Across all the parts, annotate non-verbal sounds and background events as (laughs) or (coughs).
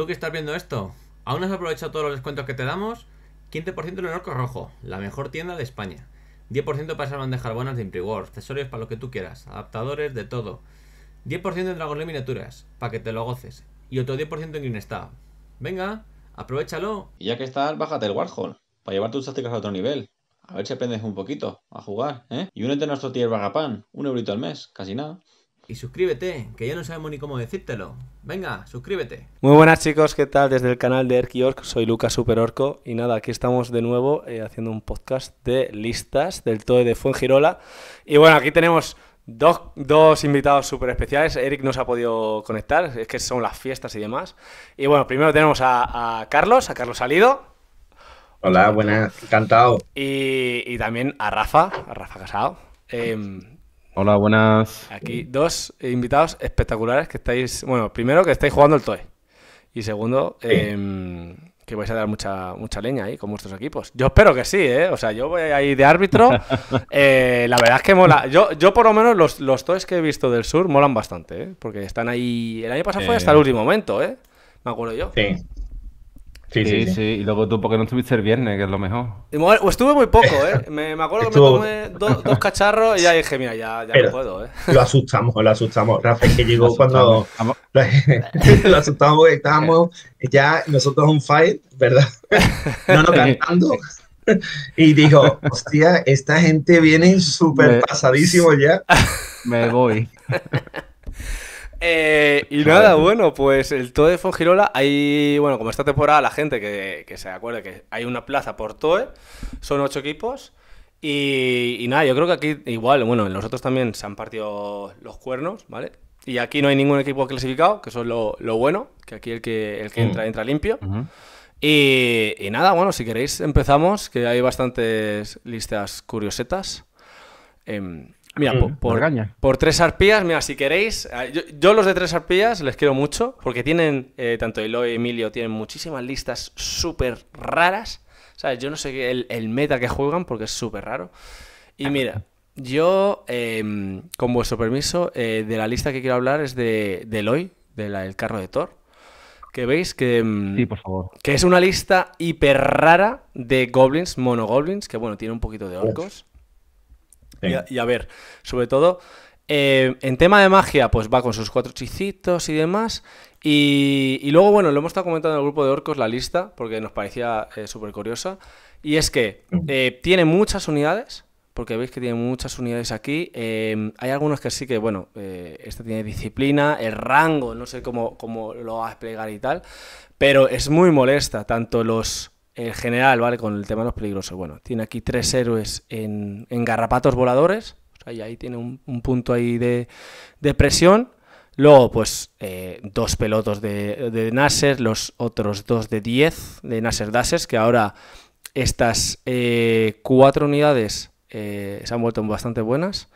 Tú que estás viendo esto, ¿aún has aprovechado todos los descuentos que te damos? 15% en el Orco Rojo, la mejor tienda de España. 10% para esas de buenas de Impriworks, accesorios para lo que tú quieras, adaptadores de todo. 10% en Dragon Miniaturas, para que te lo goces. Y otro 10% en GreenStab. Venga, aprovechalo. Y ya que estás, bájate el Warhol, para llevar tus tácticas a otro nivel. A ver si aprendes un poquito a jugar, ¿eh? Y únete a nuestro tier Vagapan, un eurito al mes, casi nada y suscríbete, que ya no sabemos ni cómo decírtelo. Venga, suscríbete. Muy buenas chicos, ¿qué tal? Desde el canal de York soy Lucas Superorco y nada, aquí estamos de nuevo eh, haciendo un podcast de listas del TOE de Fuengirola. Y bueno, aquí tenemos Dos, invitados súper especiales. Eric no se ha podido conectar, es que son las fiestas y demás. Y bueno, primero tenemos a, Carlos, a Carlos Salido. Hola, buenas, encantado. Y, también a Rafa, a Rafa Casado. Em, Hola, buenas. Aquí dos invitados espectaculares que estáis, bueno, primero que estáis jugando el Toy. y segundo em, que vais a dar mucha mucha leña ahí con vuestros equipos. Yo espero que sí, ¿eh? O sea, yo voy ahí de árbitro. (laughs) Eh, la verdad es que mola. Yo, yo por lo menos los, los que he visto del sur molan bastante, ¿eh? Porque están ahí, el año pasado fue hasta el eh. último momento, ¿eh? Me acuerdo yo. Sí. Sí, sí, sí, Y luego tú, porque no estuviste el viernes, que es lo mejor. o estuve muy poco, ¿eh? (laughs) Me, me acuerdo que me tomé dos, cacharros y ya dije, mira, ya, ya no puedo, ¿eh? Lo asustamos, lo asustamos. Rafa, es que llegó cuando. (laughs) lo asustamos porque estábamos ya nosotros un fight, ¿verdad? (laughs) no, no, cantando. y dijo, hostia, esta gente viene súper pasadísimo ya. me voy. Eh, y nada, bueno, pues el TOE Fongirola, hay, bueno, como esta temporada la gente que, se acuerde que hay una plaza por TOE, son ocho equipos. Y, nada, yo creo que aquí igual, bueno, en los otros también se han partido los cuernos, ¿vale? Y aquí no hay ningún equipo clasificado, que eso es lo, bueno, que aquí el que, el que mm. entra, entra limpio. y, nada, bueno, si queréis empezamos, que hay bastantes listas curiosetas. Em, Mira, por, por, tres arpías, mira, si queréis, eh, yo, los de tres arpías les quiero mucho, porque tienen, eh, tanto Eloy y Emilio, tienen muchísimas listas súper raras. ¿Sabes? Yo no sé el, el meta que juegan porque es súper raro. Y ah. mira, yo, em, con vuestro permiso, eh, de la lista que quiero hablar es de, de Eloy, del carro de Thor. Que veis que, em, sí, por favor. que es una lista hiper rara de goblins, mono goblins que bueno, tiene un poquito de orcos. Y a, ver, sobre todo, eh, en tema de magia, pues va con sus cuatro chicitos y demás. Y, luego, bueno, lo hemos estado comentando en el grupo de orcos la lista, porque nos parecía eh, súper curiosa. Y es que eh, tiene muchas unidades, porque veis que tiene muchas unidades aquí. hay algunos que sí que, bueno, esta tiene disciplina, el rango, no sé cómo, cómo lo va a desplegar y tal, pero es muy molesta, tanto los el general, ¿vale? Con el tema de los peligrosos. Bueno, tiene aquí tres héroes en, en garrapatos voladores. O sea, y ahí tiene un, punto ahí de, presión. Luego, pues, eh, dos pelotos de, Nasser, los otros dos de 10 de Nasser Dasers, que ahora estas eh, cuatro unidades eh, se han vuelto bastante buenas.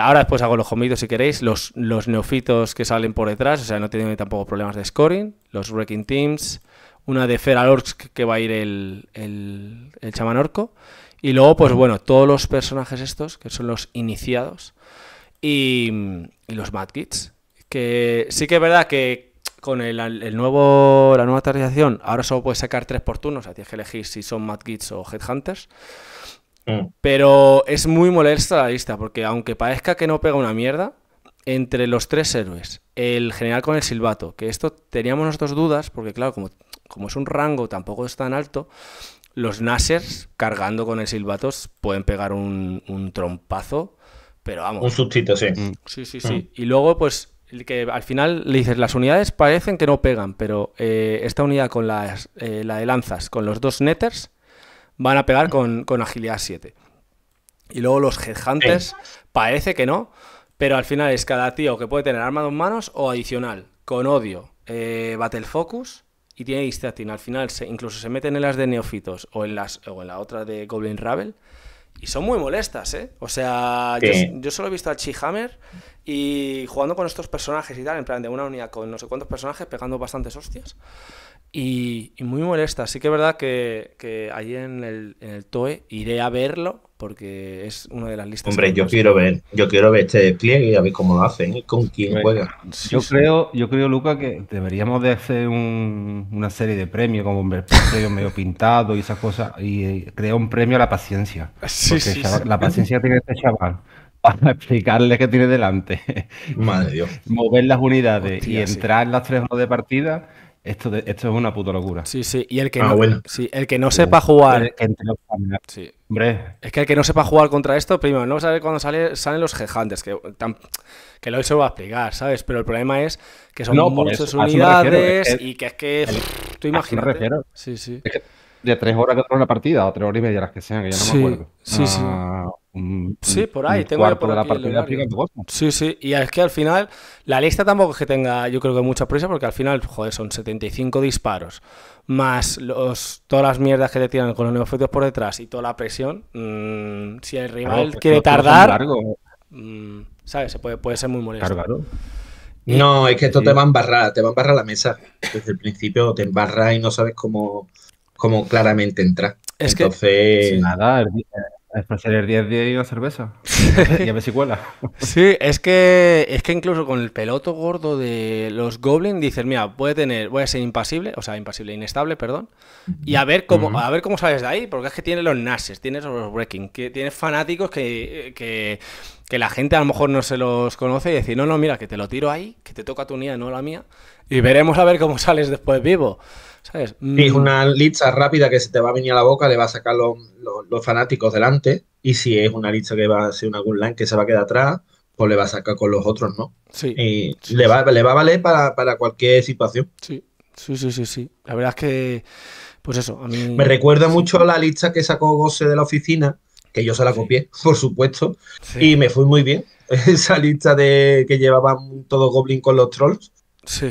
ahora después hago los homidos si queréis, los, los neofitos que salen por detrás, o sea, no tienen tampoco problemas de scoring, los wrecking teams, una de Orcs que va a ir el, el, el chamán orco. Y luego, pues bueno, todos los personajes estos, que son los iniciados, y, y los Mad Que sí que es verdad que con el, nuevo, la nueva actualización, ahora solo puedes sacar tres por turno, o sea, tienes que elegir si son Mad o Headhunters. Mm. Pero es muy molesta la lista, porque aunque parezca que no pega una mierda, entre los tres héroes, el general con el silbato, que esto teníamos nosotros dudas, porque claro, como como es un rango, tampoco es tan alto, los nasers cargando con el silbatos pueden pegar un, trompazo, pero vamos. Un sustito, sí. Mm. Sí, sí, mm. sí. Y luego, pues, que al final le dices, las unidades parecen que no pegan, pero eh, esta unidad con eh, la de lanzas, con los dos netters, van a pegar con, agilidad 7. Y luego los headhunters, parece que no, pero al final es cada tío que puede tener arma dos manos o adicional, con odio, eh, battle focus y tiene Istatin, al final se, incluso se meten en las de Neofitos o en, las, o en la otra de Goblin Ravel. Y son muy molestas, ¿eh? O sea, yo, solo he visto a Hammer y jugando con estos personajes y tal, en plan de una unidad con no sé cuántos personajes, pegando bastantes hostias y, muy molesta. Sí que es verdad que, que ahí en el, TOE iré a verlo porque es una de las listas. Hombre, yo quiero ver, yo quiero ver este despliegue y a ver cómo lo hacen y con quién juega. Yo creo, yo creo, Luca, que deberíamos de hacer una serie de premios, como un premio medio pintado y esas cosas, y eh, crear un premio a la paciencia. (laughs) porque La paciencia tiene este chaval (laughs) para explicarle qué tiene delante. Madre (laughs) Mover las unidades y entrar en las tres horas de partida esto, esto es una puta locura. Sí, sí. Y el que, ah, no, sí, el que no sepa jugar. Hombre. Es que el que no sepa jugar contra esto, primero, no sabe cuando sale, salen los gejantes, que, que lo se va a explicar, ¿sabes? Pero el problema es que son muchas unidades y que es que. El, tú imaginas. Sí, sí. de tres horas que una partida, o tres horas y media, las que sean, que yo no sí, me acuerdo. Sí, sí. Ah, sí, por ahí, tengo por la Sí, sí, y es que al final la lista tampoco es que tenga, yo creo que mucha prisa, porque al final, joder, son 75 disparos, más los, todas las mierdas que te tiran con los neofetos por detrás y toda la presión. Mm, si el rival pues, quiere tardar, mm, ¿sabes? Se puede, puede ser muy molesto. No, es que esto te va a embarrar, te va a embarrar la mesa. Desde el principio te embarra y no sabes cómo, cómo claramente entrar. Es Entonces, que, nada, es para salir 10 días y una cerveza. (laughs) y a ver si cuela. sí, es que, es que incluso con el peloto gordo de los Goblins, dices, mira, puede tener, voy a ser impasible, o sea, impasible, inestable, perdón. Y a ver cómo, a ver cómo sales de ahí, porque es que tiene los nases tiene los Breaking, que tiene fanáticos que, la gente a lo mejor no se los conoce y decir, no, no, mira, que te lo tiro ahí, que te toca tu unidad, no la mía, y veremos a ver cómo sales después vivo. ¿sabes? es mm. una lista rápida que se te va a venir a la boca, le va a sacar los, los, fanáticos delante. Y si es una lista que va a ser una algún line que se va a quedar atrás, pues le va a sacar con los otros, ¿no? Sí. Y le, va, a valer para, cualquier situación. Sí, sí, sí, sí, sí. La verdad es que, pues eso, a mí... Me recuerda mucho a la lista que sacó Gose de la oficina, que yo se la copié, (laughs) por supuesto, y me fue muy bien. (laughs) Esa lista de que llevaban todos Goblin con los trolls. Sí.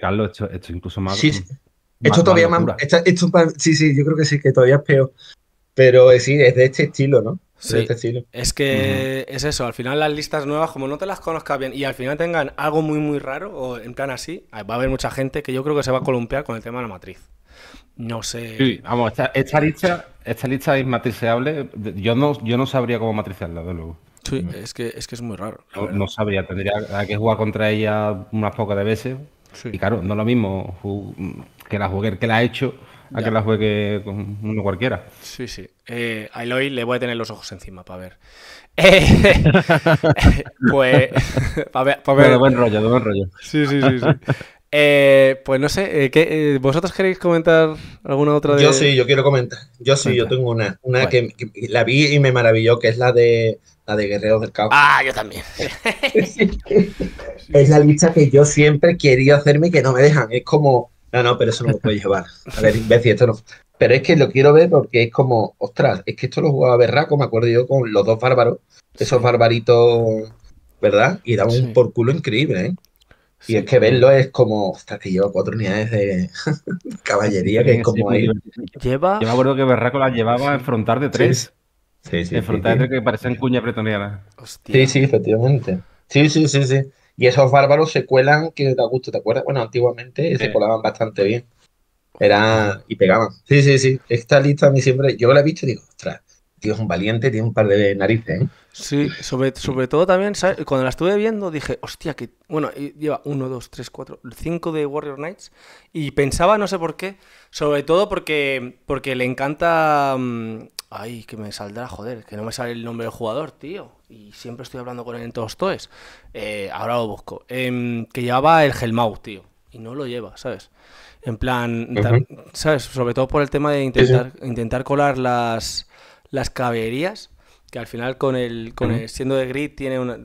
Carlos, esto, incluso más. Sí, todavía más. sí, sí, yo creo que sí, que todavía es peor. Pero eh, sí, es de este estilo, ¿no? Sí, de este estilo. es que es eso, al final las listas nuevas, como no te las conozcas bien y al final tengan algo muy, muy raro o en plan así, va a haber mucha gente que yo creo que se va a columpiar con el tema de la matriz. No sé. Sí, vamos, esta, lista, esta lista es matriceable. Yo no, yo no sabría cómo matricearla, de luego es que es, que es muy raro. No, sabría, tendría que jugar contra ella unas pocas veces. Y claro, no es lo mismo que la juegue que la ha hecho a que la juegue con uno cualquiera. Sí, sí. Eh, a Eloy le voy a tener los ojos encima para ver. (laughs) Eh, (laughs) pues. (laughs) para ver, De buen rollo, buen rollo. sí, sí. sí. Eh, pues no sé, eh, eh, ¿vosotros queréis comentar alguna otra? De... Yo sí, yo quiero comentar. Yo sí, yo tengo una, una que, la vi y me maravilló, que es la de la de Guerreros del Caos. Ah, yo también. (laughs) es la lista que yo siempre quería hacerme y que no me dejan. Es como, no, no, pero eso no me puede llevar. A ver, imbécil, esto no. Pero es que lo quiero ver porque es como, ostras, es que esto lo jugaba Berraco, me acuerdo yo, con los dos bárbaros, esos barbaritos, ¿verdad? Y da un por culo increíble, ¿eh? Y es que verlo es como, hasta que lleva cuatro unidades de (laughs) caballería, que es como Lleva. Yo me acuerdo que Berraco las llevaba en frontal de tres. Sí, sí. en de tres que parecían cuña bretoniana. Sí, sí, efectivamente. Sí, sí, sí, sí. Y esos bárbaros se cuelan que da gusto, ¿te acuerdas? Bueno, antiguamente se colaban bastante bien. Era. y pegaban. Sí, sí, sí. Esta lista a mí siempre. Yo la he visto y digo, ostras, tío es un valiente, tiene un par de narices, ¿eh? Sí, sobre, sobre todo también, cuando la estuve viendo dije, hostia, que. Bueno, lleva 1, 2, 3, 4, 5 de Warrior Knights. Y pensaba, no sé por qué, sobre todo porque, porque le encanta. Mm, ay, que me saldrá, joder, que no me sale el nombre del jugador, tío. Y siempre estoy hablando con él en todos toes. Eh, ahora lo busco. Em, que llevaba el Helmau, tío. Y no lo lleva, ¿sabes? En plan, ¿sabes? Sobre todo por el tema de intentar, intentar colar las, las caballerías que al final con el, con el siendo de grid tiene una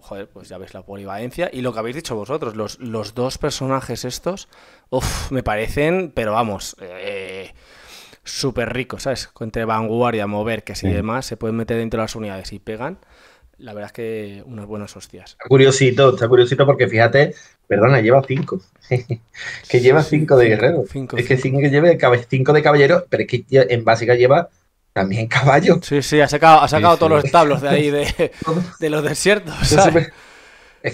joder, pues ya ves la polivalencia y lo que habéis dicho vosotros, los, dos personajes estos, me parecen, pero vamos, eh, súper ricos, ¿sabes? Entre vanguardia, mover, que así demás, se pueden meter dentro de las unidades y pegan. La verdad es que unas buenas hostias. Está curiosito, está curiosito porque fíjate, perdona, lleva cinco. (laughs) que lleva cinco de guerrero. es que cinco, que cinco de caballero, pero es que en básica lleva también caballo. Sí, sí, ha sacado, ha sacado todos los establos de ahí, de, (laughs) los desiertos.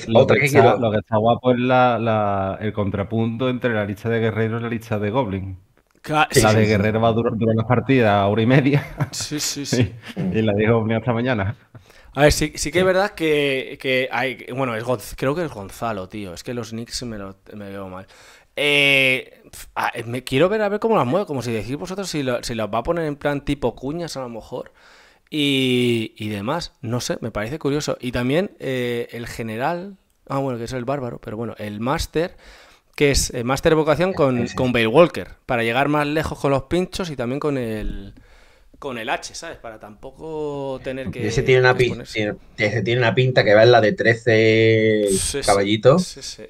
lo, que, está, guapo es la, el contrapunto entre la lista de guerrero y la lista de goblin. la de guerrero va durando durar, la partida hora y media. Sí, sí, (laughs) sí. y, la de goblin otra mañana. A ver, sí, sí que es verdad que, hay. Bueno, es, creo que es Gonzalo, tío. Es que los Knicks me, me veo mal. Eh, eh, me quiero ver a ver cómo las mueve, como si decís vosotros si, las va a poner en plan tipo cuñas a lo mejor y, demás. No sé, me parece curioso. Y también eh, el general, ah bueno, que es el bárbaro, pero bueno, el máster, que es eh, máster vocación con, con Bale Walker, para llegar más lejos con los pinchos y también con el con el H, ¿sabes? Para tampoco tener que. Ese tiene una, pinta, pinta que va en la de 13 caballitos. Sí,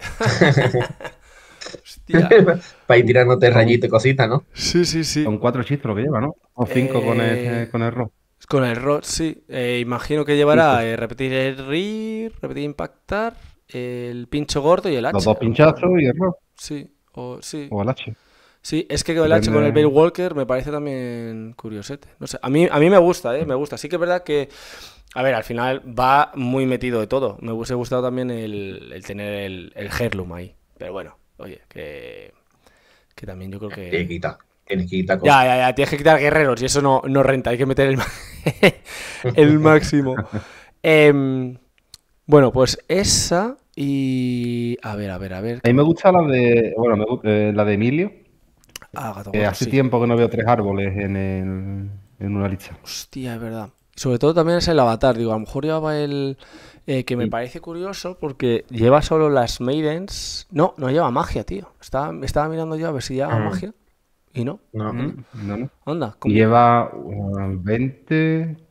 (laughs) (laughs) (laughs) Para ir tirándote rayito y cosita, ¿no? Sí, sí, sí. Con cuatro chistes lo que lleva, ¿no? O cinco con el, eh, con el rock. Con el rock, sí. Eh, imagino que llevará eh, repetir el RIR, repetir impactar, el pincho gordo y el hacha Los dos pinchazos y el rock. Sí, o, sí. o el hacha Sí, es que el hacha con el Bill Walker me parece también curiosete. No sé, a mí, a mí me gusta, ¿eh? Me gusta. Sí que es verdad que, a ver, al final va muy metido de todo. Me hubiese gustado también el, tener el, el ahí. Pero bueno, Oye, que, que también yo creo que. Tienes que quitar. Tienes que quitar cosas. Ya, ya, ya. Tienes que quitar guerreros y eso no, no renta. Hay que meter el, (laughs) el máximo. Em, bueno, pues esa y. A ver, a ver, a ver. A mí me gusta la de. Bueno, me gusta, eh, la de Emilio. Ah, hace tiempo que no veo tres árboles en, en una lista. Hostia, es verdad. Sobre todo también es el avatar. Digo, a lo mejor llevaba el. Eh, que me parece curioso porque lleva solo las maidens. No, no lleva magia, tío. Estaba, estaba mirando yo a ver si lleva ah. magia y no. Mm. Onda, Lleva 20, uh,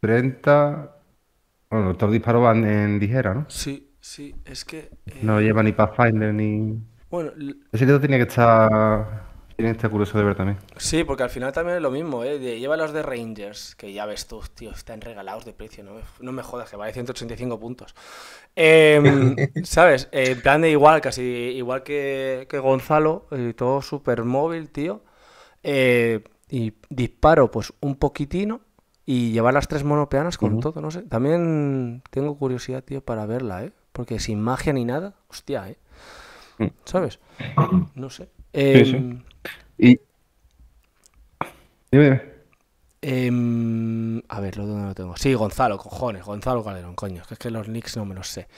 30. Bueno, todos disparos van en ligera, ¿no? Sí, sí, es que. No eh, lleva ni Pathfinder ni. Bueno, ese tío tiene que estar de ver también. Sí, porque al final también es lo mismo, ¿eh? lleva los de Rangers, que ya ves tú, tío, están regalados de precio, no me, no me jodas, que vale 185 puntos. Em, (laughs) ¿Sabes? Eh, en plan de igual, casi igual que, Gonzalo, eh, todo súper móvil, tío. Eh, y disparo, pues un poquitino y lleva las tres monopeanas con todo, no sé. También tengo curiosidad, tío, para verla, ¿eh? Porque sin magia ni nada, hostia, ¿eh? Mm. ¿Sabes? (coughs) No sé. Eh, y. Em, a ver, ¿dónde lo tengo? Sí, Gonzalo, cojones, Gonzalo Calderón, coño. Es que los Knicks no me los sé.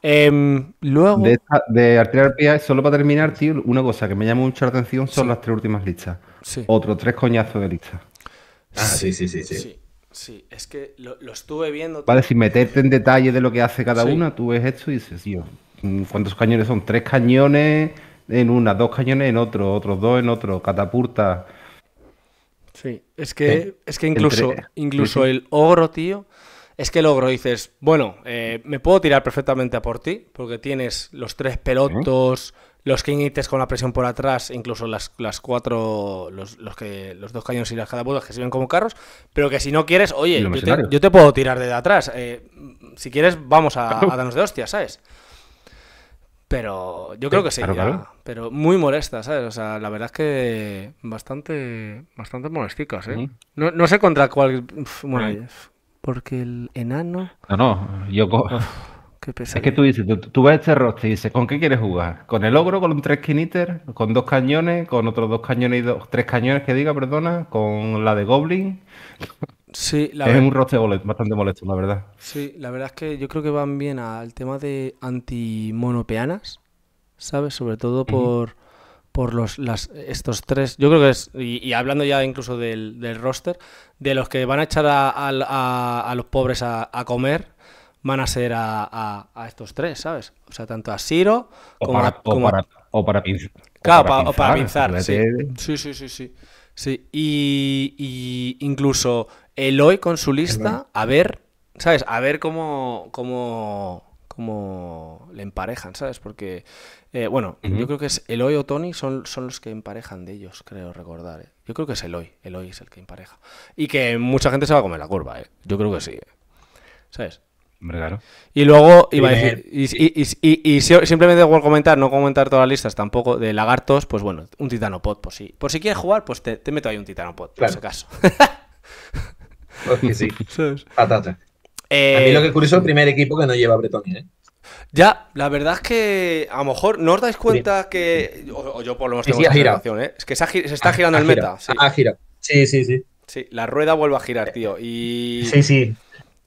Em, luego. De, de solo para terminar, tío, una cosa que me llama mucho la atención son las tres últimas listas. Sí. Otro tres coñazos de listas. Ah, sí, sí, sí, sí. sí. es que lo, lo estuve viendo. Vale, sin meterte en detalle de lo que hace cada una, tú ves esto y dices, tío, ¿cuántos cañones son? Tres cañones, en una, dos cañones en otro, otros dos en otro, catapulta. Sí, es que, es que incluso, incluso el ogro, tío, es que el ogro dices, bueno, eh, me puedo tirar perfectamente a por ti, porque tienes los tres pelotos, los los quinites con la presión por atrás, incluso las, cuatro, los, los, que, los dos cañones y las catapultas que sirven como carros, pero que si no quieres, oye, yo te, puedo tirar de atrás. Eh, si quieres, vamos (laughs) a, darnos de hostia, ¿sabes? Pero yo creo que sí, pero muy molesta, ¿sabes? O sea, la verdad es que bastante, bastante molesticas, ¿eh? no, sé contra cuál... porque el enano... No, no, yo... Uf, (laughs) es que tú dices, tú, ves este rostro y dices, ¿con qué quieres jugar? ¿Con el ogro, con un tres skiniter, con dos cañones, con otros dos cañones y dos, tres cañones que diga, perdona, con la de Goblin? es un roster bastante molesto, la verdad. Sí, la verdad es que yo creo que van bien al tema de antimonopeanas, ¿sabes? Sobre todo por, por los, estos tres. Yo creo que es, y, hablando ya incluso del, roster, de los que van a echar a, los pobres a, comer, van a ser a, estos tres, ¿sabes? O sea, tanto a Siro como, o para, pinzar. Claro, para, pinzar, sí. sí, sí, sí, y, incluso Eloy con su lista, a ver, ¿sabes? A ver cómo, cómo, cómo le emparejan, ¿sabes? Porque, eh, bueno, yo creo que es Eloy o Tony son, son los que emparejan de ellos, creo recordar. ¿eh? Yo creo que es Eloy, Eloy es el que empareja. Y que mucha gente se va a comer la curva, ¿eh? Yo creo que sí, ¿eh? ¿sabes? claro. Y luego iba a decir, y, y, y, y, simplemente comentar, no comentar todas las listas tampoco, de lagartos, pues bueno, un titanopod, por pues si, por si quieres jugar, pues te, meto ahí un titanopod, por si acaso. (laughs) Pues (laughs) a mí eh, lo que es curioso es el primer equipo que no lleva a Bretoni, ¿eh? Ya, la verdad es que a lo mejor no os dais cuenta que. O, yo por lo menos tengo esta ¿eh? Es que se, está girando el meta. Sí. Ah, Sí, sí, sí. Sí, la rueda vuelve a girar, tío. Y... Sí, sí.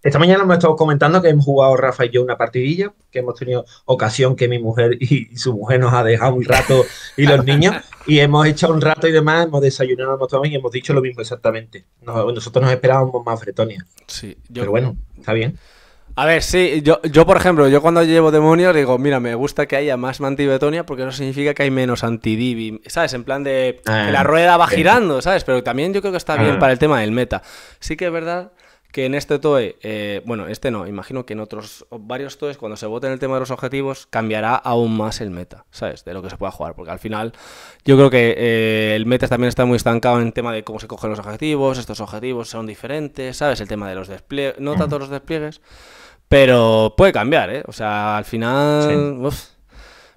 Esta mañana hemos estado comentando que hemos jugado Rafa y yo una partidilla, que hemos tenido ocasión que mi mujer (laughs) y su mujer nos ha dejado un rato y los niños, y hemos hecho un rato y demás, hemos desayunado, y hemos dicho lo mismo exactamente. nosotros nos esperábamos más Bretonia. Sí, Pero bueno, está bien. A ver, sí, yo, yo por ejemplo, yo cuando llevo demonios digo, mira, me gusta que haya más Mantibetonia porque no significa que hay menos divi, ¿sabes? En plan de ah. la rueda va girando, ¿sabes? Pero también yo creo que está ah. bien para el tema del meta. Sí que es verdad que en este TOE, eh, bueno, este no, imagino que en otros varios TOEs, cuando se vote en el tema de los objetivos, cambiará aún más el meta, ¿sabes? De lo que se pueda jugar, porque al final yo creo que eh, el meta también está muy estancado en el tema de cómo se cogen los objetivos, estos objetivos son diferentes, ¿sabes? El tema de los despliegues, no mm. tanto los despliegues, pero puede cambiar, ¿eh? O sea, al final...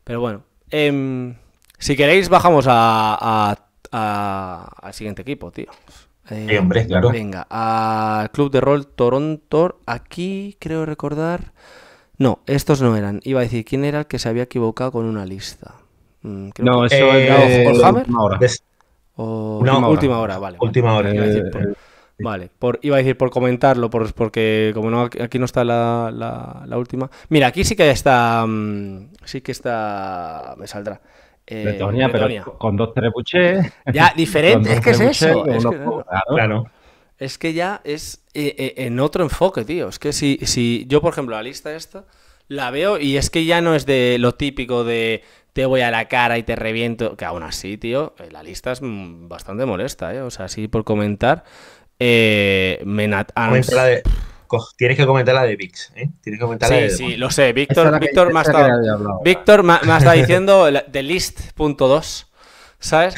pero bueno, em, si queréis bajamos al siguiente equipo, tío. Eh, claro. Venga, al Club de Rol Toronto, aquí creo recordar... No, estos no eran. Iba a decir, ¿quién era el que se había equivocado con una lista? Mm, no, eso era Última hora. O... No, última, hora. vale. Última hora. Iba eh, eh, vale, iba a decir por comentarlo, por, porque como no aquí no está la, la, última. Mira, aquí sí que está. Mm, sí que está. Me saldrá. Eh, pero con dos trebuches. Ya, (laughs) diferente, es que es eso. Es que, ya es eh, eh, en otro enfoque, tío. Es que si, si yo, por ejemplo, la lista esta la veo y es que ya no es de lo típico de te voy a la cara y te reviento, que aún así, tío, eh, la lista es mm, bastante molesta, O sea, así por comentar, Menat Tienes que comentar la de VIX, ¿eh? sí, Sí, lo sé. Víctor, Víctor, me, ha estado, Víctor (laughs) me, diciendo The List.2, ¿sabes?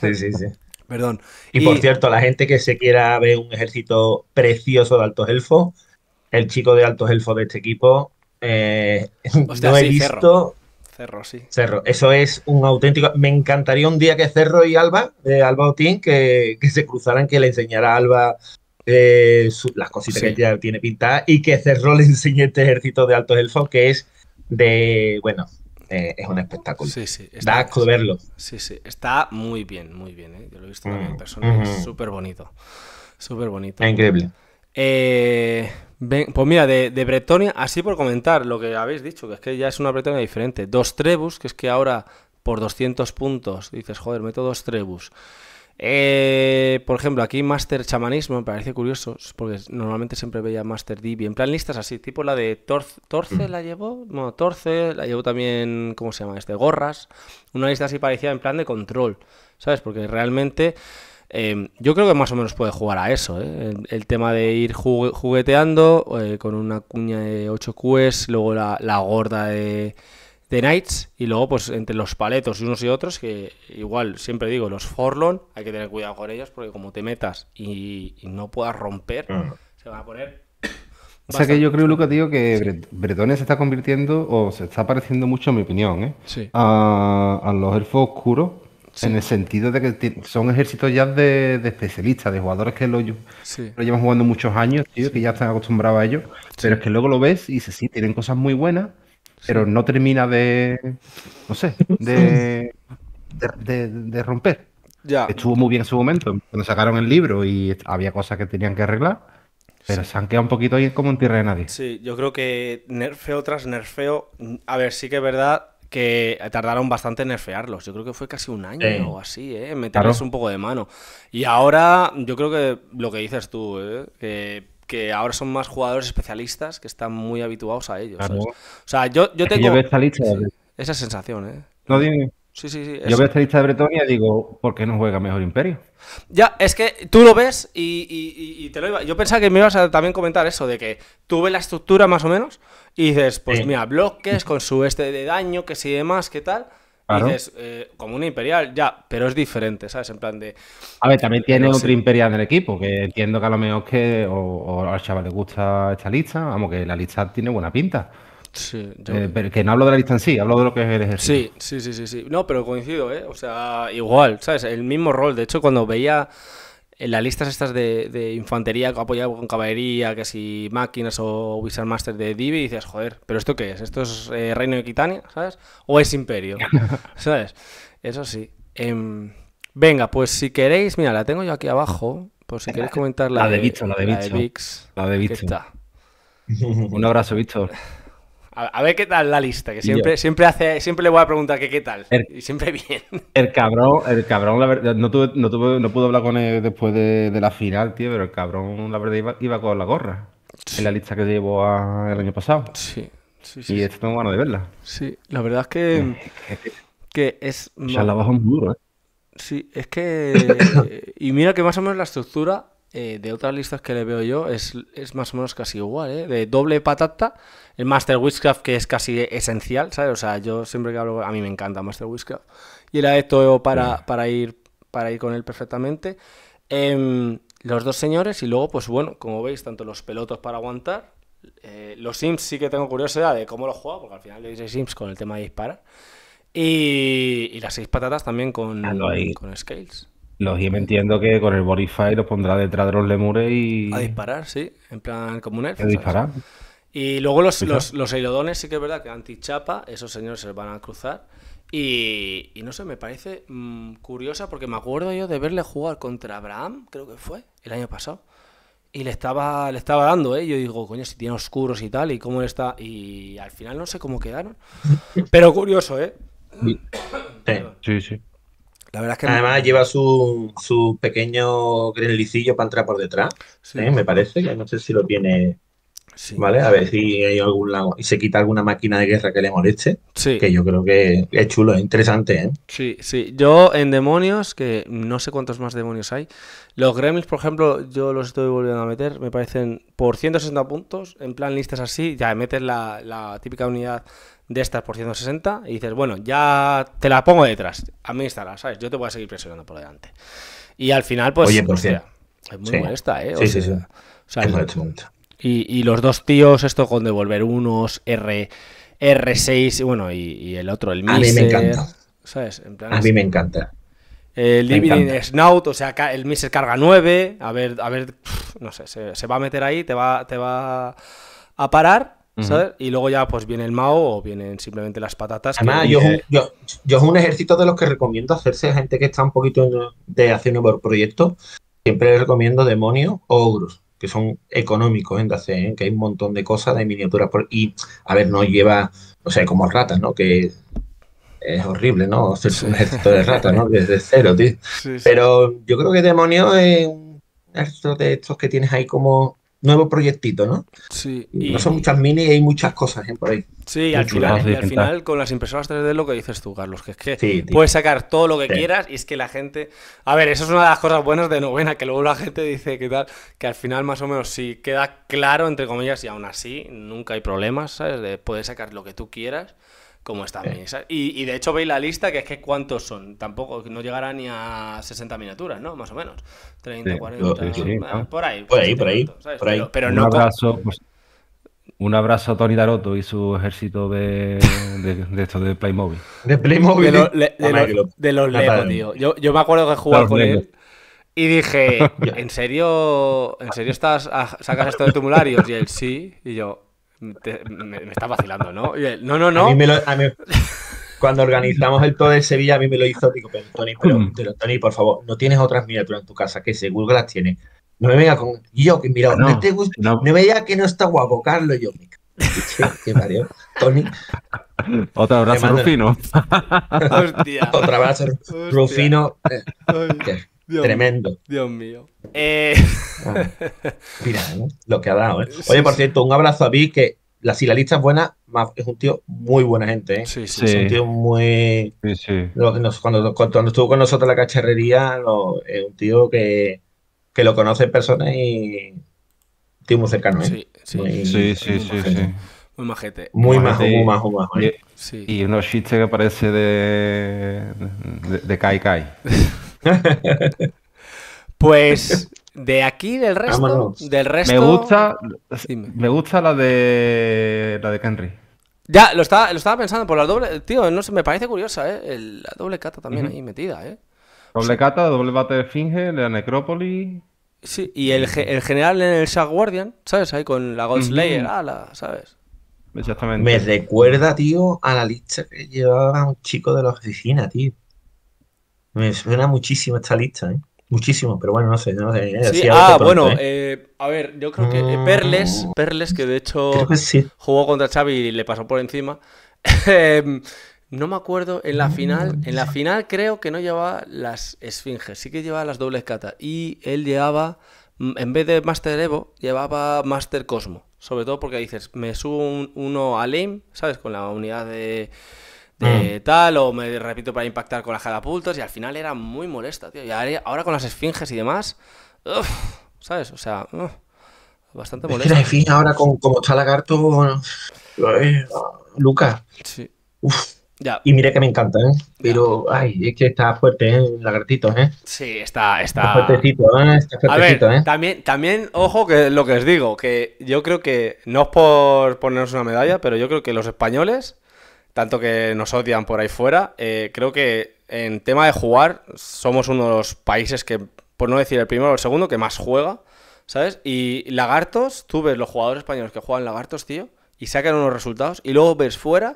sí, sí, sí. Perdón. Y, por cierto, la gente que se quiera ver un ejército precioso de altos elfos, el chico de altos elfos de este equipo, eh, (laughs) no he visto... Cerro, sí. Cerro, eso es un auténtico. Me encantaría un día que Cerro y Alba, de Alba Otín, que, que, se cruzaran, que le enseñara a Alba eh, las cositas que ella tiene pintadas y que Cerro le enseñe este ejército de altos elfos, que es de. Bueno, eh, es un espectáculo. Sí, sí, está, da asco verlo. Sí, sí. Está muy bien, muy bien. Eh. Yo lo he visto también en mm, persona. es mm. súper bonito. Súper bonito. Increíble. Eh, pues mira, de, de, Bretonia, así por comentar lo que habéis dicho, que es que ya es una Bretonia diferente. Dos Trebus, que es que ahora por 200 puntos dices, joder, meto dos Trebus. Eh, por ejemplo, aquí Master Chamanismo me parece curioso, porque normalmente siempre veía Master Divi. En plan, listas así, tipo la de Torce, mm. la llevó, no, Torce, la llevó también, ¿cómo se llama este? Gorras. Una lista así parecida, en plan de control, ¿sabes? Porque realmente Em, yo creo que más o menos puede jugar a eso, ¿eh? el, tema de ir jugueteando eh, con una cuña de 8 Qs, luego la, gorda de, de, Knights y luego pues entre los paletos y unos y otros, que igual siempre digo, los Forlon, hay que tener cuidado con ellos porque como te metas y, no puedas romper, ah. se van a poner... O sea que yo creo, Luca, tío, que Bretones se está convirtiendo, o se está pareciendo mucho, A mi opinión, ¿eh? A, a los elfos oscuros, en el sentido de que son ejércitos ya de, especialistas, de jugadores que lo, llevan jugando muchos años, tío, que ya están acostumbrados a ello. Pero es que luego lo ves y dices, sí, tienen cosas muy buenas, pero no termina de. No sé, de, de, romper. Estuvo muy bien en su momento, cuando sacaron el libro y había cosas que tenían que arreglar. Pero se han quedado un poquito ahí como en tierra de nadie. Sí, yo creo que nerfeo tras nerfeo. Mm, a ver, sí que es verdad que tardaron bastante en nerfearlos. Yo creo que fue casi un año o así, ¿eh? un poco de mano. Y ahora, yo creo que lo que dices tú, ¿eh? Que, ahora son más jugadores especialistas que están muy habituados a ellos. O sea, yo, yo tengo. Yo veo esta lista de... esa sensación, ¿eh? No, Sí, sí, sí. Yo veo esta lista de Bretonia y digo, ¿por qué no juega mejor Imperio? Ya, es que tú lo ves y, y, y, te lo iba. Yo pensaba que me ibas a también comentar eso, de que tuve la estructura más o menos y dices, pues mira, bloques con su este de daño, que si sí, demás, qué tal. Y dices, eh, como una imperial, ya, pero es diferente, ¿sabes? En plan de. A ver, también tiene otra imperial en el equipo, que entiendo que a lo mejor que o, al chaval le gusta esta lista, vamos, que la lista tiene buena pinta. Sí, eh, pero que no hablo de la lista en sí, hablo de lo que es el ejercicio. Sí, sí, sí, sí, sí. No, pero coincido, ¿eh? O sea, igual, ¿sabes? El mismo rol. De hecho, cuando veía en las listas estas de, de infantería apoyado con caballería, casi máquinas o Wizard Master de Divi, dices, joder, ¿pero esto qué es? ¿Esto es eh, Reino de Quitania, ¿sabes? ¿O es Imperio? (laughs) ¿Sabes? Eso sí. Em, venga, pues si queréis, mira, la tengo yo aquí abajo, por pues si queréis comentar la, de, la de Vix. La de Vix. (laughs) Un abrazo, Víctor. A, ver qué tal la lista, que siempre, siempre, hace, siempre le voy a preguntar qué tal. y siempre bien. (laughs) El cabrón, el cabrón, la verdad, no, tuve, pude hablar con él después de, la final, tío, pero el cabrón, la verdad, iba, con la gorra. En la lista que llevó el año pasado. Sí, sí, sí. Y esto tengo ganas de verla. Sí, la verdad es que. que es. O la baja muy ¿eh? Sí, es que. (laughs) y mira que más o menos la estructura eh, de otras listas que le veo yo, es, más o menos casi igual, ¿eh? De doble patata, el Master Witchcraft, que es casi esencial, ¿sabes? O sea, yo siempre que hablo, a mí me encanta Master Witchcraft. Y era esto para, mm. para, ir, para ir con él perfectamente. Em, los dos señores, y luego, pues bueno, como veis, tanto los pelotos para aguantar. Eh, los Sims sí que tengo curiosidad de cómo los juega, porque al final le dice Sims con el tema de disparar. Y, las seis patatas también con, ah, con Scales. Los me entiendo que con el Borify los pondrá detrás de los lemures y. A disparar, sí. En plan como un A disparar. Y luego los, los, eilodones, sí que es verdad que anti-chapa, esos señores se van a cruzar. Y, no sé, me parece mm, curiosa porque me acuerdo yo de verle jugar contra Abraham, creo que fue, el año pasado. Y le estaba, le estaba dando, ¿eh? Yo digo, coño, si tiene oscuros y tal, y cómo está. Y al final no sé cómo quedaron. (laughs) Pero curioso, ¿eh? Sí, (coughs) sí verdad que Además lleva su, su pequeño grenelicillo para entrar por detrás, ¿eh? me parece, que no sé si lo tiene... ¿Vale? A ver si hay algún lado. Y se quita alguna máquina de guerra que le moleste. Que yo creo que es chulo, es interesante, ¿eh? Sí, sí. Yo en demonios, que no sé cuántos más demonios hay. Los gremlins, por ejemplo, yo los estoy volviendo a meter. Me parecen por 160 puntos, en plan listas así. Ya metes la, la típica unidad de estas por 160 y dices, bueno, ya te la pongo detrás, a mí la, ¿sabes? Yo te voy a seguir presionando por delante. Y al final, pues, Oye, por es muy molesta, ¿eh? sí, sí, sí, o sea, y, los dos tíos, esto con devolver unos, R, R6, bueno, y, el otro, el Miser. A mí me encanta. ¿sabes? a mí me encanta. El Living Snout, o sea, el Miser carga 9. A ver, a ver, no sé, se, se va a meter ahí, te va, te va a parar y luego ya pues viene el mao o vienen simplemente las patatas. Además, yo, es un ejército de los que recomiendo hacerse a gente que está un poquito de hacer un nuevo proyecto. Siempre les recomiendo Demonio o ogros, que son económicos en ¿eh? que hay un montón de cosas de miniaturas. Por... Y, a ver, no lleva, o sea, como ratas, ¿no? Que es horrible, ¿no? Hacerse un ejército de ratas, ¿no? Desde cero, tío. Pero yo creo que demonio es un ejército de estos que tienes ahí como nuevo proyectito, ¿no? Sí. No son muchas mini y hay muchas cosas ¿eh? por ahí. Sí, al final, ¿eh? al final, con las impresoras 3D lo que dices tú, Carlos, que es que puedes sacar todo lo que quieras y es que la gente... A ver, eso es una de las cosas buenas de novena, que luego la gente dice que tal, que al final más o menos sí queda claro, entre comillas, y aún así nunca hay problemas, ¿sabes? De poder sacar lo que tú quieras. ¿Cómo están eh. Y, de hecho veis la lista, que es que cuántos son. Tampoco, no llegará ni a 60 miniaturas, ¿no? Más o menos. 30, 40, eh, por ahí. Por ahí, por ahí. Pero, un abrazo, pues, un abrazo a Tony Daroto y su ejército de, de, esto de Playmobil. De Playmobil. De, los Lego, tío. Yo, me acuerdo que jugaba con él. Y dije, (laughs) ¿en serio, ¿en serio estás ah, sacas esto de tumularios? Y él, sí. Y yo, me, está vacilando, ¿no? No, no, no. cuando organizamos el todo de Sevilla, a mí me lo hizo, digo, pero Tony, pero, mm. Tony, por favor, no tienes otras miniaturas en tu casa, que seguro Google las tienes. No me venga con yo, que mira, ah, no, te gusta, no. me veía que no está guapo, Carlos, yo, Qué mareo. Tony. Otro abrazo, Rufino. (laughs) Hostia. Otro abrazo, Rufino. Eh, Tremendo. Dios mío. Eh... Ah, mira, lo que ha dado. ¿eh? Oye, por cierto, un abrazo a Vic, que la, si la lista es buena, es un tío muy buena gente. ¿eh? Sí, sí. Es un tío muy. Sí, sí. cuando, cuando, estuvo con nosotros en la cacharrería, es un tío que, que lo conoce en persona y. tío muy cercano. ¿eh? Sí, sí. sí, sí, sí, Muy majete. Muy majo, muy majo, Y, ¿eh? unos chistes que parece de, de, de Kai Kai. (laughs) Pues de aquí, del resto, del resto. Me gusta, me gusta la de la de Henry. Ya, lo estaba, estaba pensando por la doble, tío, no me parece curiosa, eh, la doble cata también ahí metida, eh. Doble cata, doble bate de finge, la necrópolis. Sí, y el, general en el Shag Guardian, ¿sabes? Ahí con la Gold Slayer, ¿sabes? Me recuerda, tío, a la lista que llevaba un chico de la oficina, tío. Me suena muchísimo esta lista, ¿eh? Muchísimo, pero bueno, no sé. ah, bueno, ¿eh? Eh, a ver, yo creo que eh, mm. Perles, Perles, que de hecho jugó contra Xavi y le pasó por encima. (laughs) Em, no me acuerdo, en la final, en la final creo que no llevaba las esfinges, sí que llevaba las dobles catas. Y él llevaba, mm, en vez de Master Evo, llevaba Master Cosmo. Sobre todo porque dices, me subo uno a Lame, ¿sabes? Con la unidad de Mm. de tal, o me repito para impactar con las catapultas, y al final era muy molesta, tío. Y ahora con las esfinges y demás, ¿sabes? O sea, bastante molesta. Es que ahora como está lagarto, bueno, uh, Lucas. Sí. Y mira que me encanta, ¿eh? Pero, ay, es que está fuerte, ¿eh? Lagartitos, ¿eh? Sí, está, está. ¿eh? fuertecito, ¿eh? También, también, ojo, que lo que os digo, que yo creo que, no es por ponernos una medalla, pero yo creo que los españoles tanto que nos odian por ahí fuera. Eh, creo que en tema de jugar somos uno de los países que, por no decir el primero o el segundo, que más juega, ¿sabes? Y Lagartos, tú ves los jugadores españoles que juegan Lagartos, tío, y sacan unos resultados y luego ves fuera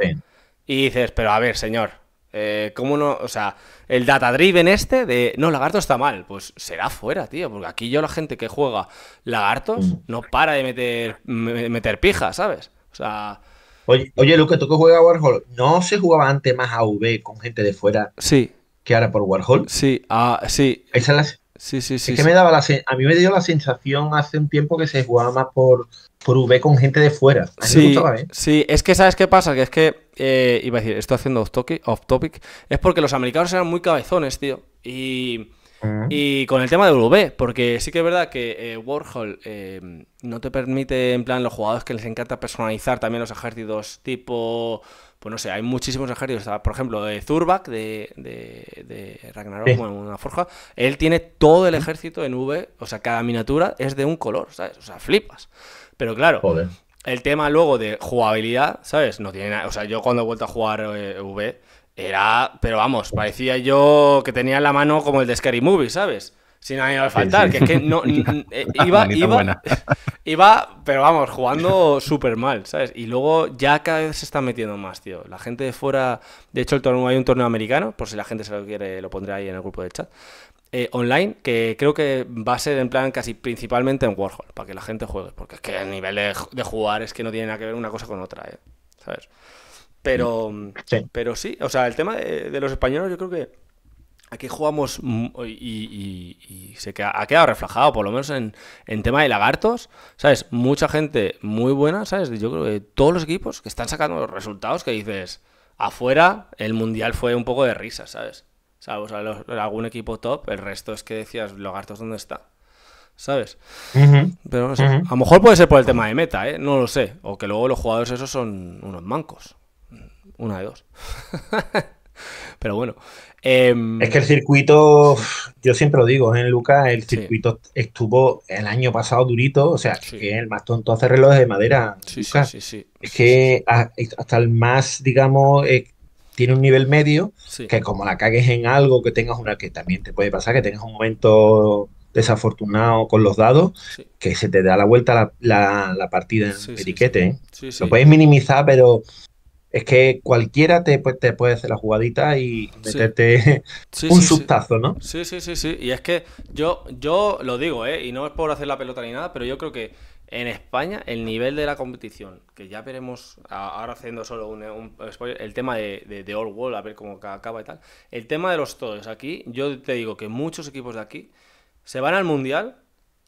y dices, pero a ver, señor, eh, ¿Cómo no? O sea, el data driven este de no, Lagartos está mal, pues será fuera, tío, porque aquí yo la gente que juega lagartos mm. no para de meter, meter pijas, ¿sabes? O sea, Oye, oye Luke, ¿tú que juegas Warhol? ¿No se jugaba antes más a V con gente de fuera? Sí. ¿Que ahora por Warhol? Sí, ah, sí. Esa es Sí, sí, sí. Es que Me daba la a mí me dio la sensación hace un tiempo que se jugaba más por, por V con gente de fuera. sí, ¿eh? sí, es que ¿sabes qué pasa? Que es que, eh, iba a decir, estoy haciendo off topic, es porque los americanos eran muy cabezones, tío. Y y con el tema de V, porque sí que es verdad que eh, Warhol eh, no te permite, en plan, los jugadores que les encanta personalizar también los ejércitos tipo pues no sé, hay muchísimos ejércitos. Por ejemplo, de eh, Zurbak, de, de, de Ragnarok, una forja, él tiene todo el ejército en V, o sea, cada miniatura es de un color, ¿sabes? O sea, flipas. Pero claro, el tema luego de jugabilidad, ¿sabes? No tiene nada. O sea, yo cuando he vuelto a jugar V era, pero vamos, parecía yo que tenía en la mano como el de Scary Movie, ¿sabes? Sin nadie iba faltar, que es que no, (laughs) eh, iba, iba, (laughs) iba, pero vamos, jugando (laughs) súper mal, ¿sabes? Y luego ya cada vez se está metiendo más, tío. La gente de fuera, de hecho el torneo, hay un torneo americano, por si la gente se lo quiere, lo pondré ahí en el grupo de chat. Eh, online, que creo que va a ser en plan casi principalmente en Warhol, para que la gente juegue, porque es que el nivel de, jugar es que no tiene nada que ver una cosa con otra, ¿eh? ¿sabes? Pero sí. pero sí, o sea, el tema de, los españoles yo creo que aquí jugamos y, se queda, ha quedado reflejado, por lo menos en, en, tema de lagartos, ¿sabes? Mucha gente muy buena, ¿sabes? Yo creo que todos los equipos que están sacando los resultados que dices, afuera el Mundial fue un poco de risa, ¿sabes? O algún equipo top, el resto es que decías, lagartos, ¿dónde está? ¿sabes? Pero no sé. A lo mejor puede ser por el tema de meta, ¿eh? No lo sé. O que luego los jugadores esos son unos mancos una de dos. (laughs) Pero bueno. Em, es que el circuito, yo siempre lo digo, en ¿eh, Luca Lucas, el circuito estuvo el año pasado durito, o sea, que el más tonto hace relojes de madera. Sí, Es que hasta el más, digamos, eh, tiene un nivel medio, que como la cagues en algo, que tengas una, que también te puede pasar, que tengas un momento desafortunado con los dados, que se te da la vuelta la, partida en el se ¿eh? Lo puedes minimizar, pero es que cualquiera te, pues, te puede hacer la jugadita y meterte (laughs) un subtazo, sustazo, ¿no? Sí, sí, sí, sí. Y es que yo, yo lo digo, ¿eh? y no es por hacer la pelota ni nada, pero yo creo que en España el nivel de la competición, que ya veremos ahora haciendo solo un, el tema de, de, de All World, a ver cómo acaba y tal, el tema de los todos aquí, yo te digo que muchos equipos de aquí se van al Mundial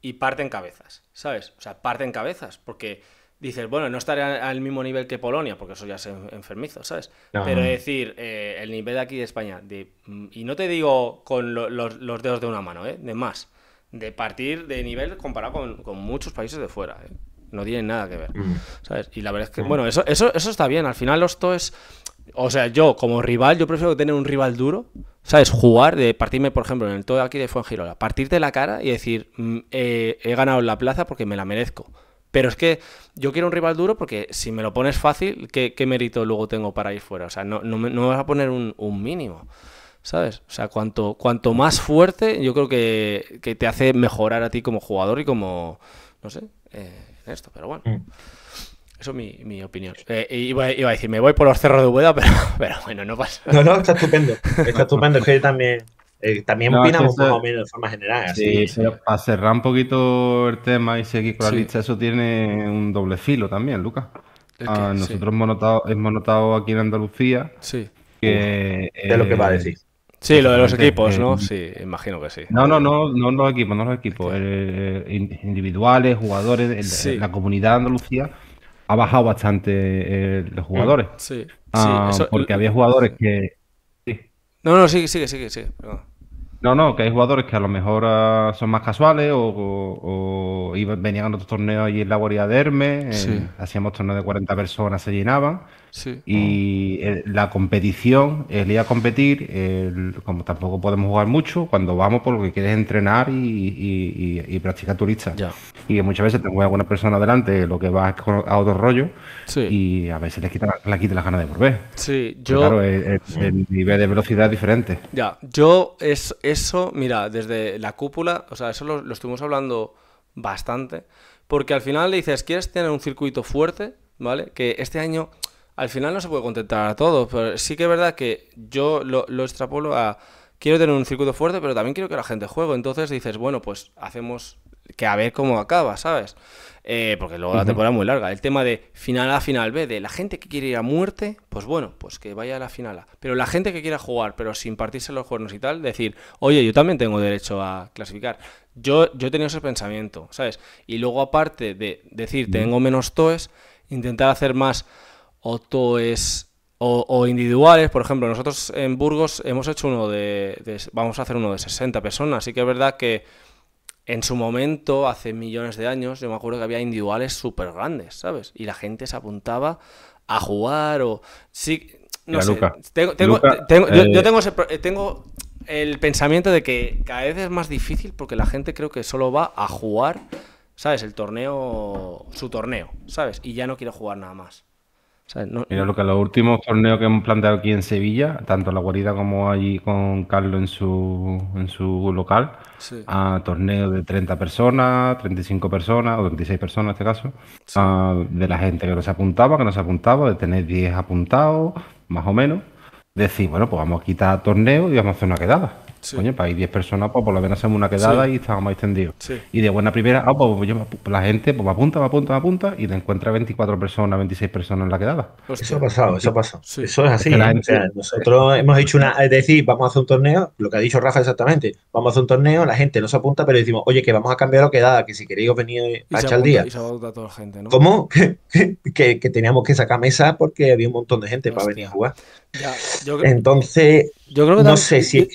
y parten cabezas, ¿sabes? O sea, parten cabezas, porque dices, bueno, no estaré al mismo nivel que Polonia, porque eso ya es enfermizo, ¿sabes? Pero decir, eh, el nivel de aquí de España, de, y no te digo con los, dedos de una mano, ¿eh? De más, de partir de nivel comparado con, muchos países de fuera, ¿eh? No tienen nada que ver, mm. ¿sabes? Y la verdad es que, mm. bueno, eso, eso, eso está bien, al final los es... O sea, yo como rival, yo prefiero tener un rival duro, ¿sabes? Jugar, de partirme, por ejemplo, en el todo aquí de Fuengirola, partirte la cara y decir, mm, eh, he ganado la plaza porque me la merezco. Pero es que yo quiero un rival duro porque si me lo pones fácil, ¿qué, mérito luego tengo para ir fuera? O sea, no, no, me, vas a poner un, mínimo. ¿Sabes? O sea, cuanto, cuanto más fuerte, yo creo que, te hace mejorar a ti como jugador y como, no sé, eh, en esto, pero bueno. Mm. Eso es mi, opinión. Eh, iba, a decir, me voy por los cerros de Ubeda, (laughs) pero, pero bueno, no pasa. No, no, está estupendo. Está estupendo, es que yo también eh, también opinamos más o menos de forma general. Sí, para cerrar un poquito el tema y seguir con la lista, eso tiene un doble filo también, Lucas. Ah, nosotros hemos, notado, hemos notado aquí en Andalucía sí. que... Eh, de lo que va a decir. Sí, lo de los equipos, eh, ¿no? Sí, imagino que sí. No, no, no, no los equipos, no los equipos. individuales, jugadores, la comunidad de Andalucía ha bajado bastante los jugadores. Sí, ah, porque había jugadores que no, no, sigue, sigue, sigue, sigue. No, no, que hay jugadores que a lo mejor ah, son más casuales o, venían a otros torneos allí en la guarida de Hermes, hacíamos torneos de 40 personas, se llenaban. Y eh, la competición, el ir a competir, como tampoco podemos jugar mucho, cuando vamos por lo que quieres entrenar y, practicar turista. Ya. Y muchas veces tengo alguna persona adelante lo que va a otro rollo, y a veces le quita le quita las ganas de volver. Sí, yo. claro, el, nivel de velocidad es diferente. Ya, yo es, eso, mira, desde la cúpula, o sea, eso lo, lo estuvimos hablando bastante, porque al final le dices, ¿quieres tener un circuito fuerte? ¿Vale? Que este año al final no se puede contentar a todos, pero sí que es verdad que yo lo, extrapolo a quiero tener un circuito fuerte, pero también quiero que la gente juegue. Entonces dices, bueno, pues hacemos que a ver cómo acaba, ¿sabes? Eh, porque luego la temporada es muy larga. El tema de final A, final B, de la gente que quiere ir a muerte, pues bueno, pues que vaya a la final A. Pero la gente que quiera jugar, pero sin partirse los cuernos y tal, decir, oye, yo también tengo derecho a clasificar. Yo, yo he tenido ese pensamiento, ¿sabes? Y luego, aparte de decir, tengo menos TOES, intentar hacer más o individuales, por ejemplo, nosotros en Burgos hemos hecho uno de, vamos a hacer uno de 60 personas, así que es verdad que en su momento, hace millones de años, yo me acuerdo que había individuales súper grandes, ¿sabes? Y la gente se apuntaba a jugar o... Sí, no sé, tengo, tengo, yo, eh, tengo, eh, tengo el pensamiento de que cada vez es más difícil porque la gente creo que solo va a jugar, ¿sabes? El torneo, su torneo, ¿sabes? Y ya no quiere jugar nada más. Mira, lo que los últimos torneos que hemos planteado aquí en Sevilla, tanto la guarida como allí con Carlos en su, en su local, a torneos de 30 personas, 35 personas, o 26 personas en este caso, de la gente que nos apuntaba, que nos apuntaba, de tener 10 apuntados, más o menos, decir, bueno, pues vamos a quitar torneo y vamos a hacer una quedada. Coño, para ir 10 personas, pues por lo menos hacemos una quedada y estábamos extendidos. Y de buena primera, ah, pues, la gente pues, me apunta, me apunta, me apunta y te encuentra 24 personas, 26 personas en la quedada. Pues eso ha pasado, eso ha pasado. Eso es así. ¿eh? nosotros hemos hecho una, es decir, vamos a hacer un torneo, lo que ha dicho Rafa exactamente, vamos a hacer un torneo, la gente no se apunta, pero decimos, oye, que vamos a cambiar la quedada, que si queréis venir a echar el día. Y ¿Cómo? (laughs) que, teníamos que sacar mesa porque había un montón de gente para venir a jugar yo, Entonces, yo creo que no también, sé si...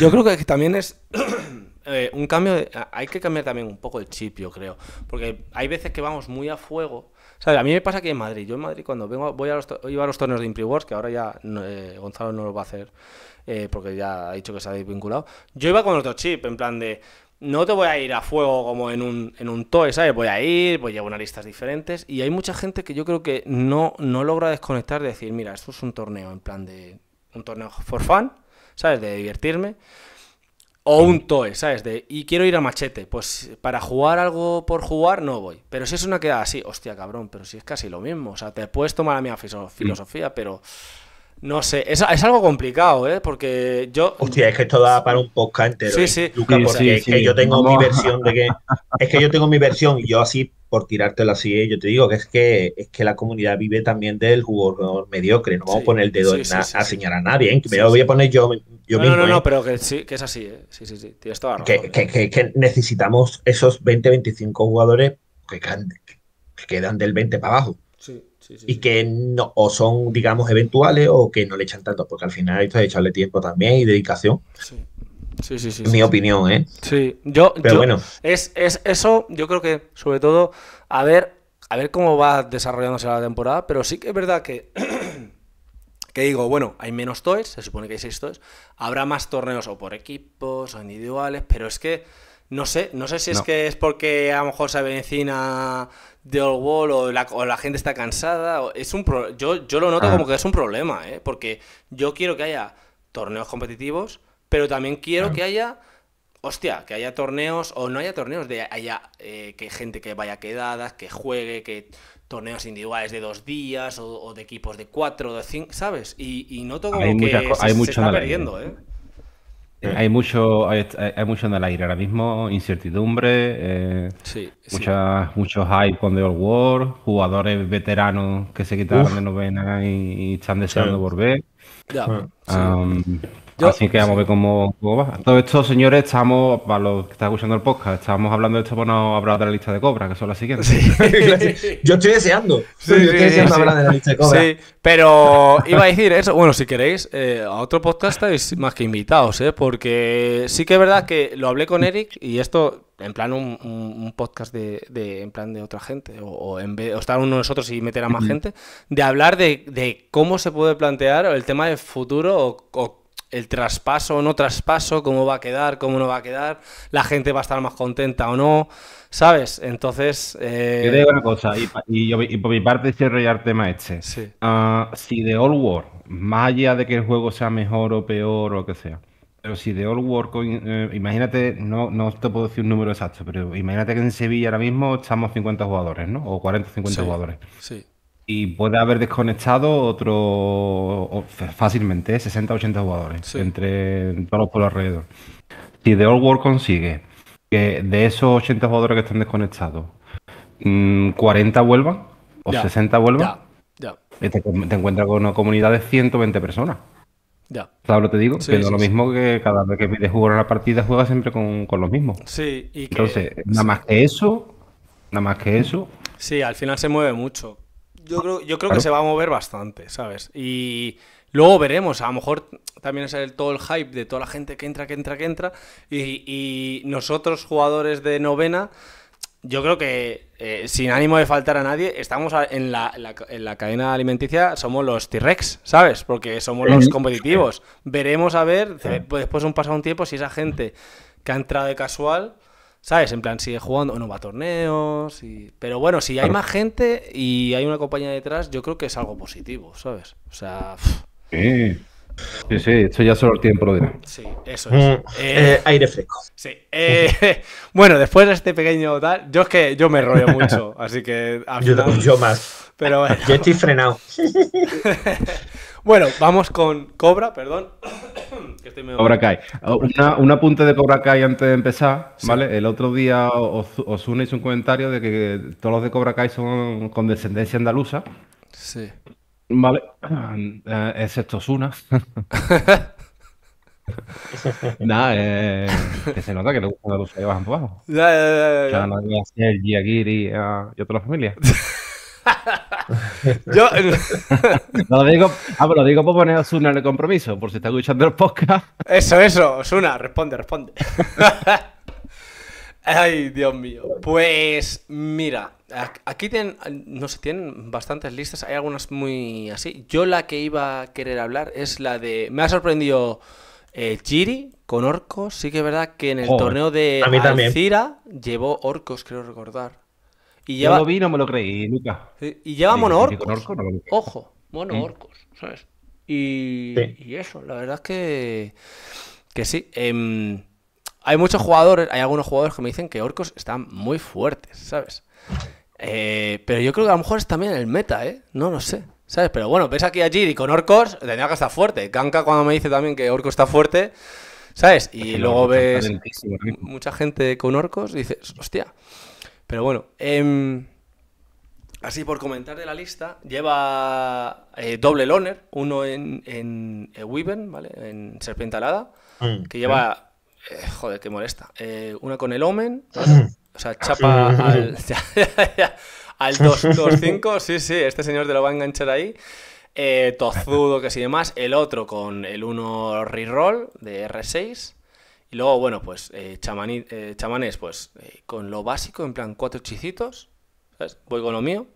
Yo, creo que también es... (clears throat) Eh, un cambio, hay que cambiar también un poco el chip, yo creo, porque hay veces que vamos muy a fuego. a mí me pasa que en Madrid, yo en Madrid cuando vengo, voy a los, iba a los torneos de ImpriWars Wars, que ahora ya eh, Gonzalo no lo va a hacer, eh, porque ya ha dicho que se ha desvinculado, yo iba con otro chip, en plan de, no te voy a ir a fuego como en un, en un ¿sabes? Voy a ir, voy a llevar unas listas diferentes. Y hay mucha gente que yo creo que no, no logra desconectar de decir, mira, esto es un torneo en plan de. Un torneo for fun, ¿sabes? De divertirme. O un TOE, ¿sabes? De, y quiero ir a machete. Pues para jugar algo por jugar no voy. Pero si es una quedada así, hostia cabrón, pero si es casi lo mismo. O sea, te puedes tomar la misma mm. filosofía, pero no sé, es, es, algo complicado, ¿eh? Porque yo. Hostia, es que esto da para un podcast entero. Sí, ¿eh? sí. porque es que yo tengo mi versión de que. Es que yo tengo mi versión y yo así, por tirártelo así, ¿eh? yo te digo que es que es que la comunidad vive también del jugador mediocre. No vamos a poner el dedo nada, a señalar a nadie, ¿eh? me lo voy a poner yo, mismo. No, no, ¿eh? no, pero que sí, que es así, ¿eh? Sí, sí, sí. Que, que, necesitamos esos 20, 25 jugadores que que quedan del 20 para abajo. Sí y que no, o son, digamos, eventuales o que no le echan tanto, porque al final esto que echarle tiempo también y dedicación. Sí. Sí, sí, sí. Mi opinión, ¿eh? Sí, yo. Pero bueno. Es, eso, yo creo que, sobre todo, a ver, a ver cómo va desarrollándose la temporada, pero sí que es verdad que. (clears throat) que digo, bueno, hay menos Toys. se supone que hay seis Toys. habrá más torneos o por equipos o individuales, pero es que. No sé, no sé si es que es porque a lo mejor se avecina de All o la, la, gente está cansada. es un yo, yo lo noto ah. como que es un problema, ¿eh? porque yo quiero que haya torneos competitivos, pero también quiero que haya, hostia, que haya torneos o no haya torneos, de haya eh, que gente que vaya quedadas, que juegue, que torneos individuales de dos días o, de equipos de cuatro, de cinco, ¿sabes? Y, y noto como que se, hay está perdiendo, ¿eh? ¿eh? Hay mucho, hay, mucho en el aire ahora mismo, incertidumbre, eh, muchos hype con The Old War, jugadores veteranos que se quitaron de novena y, están deseando volver. Ah. Um, Así que vamos a ver cómo, va. Todos estos señores, estamos, para los que están escuchando el podcast, estamos hablando de esto para pues no (laughs) hablar de la lista de cobras, que son las siguientes. yo estoy deseando. estoy deseando hablar de la lista de cobras. Sí, pero iba a decir eso. Bueno, si queréis, eh, a otro podcast estáis más que invitados, ¿eh? Porque sí que es verdad que lo hablé con Eric y esto en plan un, podcast de, en plan de otra gente o, en vez, o estar uno de nosotros y meter a más gente de hablar de, cómo se puede plantear el tema del futuro o, o el traspaso o no traspaso, cómo va a quedar, cómo no va a quedar, la gente va a estar más contenta o no, ¿sabes? Entonces... Eh... digo una cosa, y, por mi parte cierro ya el tema este. Ah, si de All World, más allá de que el juego sea mejor o peor o lo que sea, pero si de All War, eh, imagínate, no, no te puedo decir un número exacto, pero imagínate que en Sevilla ahora mismo estamos 50 jugadores, ¿no? O 40 50 jugadores. Sí. Y puede haber desconectado otro fácilmente 60, 80 jugadores entre todos los pueblos alrededor. Si The All World consigue que de esos 80 jugadores que están desconectados, 40 mm, vuelvan o 60 vuelvan, ya, eh, Te, encuentras con una comunidad de 120 personas. Ya. ¿Sabes lo te digo? siendo lo mismo que cada vez que pides jugar una partida, juegas siempre con, con los mismos. Sí, Entonces, nada más que eso, nada más que eso. Sí, al final se mueve mucho yo creo, que se va a mover bastante, ¿sabes? Y luego veremos, a lo mejor también es el, todo el hype de toda la gente que entra, que entra, que entra, y, nosotros jugadores de novena, yo creo que eh, sin ánimo de faltar a nadie, estamos en la, la, cadena alimenticia, somos los T-Rex, ¿sabes? Porque somos los competitivos. Veremos a ver, después de un pasado un tiempo, si esa gente que ha entrado de casual ¿Sabes? En plan, sigue jugando o no va a torneos. Pero bueno, si hay más gente y hay una compañía detrás, yo creo que es algo positivo, ¿sabes? O sea. Sí. Sí, sí, esto ya solo el tiempo lo dirá. Sí, eso es. Mm. Eh, eh, aire fresco. Sí. Eh, (laughs) bueno, después de este pequeño tal, yo es que yo me rollo (laughs) mucho, así que. Yo, más. Pero Yo estoy frenado. (laughs) Bueno, vamos con Cobra, perdón. (coughs) Cobra Kai. Ah, una, un apunte de Cobra Kai antes de empezar, ¿vale? El otro día Osuna hizo un comentario de que todos los de Cobra Kai son con descendencia andaluza. Sí. Vale, (coughs) eh, excepto Osuna. (laughs) Nada, eh, que se nota que le gusta la de bajo Ya, ya, ya. no a ser eh, y otra familia. (laughs) Yo (laughs) lo digo, ah, pues lo digo por poner a Osuna en el compromiso, por si está escuchando el podcast. Eso, eso, Osuna, responde, responde. (laughs) Ay, Dios mío. Pues mira, aquí tienen, no sé, tienen bastantes listas, hay algunas muy así. Yo la que iba a querer hablar es la de... Me ha sorprendido eh, Giri con orcos. Sí que es verdad que en el torneo de Alcira llevó orcos, creo recordar. Y lleva... lo vi no me lo creí, nunca y lleva mono orcos Ojo, mono orcos ¿sabes? Y, eso, la verdad es que, que sí. Em, hay muchos jugadores, hay algunos jugadores que me dicen que orcos están muy fuertes, ¿sabes? Eh, pero yo creo que a lo mejor es también el meta, ¿eh? No lo sé. ¿Sabes? Pero bueno, ves aquí a Giri con orcos, tendría que estar fuerte. Kanka cuando me dice también que orco está fuerte, ¿sabes? Y luego ves ¿eh? mucha gente con orcos y dices, hostia. Pero bueno, em, así por comentar de la lista, lleva eh, doble loner, uno en, en, eh, Weaven, ¿vale? En Serpiente Alada, mm, que lleva. Eh, joder, qué molesta. una con el Omen, (clears throat) o sea, chapa (laughs) al. (laughs) Al 2 sí, sí, este señor te lo va a enganchar ahí. tozudo, que sí demás. El otro con el 1 reroll de R6. Y luego, bueno, pues eh, eh chamanes, pues eh, con lo básico, en plan cuatro hechicitos, ¿sabes? voy con lo mío.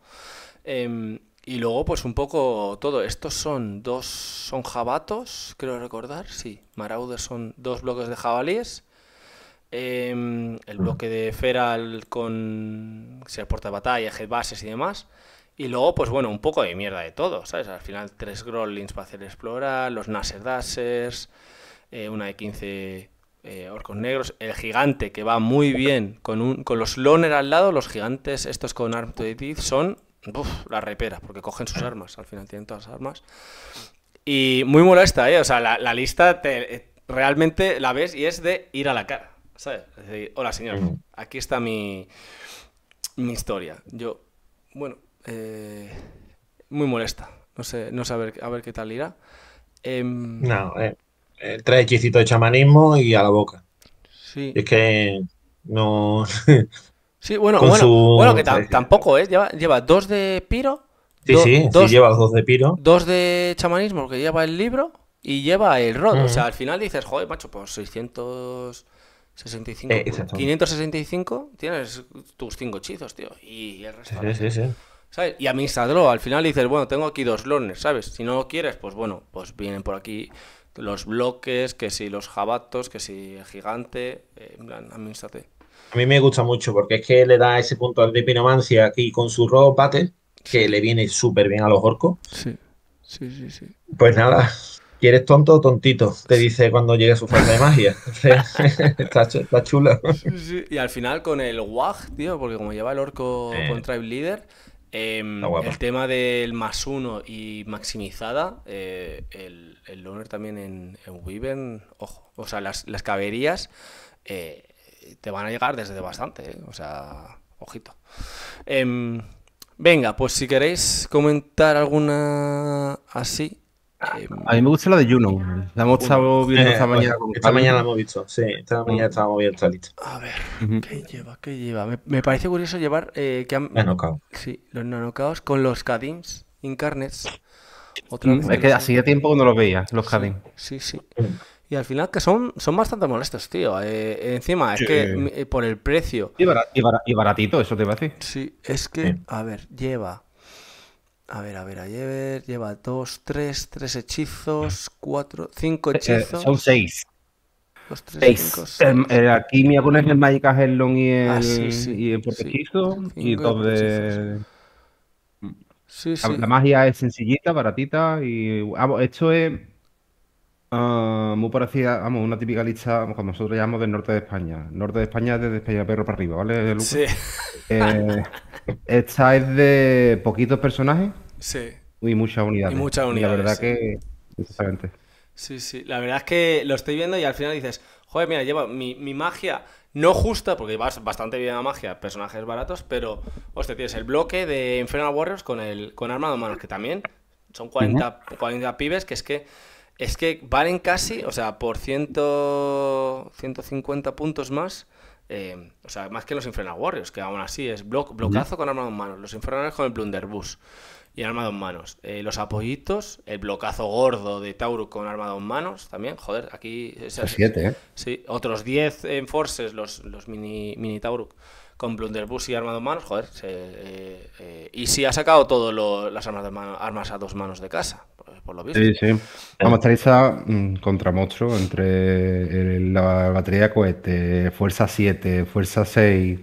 Em, y luego, pues un poco todo. Estos son dos, son jabatos, creo recordar, sí. Marauders son dos bloques de jabalíes. Em, el bloque de Feral con ser porta de batalla, headbases y demás. Y luego, pues bueno, un poco de mierda de todo, ¿sabes? Al final, tres grollins para hacer explorar, los Nasser Dashers, eh, una de 15 eh, orcos negros, el gigante que va muy bien con, un, con los loner al lado, los gigantes estos con Arm to son uf, las reperas, porque cogen sus armas, al final tienen todas las armas. Y muy molesta, ¿eh? O sea, la, lista realmente la ves y es de ir a la cara, ¿sabes? decir, hola señor, aquí está mi, mi historia. Yo, bueno, eh, muy molesta. No sé, no sé a ver, qué tal irá. Em, no, eh, eh, tres hechicitos de chamanismo y a la boca. Sí. es que no. (laughs) sí, bueno, bueno, bueno, que eh, tampoco, ¿eh? Lleva, dos de piro. Sí, sí, dos, sí, lleva dos de piro. Dos de chamanismo, que lleva el libro y lleva el rod. O mm. sea, al final dices, joder, macho, pues 665... 565 eh, tienes tus cinco hechizos, tío. Y el resto. Sí, sí, sí. ¿sabes? Y Sadro, Al final dices, bueno, tengo aquí dos lones, ¿sabes? Si no quieres, pues bueno, pues vienen por aquí los bloques, que si los jabatos, que si el gigante, eh, en plan, administrate. A mí me gusta mucho porque es que le da ese punto de pinomancia aquí con su robo pate que le viene súper bien a los orcos. Sí, sí, sí, sí. Pues nada, ¿quieres tonto o tontito? Te dice cuando llegue su falta de magia. (laughs) está, chula. Y al final con el WAG, tío, porque como lleva el orco eh. contra el líder Em, el tema del más uno y maximizada, eh, el, el, también en, en Weaven, ojo, o sea, las, las caberías eh, te van a llegar desde bastante, eh, o sea, ojito. Em, venga, pues si queréis comentar alguna así, a mí me gusta la de Juno. La hemos estado viendo eh, esta pues, mañana. esta mañana la hemos visto, sí. Esta mañana estábamos viendo esta lista. A ver, ¿qué lleva? ¿Qué lleva? Me, parece curioso llevar eh, que han, Sí, los nanocaos con los cadims incarnates. Otra mm, vez es que hacía tiempo cuando no los veía, los cadims. Sí, sí. Y al final que son, son bastante molestos, tío. Eh, encima, es que eh, por el precio. Y, baratito, eso te va a decir. Sí, es que, a ver, lleva a ver, a ver, a ayer lleva dos, tres, tres hechizos, cuatro, cinco eh, eh, hechizos. son seis. Dos, tres, Cinco, aquí me pones el Magic y el, ah, y el sí. y dos de... Mm. La, magia es sencillita, baratita y... esto es Ah, muy parecida, vamos, una típica lista, como nosotros llamamos del norte de España. Norte de España es desde España Perro para arriba, ¿vale, Lucas? Sí. Eh, esta es de poquitos personajes. Sí. Y mucha unidad Y mucha unidad la verdad que. Sí, sí. La verdad es que lo estoy viendo y al final dices, joder, mira, lleva mi, magia no justa, porque vas bastante bien la magia, personajes baratos, pero, hostia, tienes el bloque de Infernal Warriors con el con arma de manos, que también son 40, 40 pibes, que es que es que valen casi, o sea, por ciento, 150 puntos más. Eh, o sea, más que los Infernal Warriors, que aún así es blocazo con armado en manos. Los Infernales con el Blunderbuss y armado en manos. Eh, los apoyitos, el blocazo gordo de Tauro con armado en manos también. Joder, aquí. Es, ¿eh? Sí, otros 10 Enforces, los, los mini, mini Tauruk con Blunderbuss y arma de manos, joder, se, eh, eh, y si ha sacado todas las armas, a dos manos de casa, por, lo visto. Sí, sí. Vamos, esa mm, contra monstruo, entre la batería de cohete, fuerza 7, fuerza 6.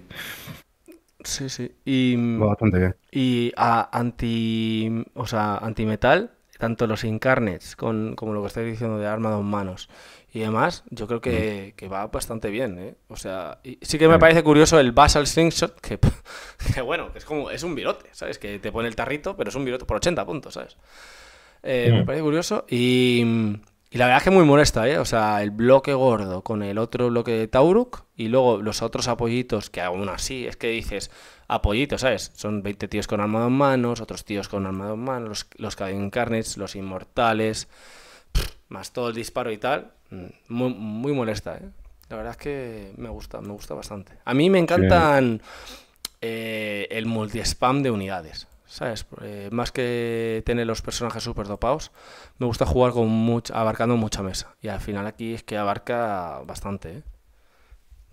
Sí, sí. Y, mm, bastante bien. Y a anti, o sea, antimetal, tanto los incarnates con, como lo que estoy diciendo de arma a manos y además, yo creo que, va bastante bien, ¿eh? O sea, sí que me parece curioso el Basal Slingshot, que, (laughs) que, bueno, es como, es un virote, ¿sabes? Que te pone el tarrito, pero es un virote por 80 puntos, ¿sabes? Eh, me parece curioso y, la verdad es que muy molesta, ¿eh? O sea, el bloque gordo con el otro bloque de Tauruk y luego los otros apoyitos, que aún así es que dices apoyitos, ¿sabes? Son 20 tíos con armado en manos, otros tíos con armado en manos, los, los que los inmortales más todo el disparo y tal, mm, muy, molesta, ¿eh? La verdad es que me gusta, me gusta bastante. A mí me encantan eh, el multi-spam de unidades, ¿sabes? Eh, más que tener los personajes súper dopados, me gusta jugar con mucho abarcando mucha mesa. Y al final aquí es que abarca bastante,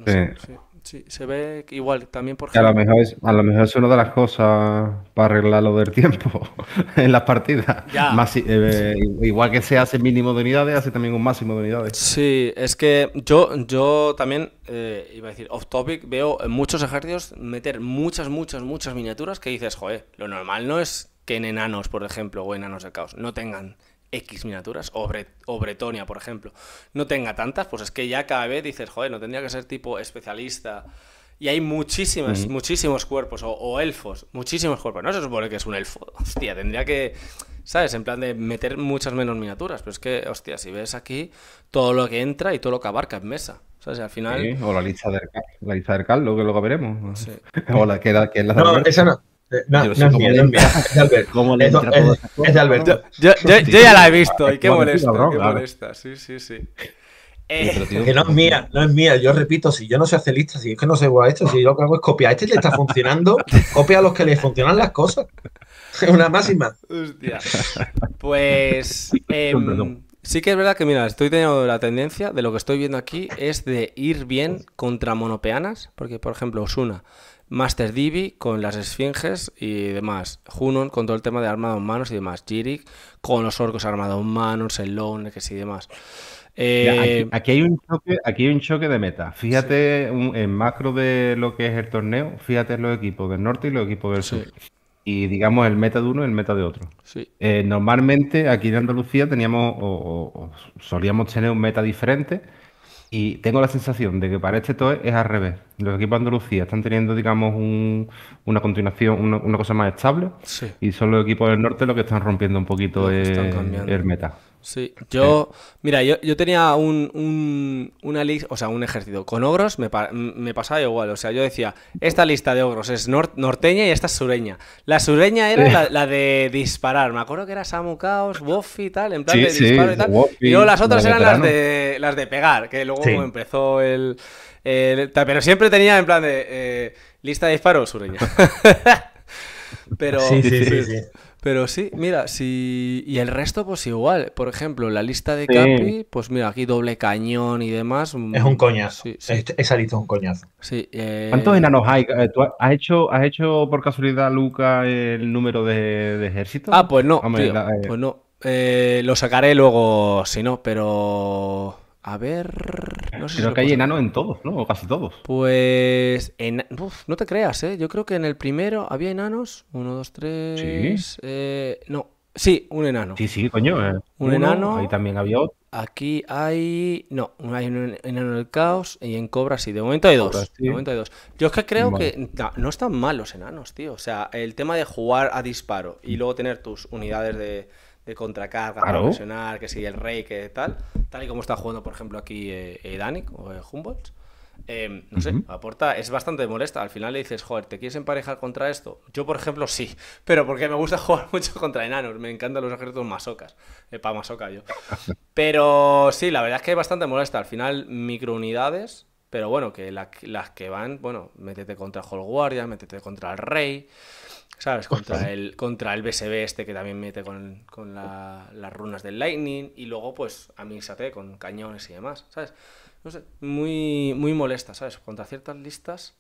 ¿eh? sí. Sí, se ve igual también por A lo, mejor es, a lo mejor es una de las cosas para arreglar lo del tiempo (laughs) en las partidas. Eh, igual que se hace mínimo de unidades, hace también un máximo de unidades. Sí, es que yo, yo también, eh, iba a decir, off topic, veo en muchos ejércitos meter muchas, muchas, muchas miniaturas que dices, joder, lo normal no es que en enanos, por ejemplo, o enanos de caos, no tengan X miniaturas, o, Bretonia, por ejemplo, no tenga tantas, pues es que ya cada vez dices, joder, no tendría que ser tipo especialista. Y hay muchísimas, muchísimos cuerpos, o, elfos, muchísimos cuerpos. No se supone que es un elfo. Hostia, tendría que, ¿sabes? En plan de meter muchas menos miniaturas. Pero es que, hostia, si ves aquí todo lo que entra y todo lo que abarca en mesa. Al final... Sí, o la lista de la lista del que luego veremos. (laughs) o la que, la, que la no, esa no. Eh, no, no, es mía, es de (laughs) Es Yo, ya la he visto y qué molesta, qué molesta. Sí, sí, sí. Eh, que no es mía, no es mía. Yo repito, si yo no sé hacer listas, si es que no sé a esto, si yo lo que hago es copiar. Este le está funcionando, (laughs) copia a los que le funcionan las cosas. Es una máxima. (laughs) Pues. Em, sí que es verdad que, mira, estoy teniendo la tendencia de lo que estoy viendo aquí es de ir bien contra monopeanas, porque, por ejemplo, Osuna. Master Divi con las esfinges y demás. Hunon con todo el tema de armado en manos y demás. Jirik con los orcos armado en manos, el que y demás. Eh, aquí, hay un choque, aquí hay un choque de meta. Fíjate en macro de lo que es el torneo, fíjate los equipos del norte y los equipos del sur. Y digamos el meta de uno y el meta de otro. Eh, normalmente aquí en Andalucía teníamos o solíamos tener un meta diferente y tengo la sensación de que para este TOE es al revés. Los equipos de Andalucía están teniendo, digamos, una continuación, una, cosa más estable. Y son los equipos del norte los que están rompiendo un poquito el, el meta. Sí, yo, mira, yo, yo tenía un, una lista, o sea, un ejército. Con ogros me, pasaba igual, o sea, yo decía, esta lista de ogros es norteña y esta es sureña. La sureña era la, de disparar, me acuerdo que era Samu Caos, y tal, en plan de disparo y tal. y luego las otras eran las de, las de pegar, que luego empezó el, Pero siempre tenía en plan de eh, lista de disparo sureña. (laughs) (laughs) pero... sí, sí. sí. Pero sí, mira, si. Y el resto, pues igual. Por ejemplo, la lista de Capi, pues mira, aquí doble cañón y demás. Mm, es un coñazo. Este, esa lista es un coñazo. Eh, ¿Cuántos enanos hay? Eh, has hecho, has hecho por casualidad, Luca, el número de, ejército? Ah, pues no. Eh, pues no. lo sacaré luego, si no, pero. A ver. creo que hay enano en todos, ¿no? O casi todos. Pues. En... no te creas, ¿eh? Yo creo que en el primero había enanos. Uno, dos, tres. Sí. Eh, no. Sí, un enano. Sí, sí, coño. Eh. Un enano. Ahí también había otro. Aquí hay. No, hay un enano en el caos y en cobra sí. De momento hay dos. De momento hay dos. Yo es que creo que. No, no están mal los enanos, tío. O sea, el tema de jugar a disparo y mm. luego tener tus unidades de de contracarga, claro. que si el rey, que tal, tal y como está jugando, por ejemplo, aquí eh, eh o eh, Humboldt. Em, no sé, aporta, es bastante molesta. Al final le dices, joder, ¿te quieres emparejar contra esto? Yo, por ejemplo, sí, (laughs) pero porque me gusta (laughs) jugar mucho contra enanos, me encantan los ejércitos masocas, eh, para masoca yo. (laughs) Pero sí, la verdad es que es bastante molesta. Al final, microunidades, pero bueno, que las que van, bueno, métete contra Hall Guardia, métete contra el Rey. ¿Sabes? Contra el, contra el BSB este que también mete con, las runas del Lightning y luego pues a mí atreve con cañones y demás, ¿sabes? No sé, muy, muy molesta, ¿sabes? Contra ciertas listas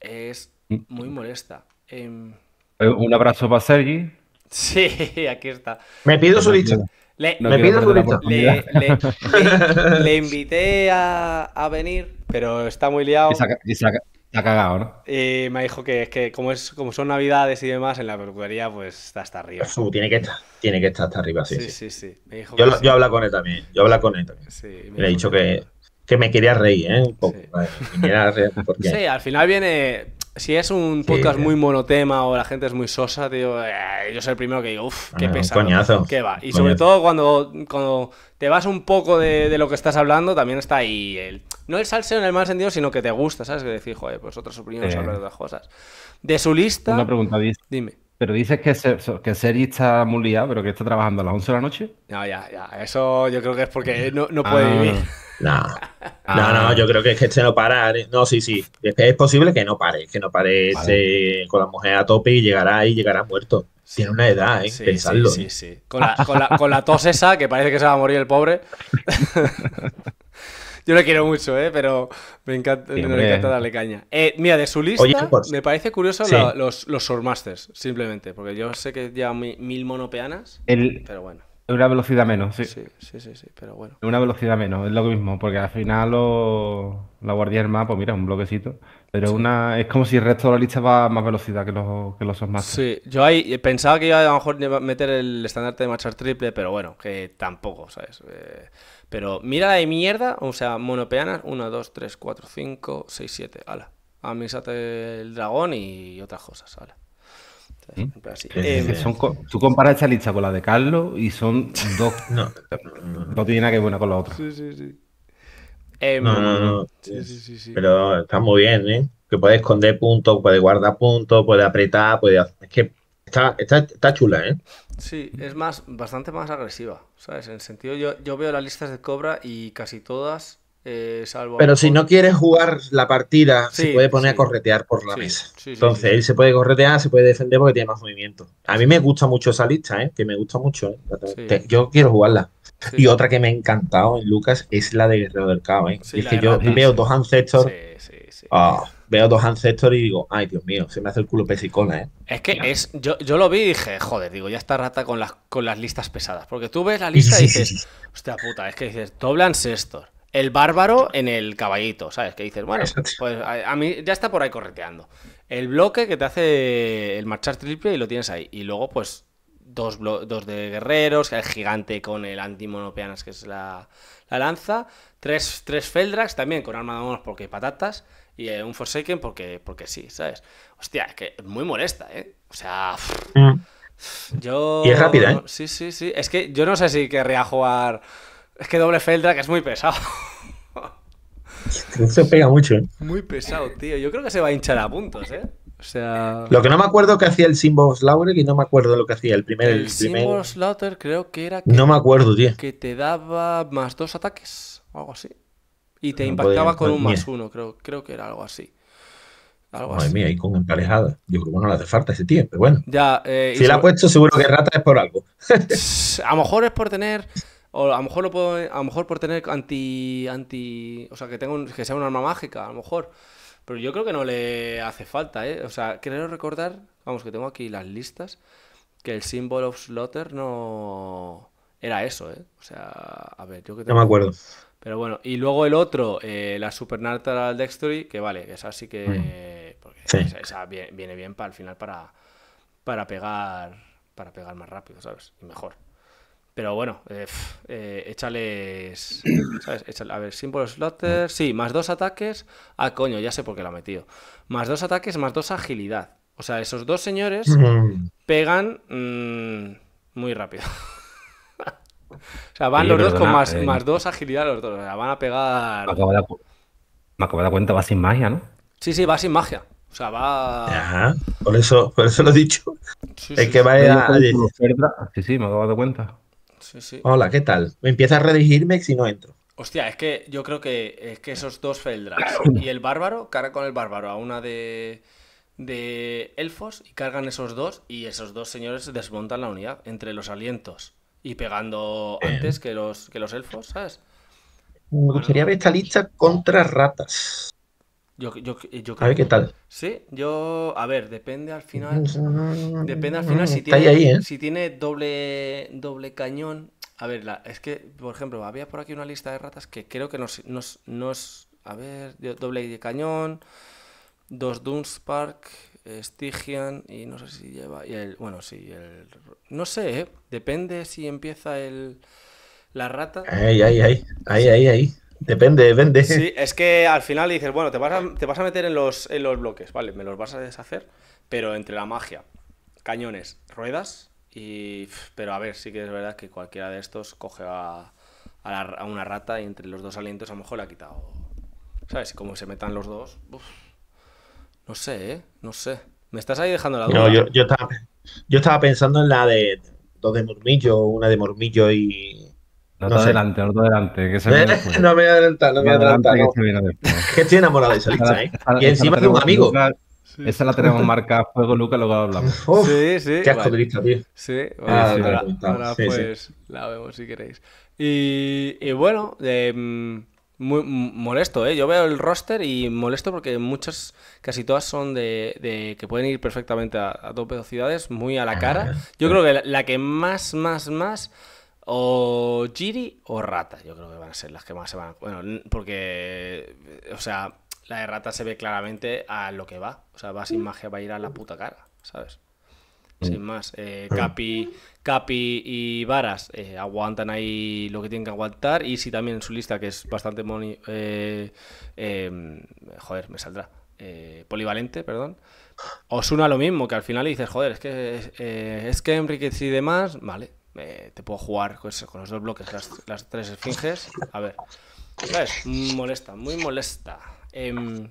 es mm. muy molesta. Em, eh, un abrazo para Sergi. Sí, (laughs) aquí está. Me pido su dicho. Le, me pido su dicho. (laughs) Le, invité a, venir, pero está muy liado. Está cagado, ¿no? Y eh, me dijo que, que como, es, como son navidades y demás, en la peluquería pues está hasta arriba. tiene, que estar, tiene que estar hasta arriba, sí. Sí, sí, sí. yo, habla con él también. Yo habla con él me le he dicho que, que, me quería reír, ¿eh? sí, al final viene si es un podcast muy monotema o la gente es muy sosa, eh, yo soy el primero que digo, uff, qué pesado. Coñazo. ¿Qué va? Y sobre todo cuando, cuando te vas un poco de, lo que estás hablando, también está ahí el. No el salseo en el mal sentido, sino que te gusta, ¿sabes? Que decir, joder, pues otras opiniones sobre otras cosas. De su lista. Una pregunta, dime. Pero dices que, que Seri está muy liado, pero que está trabajando a las 11 de la noche. No, ya, ya. Eso yo creo que es porque mm. no, puede ah. vivir. Ah. No. No, yo creo que es que se no para. No, sí, sí. Es, posible que no pare, que no pare con la mujer a tope y llegará ahí, llegará muerto. Tiene una edad, ¿eh? Sí, ¿eh? Sí, sí, Con la, tos esa, que parece que se va a morir el pobre. (laughs) Yo le quiero mucho, ¿eh? pero me encanta, me encanta darle caña. Eh, mira, de su lista, me parece curioso los, los simplemente, porque yo sé que lleva mil monopeanas, pero bueno. Una velocidad menos, sí. sí. Sí, sí, pero bueno. Una velocidad menos, es lo mismo, porque al final la guardia del mapa, pues mira, un bloquecito. Pero una es como si el resto de la lista va a más velocidad que los, que los más. Sí, yo ahí eh, pensaba que iba a lo mejor meter el estandarte de marchar triple, pero bueno, que tampoco, ¿sabes? Eh, pero mira la de mierda, o sea, monopeanas, 1, 2, 3, 4, 5, 6, 7, ala. misate el dragón y otras cosas, ala. ¿Mm? Así. Eh, son, tú comparas esta lista con la de Carlos y son dos. (laughs) no, no tiene nada que ver con la otra. Sí, sí, sí. no, em, no, no. Sí, sí, sí, Pero está muy bien, ¿eh? Que puede esconder puntos, puede guardar puntos, puede apretar, puede hacer. Es que está, chula, ¿eh? Sí, es más, bastante más agresiva, ¿sabes? En el sentido, yo, yo veo las listas de Cobra y casi todas eh, Pero si no quieres jugar la partida, se puede poner a corretear por la mesa. Entonces, él se puede corretear, se puede defender porque tiene más movimiento. A mí me gusta mucho esa lista, ¿eh? que me gusta mucho. ¿eh? yo quiero jugarla. Y otra que me ha encantado en Lucas es la de Guerrero del Cabo ¿eh? es que yo veo dos ancestors. Ah, veo dos ancestors y digo, ay Dios mío, se me hace el culo pesicola, ¿eh? Es que es, yo, yo lo vi y dije, joder, digo, ya está rata con las, con las listas pesadas. Porque tú ves la lista y dices, hostia puta, es que dices, doble ancestor el bárbaro en el caballito, ¿sabes? Que dices, bueno, pues a, mí ya está por ahí correteando. El bloque que te hace el marchar triple y lo tienes ahí. Y luego, pues, dos, dos de guerreros, el gigante con el antimonopeanas, que es la, lanza. Tres, tres Feldrax también con arma de monos porque patatas. Y eh, un Forsaken porque, porque sí, ¿sabes? Hostia, es que muy molesta, ¿eh? O sea. Mm. Yo. Y es rápida, ¿eh? Sí, sí, sí. Es que yo no sé si querría jugar es que doble Feldrack es muy pesado. (laughs) Se pega mucho, ¿eh? Muy pesado, tío. Yo creo que se va a hinchar a puntos, ¿eh? O sea... Lo que no me acuerdo que hacía el Simbos Slaughter y no me acuerdo lo que hacía el primer. El, el primer... creo que era. no me acuerdo, tío. Que te daba más dos ataques o algo así. Y te impactaba con un más uno, creo, creo que era algo así. Madre mía, y con emparejada. Yo creo que no le hace falta ese tío, pero bueno. Ya, eh, si la ha puesto, seguro que rata es por algo. (laughs) a lo mejor es por tener o a lo mejor lo puedo, a lo mejor por tener anti, anti, o sea, que tengo que sea un arma mágica, a lo mejor. Pero yo creo que no le hace falta, ¿eh? O sea, quiero recordar, vamos, que tengo aquí las listas, que el Symbol of slaughter no era eso, ¿eh? O sea, a ver, yo que No me acuerdo. Pero bueno, y luego el otro, eh, la Supernatural Dextory, que vale, esa sí que... Mm. Esa, viene bien para al final para, para pegar para pegar más rápido, ¿sabes? Y mejor. Pero bueno, eh, eh, échales, (coughs) a ver, símbolos slotter. Sí, más dos ataques. Ah, coño, ya sé por qué lo ha metido. Más dos ataques, más dos agilidad. O sea, esos dos señores mm. pegan mm, muy rápido. (laughs) o sea, van los dos con eh, más, dos agilidad los dos. O sea, van a pegar. Me acabo, de, dar cuenta, va sin magia, ¿no? Sí, sí, va sin magia. O sea, va. Ajá. Por eso, por eso lo he dicho. es que va a. Sí, sí, me acabo de dar cuenta. Hola, ¿qué tal? Me empieza a redirigirme si no entro. Hostia, es que yo creo que, es que esos dos Feldrax (coughs) y el bárbaro carga con el bárbaro a una de, de elfos y cargan esos dos y esos dos señores desmontan la unidad entre los alientos y pegando antes que los, que los elfos, ¿sabes? Me gustaría ver esta lista contra ratas. Yo, yo, eh, yo creo... A ver qué tal. Sí, yo. A ver, depende al final. (laughs) Depende al final si tiene, ¿eh? si tiene doble, doble cañón. A ver, es que, por ejemplo, había por aquí una lista de ratas que creo que no nos, a ver, doble cañón. Dos Dunspark. Stygian y no sé si lleva. Y el, bueno, sí, el. No sé, ¿eh? depende si empieza el. La rata. Ahí, ahí, ahí. Ahí, ahí, ahí. Depende, depende. Sí, es que al final dices, bueno, te vas a, te vas a meter en los, los bloques, vale, me los vas a deshacer, pero entre la magia, cañones, ruedas y... Pero a ver, sí que es verdad que cualquiera de estos coge a, una rata y entre los dos alientos a lo mejor le ha quitado... ¿Sabes? como se metan los dos... no sé, ¿eh? No sé. Me estás ahí dejando la duda. No, yo, estaba, yo estaba pensando en la de dos de Mormillo, una de Mormillo y no, te adelante, no te adelante. Que se viene ¿Eh? no me voy a adelantar, no me voy a adelantar. Que, estoy enamorado de esa ¿eh? y encima de un amigo. Esa la tenemos marca Fuego Luca, luego hablamos. (laughs) sí, sí. Qué vale. tío. Sí, ah, sí, ahora, pues la vemos si queréis. Y, bueno, em, muy molesto, ¿eh? Yo veo el roster y molesto porque muchas, casi todas son de, que pueden ir perfectamente a, dos velocidades, muy a la ah, cara. Yo creo que la que más, más, más o Giri o Rata, yo creo que van a ser las que más se van a... Bueno, porque, o sea, la de Rata se ve claramente a lo que va. O sea, va sin magia, va a ir a la puta cara, ¿sabes? Mm. Sin más. Eh, Capi, Capi y Varas eh, aguantan ahí lo que tienen que aguantar. Y si también en su lista, que es bastante moni... Eh, em, joder, me saldrá. polivalente, perdón. Os Osuna lo mismo, que al final dices, joder, es que, es que Enriquez y demás, vale, eh, te puedo jugar con, pues, con, los dos bloques, las, tres esfinges. A ver, ¿sabes? Molesta, muy molesta. Em,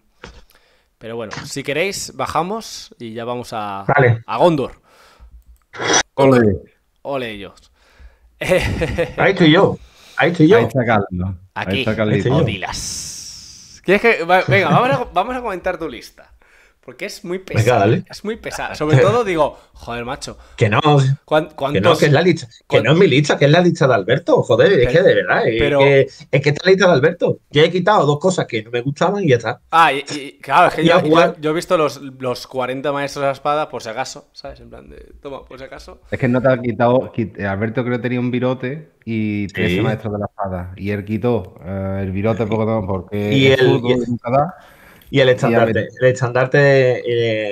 pero bueno, si queréis, bajamos y ya vamos a, a Gondor. Ole. Ole ellos. Ahí estoy yo. Ahí estoy yo. Aquí, Odilas. Venga, vamos a comentar tu lista. Porque es muy pesada. es muy pesada. Sobre (laughs) todo digo, joder, macho. Que no. Que no, es la Que no es mi lista, que es la licha de Alberto. Joder, es que de verdad. Es, que, es que licha de Alberto. Ya he quitado dos cosas que no me gustaban y ya está. Ah, y, claro, es que yo, he visto los, los 40 maestros de la espada por si acaso, ¿sabes? En plan de, toma, por si acaso. Es que no te ha quitado. Alberto creo que tenía un virote y tres maestros de la espada. Y él quitó eh, el virote porque. Y y el estandarte, el estandarte,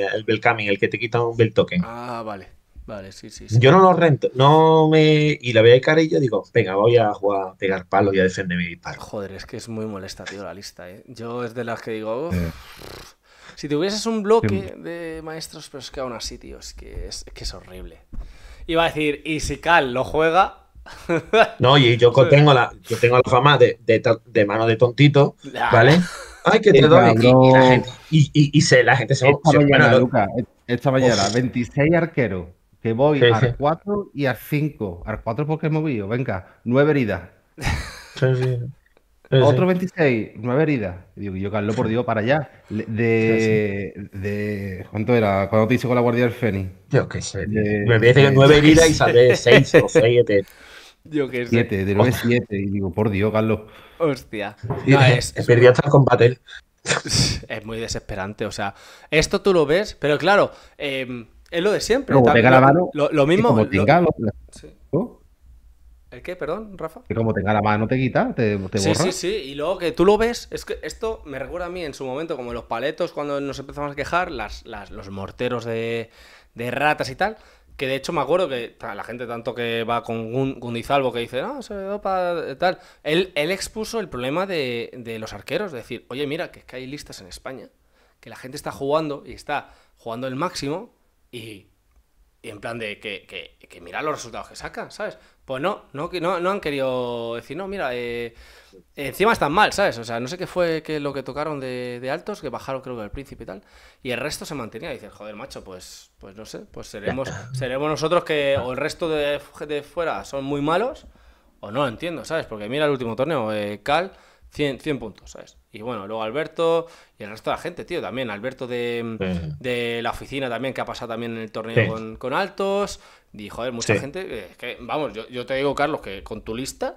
eh, el el que te quita un Bel token. Ah, vale. Vale, sí, sí, Yo no lo rento, no me. Y la veo de cara y yo digo, venga, voy a jugar, pegar palo y a defender mi palo. Joder, es que es muy molesta, tío, la lista, ¿eh? Yo es de las que digo. Eh. si Si hubieses un bloque de maestros, pero es que aún así, tío, es que es, que es horrible. Iba a decir, y si Cal lo juega, no, y yo (laughs) tengo la, yo tengo la fama de, de mano de tontito, ¿vale? Ay, que te doy. Y, y, la gente, y, y se, la gente se Esta mañana, Luca, e-, esta mañana, 26 arqueros. Que voy sí, a 4 y a 5. A 4 porque he movido. Venga, 9 heridas. Sí, Otro 26, 9 heridas. Digo, yo, Carlos, por Dios, para allá. De, de. ¿Cuánto era? cuando te hice con la Guardia del Feni? Yo qué sé. De, me parece que 9 heridas y sale 6 o 7. (laughs) Yo qué sé. Siete, de 9 7. Y digo, por Dios, Carlos. Hostia. No, es, es (laughs) hasta el combate. ¿eh? (laughs) Es muy desesperante. O sea, esto tú lo ves, pero claro, em, es lo de siempre. Como pega la mano. Lo, mismo. Como tenga, ¿El qué, perdón, Rafa? Que como tenga la mano te quita, te, borra. Sí, sí, sí. Y luego que tú lo ves, es que esto me recuerda a mí en su momento, como los paletos cuando nos empezamos a quejar, las, las los morteros de ratas y tal que de hecho me acuerdo que la gente tanto que va con Gundizalvo que dice, no, se dopa, tal. Él, él expuso el problema de, los arqueros, de decir, oye, mira, que es que hay listas en España, que la gente está jugando y está jugando el máximo y, en plan de que, que, que mira los resultados que sacan, ¿sabes? Pues no, no, no, no han querido decir, no, mira, eh, Encima están mal, ¿sabes? O sea, no sé qué fue lo que tocaron de, altos, que bajaron creo que el príncipe y tal, y el resto se mantenía. Y dices, joder, macho, pues, pues no sé, pues seremos, seremos nosotros que o el resto de, de fuera son muy malos, o no entiendo, ¿sabes? Porque mira el último torneo, eh, Cal, 100, puntos, ¿sabes? Y bueno, luego Alberto y el resto de la gente, tío, también. Alberto de, la oficina también, que ha pasado también en el torneo con, altos. Y joder, mucha gente. Eh, que, vamos, yo, yo te digo, Carlos, que con tu lista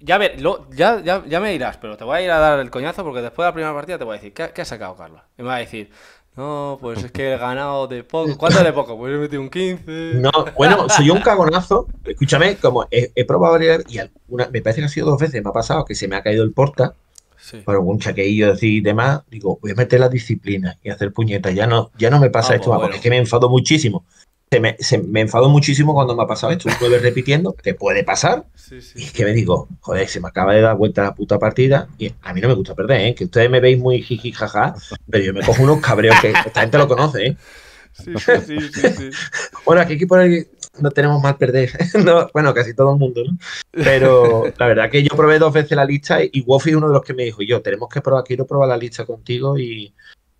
ya, ver, lo, ya, ya, me dirás, pero te voy a ir a dar el coñazo porque después de la primera partida te voy a decir, ¿qué, ha has sacado, Carlos? Y me va a decir, no, pues es que he ganado de poco. ¿Cuánto de poco? Pues he metido un 15. No, bueno, soy un cagonazo. Escúchame, como he, a probado y alguna, me parece que ha sido dos veces, me ha pasado que se me ha caído el porta. Sí. Por algún chaqueillo así y demás, digo, voy a meter la disciplina y hacer puñetas. Ya no, ya no me pasa ah, esto, porque es que me enfado muchísimo me, enfadó muchísimo cuando me ha pasado esto. Un jueves repitiendo, que puede pasar. Y que me digo, joder, se me acaba de dar vuelta la puta partida. Y a mí no me gusta perder, ¿eh? que ustedes me veis muy jiji jaja, pero yo me cojo unos cabreos que esta gente lo conoce. ¿eh? Sí, sí, sí, sí, bueno, aquí hay que poner no tenemos más perder. (laughs) bueno, casi todo el mundo, ¿no? Pero la verdad que yo probé dos veces la lista y Wofi es uno de los que me dijo, yo, tenemos que probar, quiero probar la lista contigo y,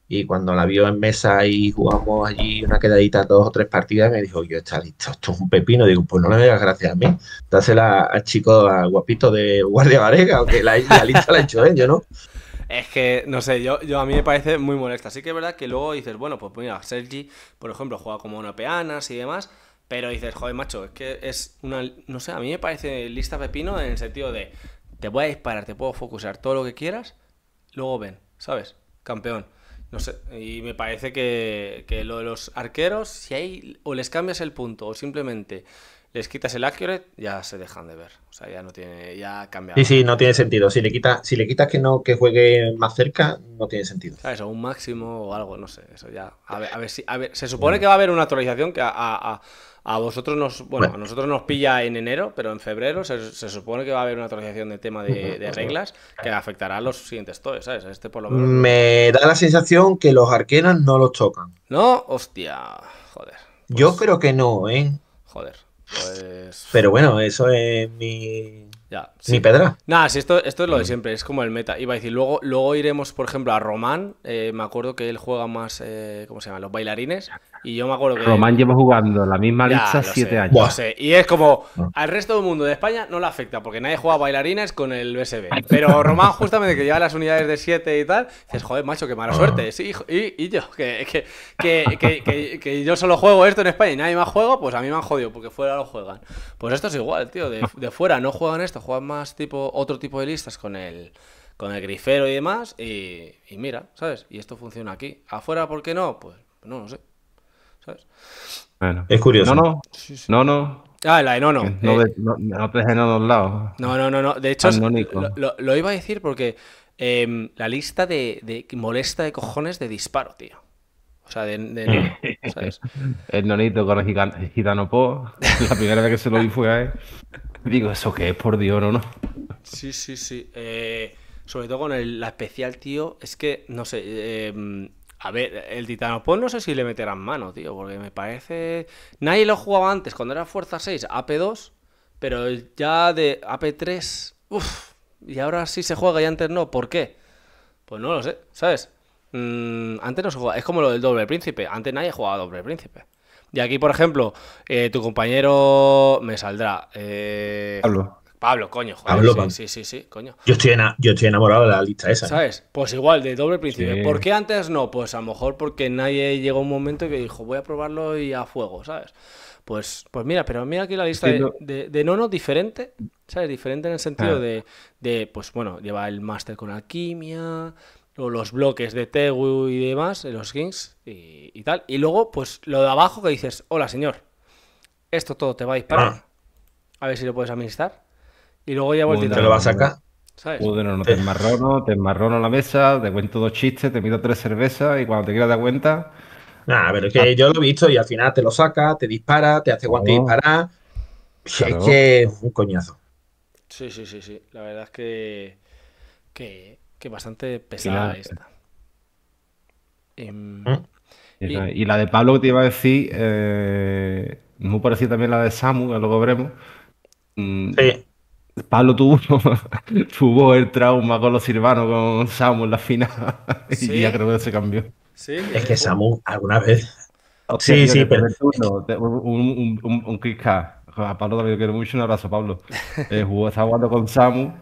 y cuando la vio en mesa y jugamos allí una quedadita, dos o tres partidas, me dijo, yo está listo, esto es un pepino. Digo, pues no le digas gracias a mí. Dásela al chico al guapito de Guardia Varega, Aunque la, lista la ha hecho yo, ¿no? Es que, no sé, yo, yo a mí me parece muy molesta. Así que es verdad que luego dices, bueno, pues mira, Sergi, por ejemplo, juega como una peanas y demás, pero dices, joder, macho, es que es una, no sé, a mí me parece lista pepino en el sentido de, te voy a disparar, te puedo focusar todo lo que quieras, luego ven, ¿sabes? Campeón. No sé, y me parece que, que lo de los arqueros, si hay o les cambias el punto o simplemente les quitas el accurate, ya se dejan de ver. O sea, ya no tiene, ya cambia. Sí, sí, no tiene sentido. Si le quitas, si le quitas que no, que juegue más cerca, no tiene sentido. ¿Sabes? eso, un máximo o algo, no sé. Eso ya. A ver, a ver si, a ver, se supone que va a haber una actualización que a a vosotros nos, bueno, a nosotros nos pilla en enero, pero en febrero se, supone que va a haber una actualización de tema de, reglas que afectará a los siguientes toes, ¿sabes? Este por lo menos. Me da la sensación que los arquenas no los tocan. No, hostia, joder. Yo pues creo que no, ¿eh? Joder. Pues... Pero bueno, eso es mi sí. pedra. Nada, esto, esto es lo de mm. siempre, es como el meta. Iba a decir, luego, luego iremos, por ejemplo, a Román. Eh, me acuerdo que él juega más, eh, ¿cómo se llama? Los bailarines. Y yo me acuerdo que. Román lleva jugando la misma lista siete años. sé. Y es como, ah. al resto del mundo de España no le afecta, porque nadie juega bailarines con el BSB. Pero Román, justamente, que lleva las unidades de 7 y tal, dices, joder, macho, qué mala ah. suerte. Sí, y, yo, que, que, que, que, yo solo juego esto en España y nadie más juego pues a mí me han jodido, porque fuera lo juegan. Pues esto es igual, tío. de fuera no juegan esto jugar más tipo, otro tipo de listas con el, con el grifero y demás, y, mira, ¿sabes? Y esto funciona aquí. Afuera, ¿por qué no? Pues no, no sé. ¿Sabes? Bueno. Es curioso. No, no. No, no. Ah, la de no, no. Eh, no, no, no, lados. No, no, no, De hecho, lo, iba a decir porque em, la lista de, de, molesta de cojones de disparo, tío. O sea, de, de ¿sabes? (laughs) El nonito con el gitano, po. (laughs) La primera vez que se lo vi fue a él. (laughs) Digo, ¿eso que es? Por Dios, ¿o no. Sí, sí, sí. Eh, sobre todo con la especial, tío, es que, no sé, em, a ver, el titanopod pues no sé si le meterán mano, tío, porque me parece... Nadie lo jugaba antes, cuando era Fuerza 6, AP2, pero ya de AP3, uff, y ahora sí se juega y antes no, ¿por qué? Pues no lo sé, ¿sabes? Mm, antes no se jugaba, es como lo del doble príncipe, antes nadie jugaba doble príncipe. Y aquí, por ejemplo, eh, tu compañero me saldrá. Eh, Pablo. Pablo, coño, Pablo, sí, sí, sí, coño. Yo estoy, enamorado de la lista esa. ¿eh? ¿Sabes? Pues igual, de doble principio. ¿Por qué antes no? Pues a lo mejor porque nadie llegó un momento que dijo, voy a probarlo y a fuego, ¿sabes? Pues, pues mira, pero mira aquí la lista de, de, nono diferente, ¿sabes? Diferente en el sentido de, de, pues bueno, lleva el máster con alquimia, los bloques de Tegu y demás, los Kings y, tal. Y luego, pues lo de abajo que dices, hola señor, esto todo te va a disparar. Ah. A ver si lo puedes administrar. Y luego ya vuelta. Te lo vas a sacar. ¿Sabes? te enmarrono, la mesa, te cuento dos chistes, te pido tres cervezas y cuando te quieras dar cuenta. Nada, pero es que yo lo he visto y al final te lo saca, te dispara, te hace guante te disparar. Es que es un coñazo. Sí, sí, sí, sí. La verdad es que. que que bastante pesada esta. Em, ah, y, la de Pablo que te iba a decir, eh, muy parecida también la de Samu, que luego veremos. Mm, sí. Pablo tuvo, (laughs) tuvo el trauma con los silvanos, con Samu en la final. (laughs) Y ya creo que se cambió. Es que Samu, alguna vez. sí, sí, pero. un, un, a Pablo también quiero mucho. Un abrazo, Pablo. (laughs) Eh, jugó, estaba jugando con Samu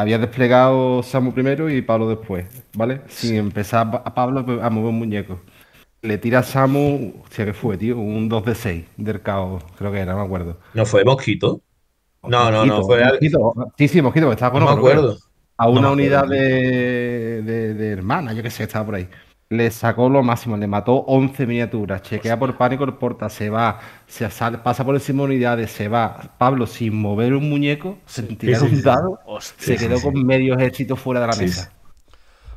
había desplegado Samu primero y Pablo después, ¿vale? Si empezaba a Pablo a mover un muñeco. Le tira Samu, hostia, que fue, tío? Un 2 de 6 del caos, creo que era, no me acuerdo. ¿No fue Mosquito? No, no, no, fue Mosquito. Sí, sí, Mosquito, que estaba con No me acuerdo. A una unidad de, de, de, hermana, yo qué sé, estaba por ahí le sacó lo máximo, le mató 11 miniaturas, chequea por pánico el porta, se va, se pasa por encima unidades, se va. Pablo, sin mover un muñeco, sin un dado, se quedó con medio ejército fuera de la mesa.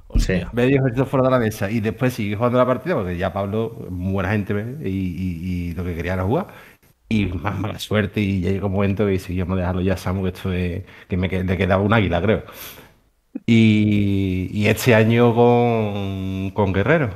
O sea. Medio ejército fuera de la mesa. Y después sigue jugando la partida, porque ya Pablo, buena gente, y, lo que quería era jugar. Y más mala suerte, y llegó un momento y seguimos yo me dejarlo ya, Samu, que esto que me, quedaba un águila, creo. Y, este año con, Guerrero.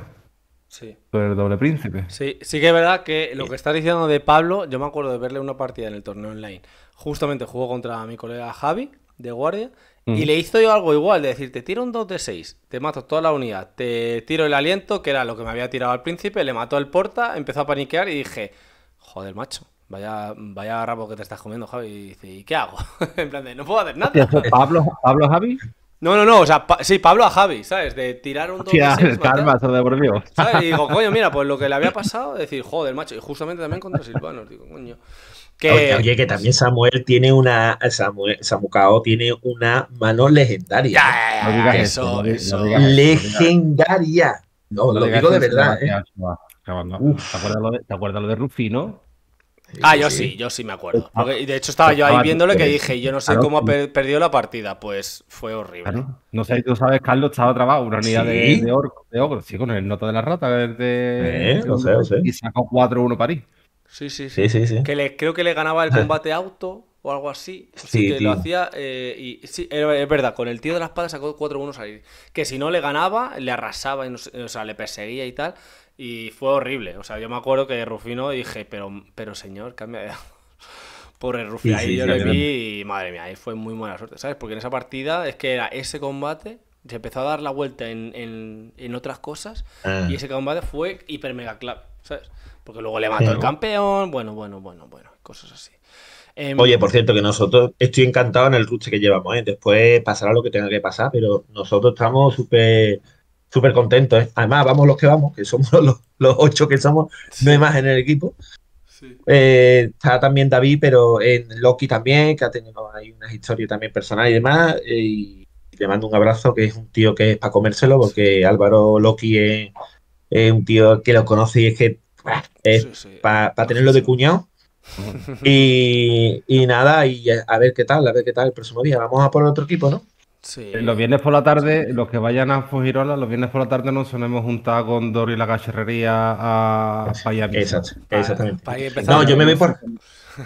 Sí. Con el doble príncipe. Sí, sí que es verdad que lo que está diciendo de Pablo, yo me acuerdo de verle una partida en el torneo online. Justamente jugó contra mi colega Javi, de guardia, y le hizo yo algo igual, de decir, te tiro un 2 de 6, te mato toda la unidad, te tiro el aliento, que era lo que me había tirado al príncipe, le mató el porta, empezó a paniquear y dije, joder, macho, vaya, vaya rabo que te estás comiendo, Javi. Y dice, ¿y qué hago? (laughs) en plan de, no puedo hacer nada. (laughs) Pablo, Pablo Javi. No, no, no, o sea, sí, Pablo a Javi, ¿sabes? De tirar un toque calma, el por Y digo, (laughs) coño, mira, pues lo que le había pasado, decir, joder, macho, y justamente también contra Silvano. digo, coño. Que... Oye, que también Samuel tiene una. Samuel, Samucao tiene una mano legendaria. no digas eso, eso, legendaria. No, lo digo de verdad. ¿eh? ¿Te acuerdas lo de, ¿Te acuerdas lo de Rufino? Ah, yo sí, yo sí me acuerdo. Ah, de hecho, estaba yo ahí viéndole que dije, yo no sé cómo ha perdido la partida. Pues fue horrible. No sé si tú sabes, Carlos estaba trabado una unidad de, de, de ogro, sí, con el nota de la rata. De, no eh, sé, sé. Y sacó 4-1 París. Sí sí, sí, sí, Que le, creo que le ganaba el (laughs) combate auto o algo así. sí, que lo hacía. Eh, y sí, es verdad, con el tío de la espada sacó 4-1 salir. Que si no le ganaba, le arrasaba, y o sea, le perseguía y tal. Y fue horrible. O sea, yo me acuerdo que Rufino dije, pero, pero señor, cambia de... (laughs) Pobre Rufino. ahí yo le vi y madre mía, ahí fue muy buena suerte, ¿sabes? Porque en esa partida es que era ese combate, se empezó a dar la vuelta en, otras cosas ah. y ese combate fue hiper mega clave, ¿sabes? Porque luego le mató el campeón, bueno, bueno, bueno, bueno, cosas así. Em, Oye, por cierto, que nosotros estoy encantado en el ruche que llevamos, ¿eh? después pasará lo que tenga que pasar, pero nosotros estamos súper súper contento, ¿eh? Además, vamos los que vamos, que somos (laughs) los, ocho que somos, no hay más en el equipo. Eh, está también David, pero en Loki también, que ha tenido ahí unas historias también personales y demás. Eh, y le mando un abrazo, que es un tío que es para comérselo, porque Álvaro Loki es, un tío que lo conoce y es que es para tenerlo de cuñado. (laughs) y, y nada, y a ver qué tal, a ver qué tal el próximo día. Vamos a por otro equipo, ¿no? Eh, los viernes por la tarde, los que vayan a Fongirola, los viernes por la tarde nos solemos juntar con Dori la cacharrería a Payami. Exacto, ah, exactamente. no, yo me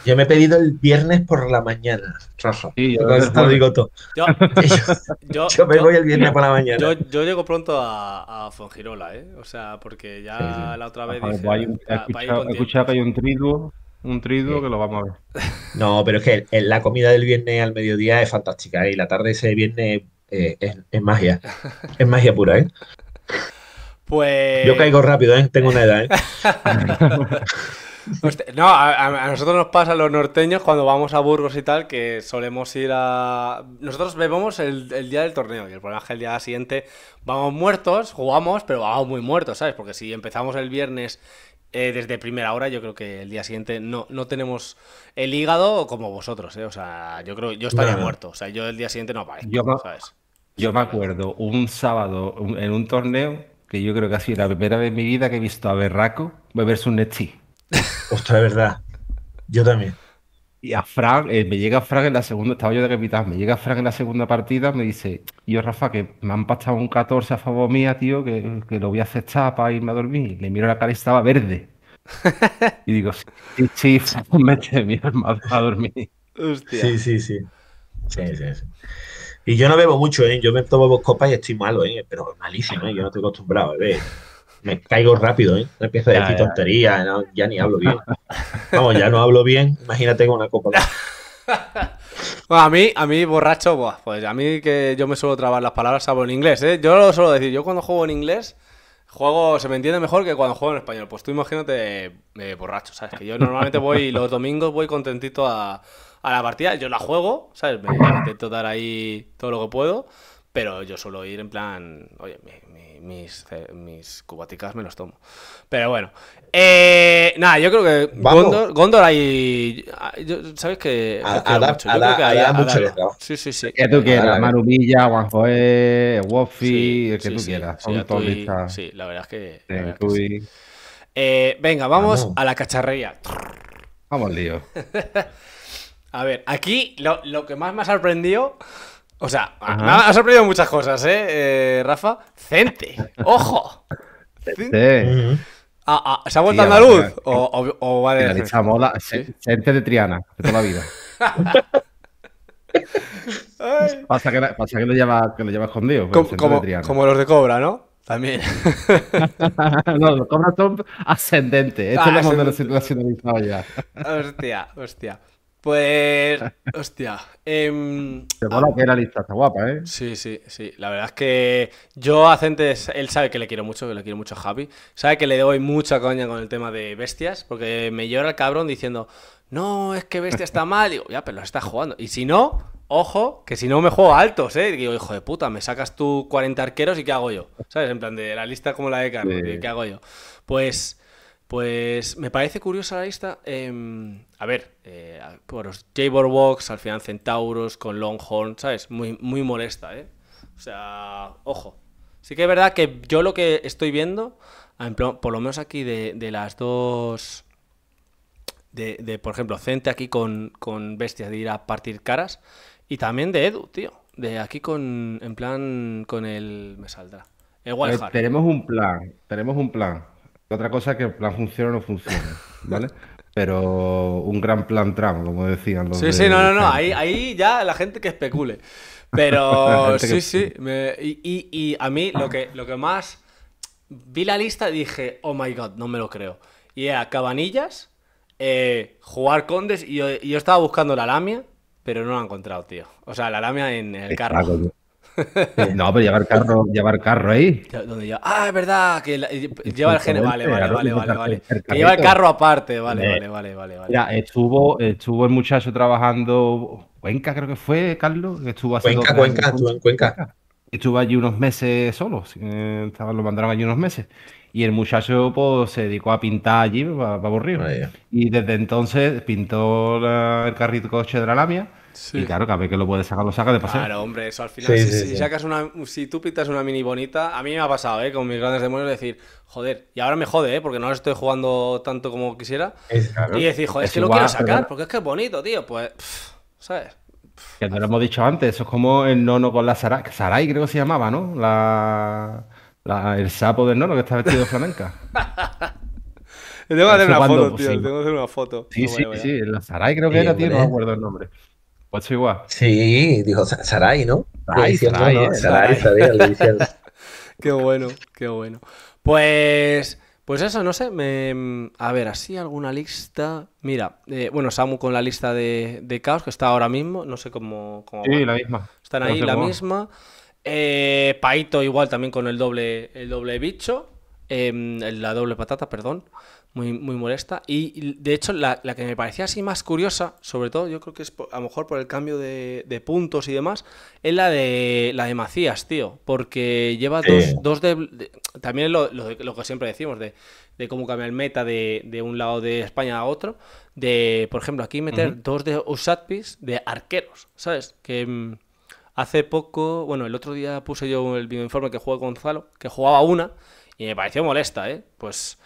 Yo me he pedido el viernes por la mañana, Rafa. (laughs) yo, Yo, yo, me voy el viernes por la mañana. Yo, llego pronto a, a Fongirola, ¿eh? O sea, porque ya la otra ah, vez. Pues ah, he, escuchado, he escuchado que hay un triduo un triduo que lo vamos a ver. No, pero es que la comida del viernes al mediodía es fantástica ¿eh? y la tarde ese viernes eh, es, magia. (laughs) Es magia pura, ¿eh? Pues. Yo caigo rápido, ¿eh? Tengo una edad, ¿eh? (laughs) no, a, nosotros nos pasa a los norteños cuando vamos a Burgos y tal, que solemos ir a. Nosotros bebemos el, día del torneo y el problema es el día siguiente vamos muertos, jugamos, pero vamos muy muertos, ¿sabes? Porque si empezamos el viernes eh, desde primera hora, yo creo que el día siguiente no, no tenemos el hígado como vosotros, eh. O sea, yo creo, yo estaría muerto. O sea, yo el día siguiente no aparezco, yo me acuerdo un sábado en un torneo que yo creo que ha sido la primera vez en mi vida que he visto a Berraco beberse un Neti. Ostras, de verdad. Yo también. Y a Frank, eh, me llega Frank en la segunda, estaba yo de capitán, me llega Frank en la segunda partida, me dice, yo Rafa, que me han pasado un 14 a favor mía, tío, que, lo voy a aceptar para irme a dormir. le miro la cara y estaba verde. (laughs) y digo, sí, sí, mete mi a dormir. Sí, sí, sí. Sí, sí, Y yo no bebo mucho, ¿eh? Yo me tomo dos copas y estoy malo, ¿eh? Pero malísimo, ¿eh? Yo no estoy acostumbrado a beber me caigo rápido, ¿eh? empiezo a decir ya ni hablo bien. Vamos, ya no hablo bien, imagínate con una copa. (laughs) a mí, a mí borracho, pues a mí que yo me suelo trabar las palabras, hablo en inglés, ¿eh? Yo lo suelo decir, yo cuando juego en inglés, juego, se me entiende mejor que cuando juego en español. Pues tú imagínate eh, borracho, ¿sabes? Que yo normalmente voy (laughs) los domingos, voy contentito a, a la partida, yo la juego, ¿sabes? Me intento dar ahí todo lo que puedo, pero yo suelo ir en plan, oye, mi mis, mis cubaticas me los tomo. Pero bueno. Eh, nada, yo creo que Gondor, Gondor, hay... Ah, yo, ¿Sabes que Sí, sí, sí. Que tú quieras, Marubilla, Juanjoe, Joé, el que tú quieras. Sí, Son sí, la verdad es que... Eh, venga, vamos, a la cacharrería. Vamos, lío. (laughs) a ver, aquí lo, lo que más me ha sorprendido o sea, me ha sorprendido muchas cosas, ¿eh, eh Rafa? Cente, ojo. Cente. ¿Se ha vuelto andaluz? O, o, vale, Cente de Triana, de toda la vida. pasa, que, pasa que, lo lleva, que lo escondido. Pues, como, los de Cobra, ¿no? También. (laughs) no, los Cobra son ascendentes. Esto es ah, lo hemos nacionalizado ya. hostia, hostia. Pues, (laughs) hostia. Em, Te que la lista, está guapa, ¿eh? Sí, sí, sí. La verdad es que yo a él sabe que le quiero mucho, que le quiero mucho a Javi. Sabe que le doy mucha coña con el tema de bestias, porque me llora el cabrón diciendo, no, es que bestia está (laughs) mal. Digo, ya, pero lo está jugando. Y si no, ojo, que si no me juego altos, ¿eh? Digo, hijo de puta, me sacas tú 40 arqueros y ¿qué hago yo? ¿Sabes? En plan de la lista como la de Carlos, ¿qué hago yo? Pues pues me parece curiosa la lista. Em, a ver, eh, por los al final Centauros, con Longhorn, ¿sabes? Muy, muy molesta, ¿eh? O sea, ojo. Sí que es verdad que yo lo que estoy viendo, por lo menos aquí de, de las dos. De, de, por ejemplo, Cente aquí con, con Bestia de ir a partir caras. Y también de Edu, tío. De aquí con. En plan, con el. Me saldrá. igual Tenemos un plan. Tenemos un plan. Otra cosa es que el plan funciona o no funciona, ¿vale? Pero un gran plan tram, como decían los Sí, sí, no, no, no. Ahí, ahí ya la gente que especule. (laughs) Pero sí, sí. Y, a mí lo que, lo que más. Vi la lista y dije, oh my god, no me lo creo. Y era Cabanillas, eh, jugar Condes. Y yo, yo, estaba buscando la Lamia, pero no la he encontrado, tío. O sea, la Lamia en el carro. (laughs) no, pero llevar carro, llevar carro ahí. Ah, es verdad, que lleva el eh, Vale, vale, vale, vale, vale. el carro aparte, vale, vale, vale, vale. vale. estuvo, estuvo el muchacho trabajando. Cuenca, creo que fue, Carlos, que estuvo haciendo. Cuenca, Cuenca, estuvo en Cuenca. Estuvo allí unos meses solo, eh, lo mandaron allí unos meses. Y el muchacho pues, se dedicó a pintar allí, para, aburrir. Y desde entonces pintó el carrito coche de la Lamia y claro, cada vez que lo puedes sacar, lo saca de paseo. Claro, hombre, eso al final, si, sacas una, si tú pintas una mini bonita, a mí me ha pasado, ¿eh? Con mis grandes demonios, decir, joder, y ahora me jode, ¿eh? Porque no lo estoy jugando tanto como quisiera. Y decir, joder, es, que lo quiero sacar, porque es que es bonito, tío. Pues, ¿sabes? que no lo hemos dicho antes, eso es como el nono con la Sarai, creo que se llamaba, ¿no? La, el sapo del nono que está vestido de flamenca. (laughs) tengo que hacer una foto, pues tío. Tengo que hacer una foto. Sí, sí, sí. La Sarai creo que era, tío. No me acuerdo el nombre. Sí, dijo Sarai, ¿no? Ay, Sarai, Sarai, (laughs) Qué bueno, qué bueno. Pues, pues eso, no sé. Me, a ver, así alguna lista. Mira, eh, bueno, Samu con la lista de, de, Caos, que está ahora mismo. No sé cómo. la misma. Están ahí, la misma. Eh, Paito igual también con el doble, el doble bicho. Em, la doble patata, perdón muy, molesta. Y de hecho, la, que me parecía así más curiosa, sobre todo yo creo que es a lo mejor por el cambio de, puntos y demás, es la de la de Macías, tío. Porque lleva dos, dos de, También lo, lo, que siempre decimos, de, cómo cambiar el meta de, un lado de España a otro. De, por ejemplo, aquí meter dos de Usatpis de arqueros, ¿sabes? Que. Mm, hace poco, bueno, el otro día puse yo el informe que jugó Gonzalo, que jugaba una, y me pareció molesta, ¿eh? Pues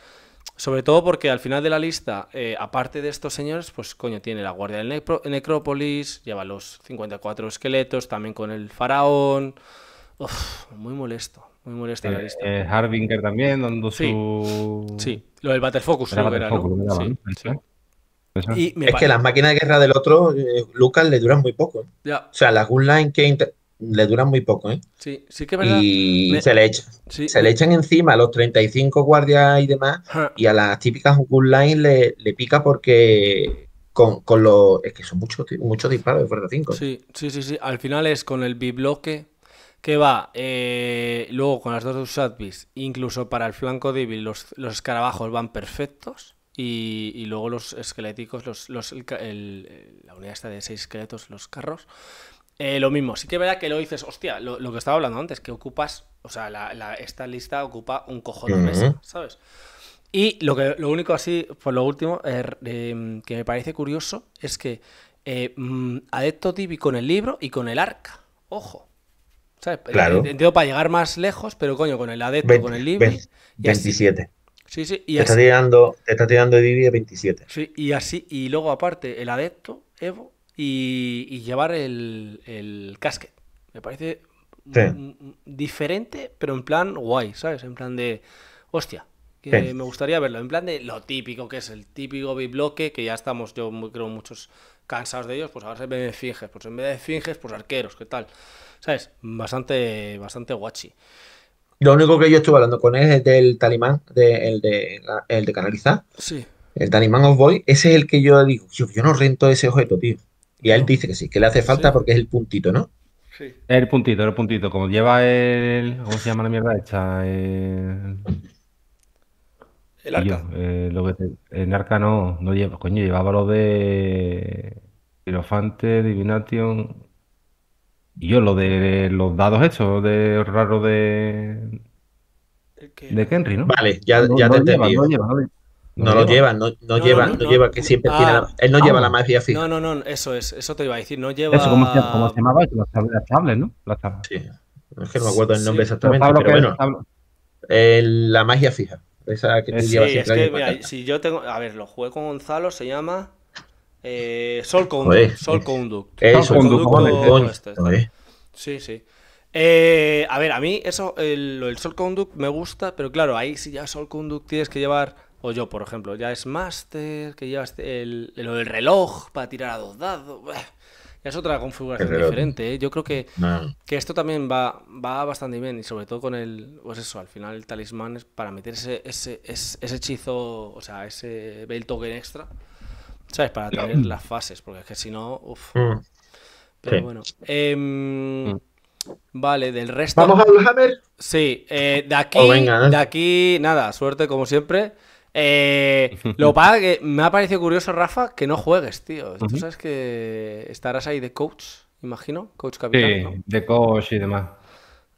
sobre todo porque al final de la lista, eh, aparte de estos señores, pues coño, tiene la Guardia del Necrópolis, lleva los 54 esqueletos, también con el faraón. muy molesto, muy molesta la lista. Eh, Harbinger también, dando su. Sí, lo del Battle Focus, ¿no? Y es que las máquinas de guerra del otro, eh, Lucas, le duran muy poco. O sea, las Gunline que le duran muy poco, ¿eh? Sí, sí que Y se, le se le echan encima a los 35 guardias y demás, y a las típicas online le, le pica porque con, con los... Es que son muchos mucho disparos de fuerza 5. Sí, sí, sí, Al final es con el b-bloque que va eh, luego con las dos Satbis, incluso para el flanco débil los, los escarabajos van perfectos. Y, y, luego los esqueléticos, los, los eh, la unidad está de seis esqueletos, los carros, eh, lo mismo, sí que es verdad que lo dices, hostia, lo, que estaba hablando antes, que ocupas, o sea, esta lista ocupa un cojo de mesa, ¿sabes? Y lo, que, lo único así, por lo último, eh, em, que me parece curioso es que eh, mm, Adepto Divi con el libro y con el arca, ojo. ¿Sabes? Claro. Entiendo para llegar más lejos, pero coño, con el adepto, con el libro. 27. Sí, sí, y te, Está tirando, te está tirando Divi de 27. Sí, y así, y luego aparte, el adepto, Evo, y, llevar el, el, Me parece diferente, pero en plan guay, ¿sabes? En plan de, hostia, que me gustaría verlo. En plan de lo típico que es el típico b-bloque que ya estamos, yo creo, muchos cansados de ellos, pues ahora se ven finges, pues en vez de finges, pues arqueros, ¿qué tal? ¿Sabes? Bastante, bastante guachi. Lo único que yo estuve hablando con él es del Talimán, de, el, de, el de Canalizar. Sí. El Talimán of Boy, ese es el que yo digo, yo no rento ese objeto, tío. Y a él dice que sí, que le hace falta porque es el puntito, ¿no? Sí. El puntito, el puntito. Como lleva el. ¿Cómo se llama la mierda hecha? El. arca. el eh, arca no, lleva. Coño, llevaba lo de. Tirofante, Divination. Y yo, lo de los dados hechos, de raro de. De Henry, ¿no? Vale, ya, ya te he no, lo lleva, no, no, lleva, no, lleva, que siempre tiene la, ah, Él no lleva la magia fija. No, no, no, eso es, eso te iba a decir, no lleva... Eso, como se, llamaba? la tablas, ¿no? Las tablas. Sí, es que no me acuerdo el nombre exactamente, pero, bueno, la magia fija, esa que te sí, siempre. Es que, mira, si yo tengo... A ver, lo jugué con Gonzalo, se llama... Eh, Sol Conduct. Sol Conduct. Sol Conduct. ¿eh? Este, este. Sí, sí. Eh, a ver, a mí eso, el, el Sol Conduct me gusta, pero claro, ahí si ya Sol Conduct tienes que llevar o yo, por ejemplo, ya es master que llevas el, el, reloj para tirar a dos dados. Ya es otra configuración diferente. ¿eh? Yo creo que, que esto también va, va bastante bien y sobre todo con el, pues eso, al final el talismán es para meter ese, ese, hechizo, o sea, ese el Token extra, ¿sabes? Para tener las fases, porque es que si no, uff. Mm. Pero bueno. Em, mm. Vale, del resto. ¿Vamos a el Hammer? Sí, eh, de aquí. Oh, de aquí, nada, suerte como siempre. Eh, lo es que me ha parecido curioso, Rafa, que no juegues, tío. Tú sabes que estarás ahí de coach, imagino, coach capitán. Sí, de coach y demás.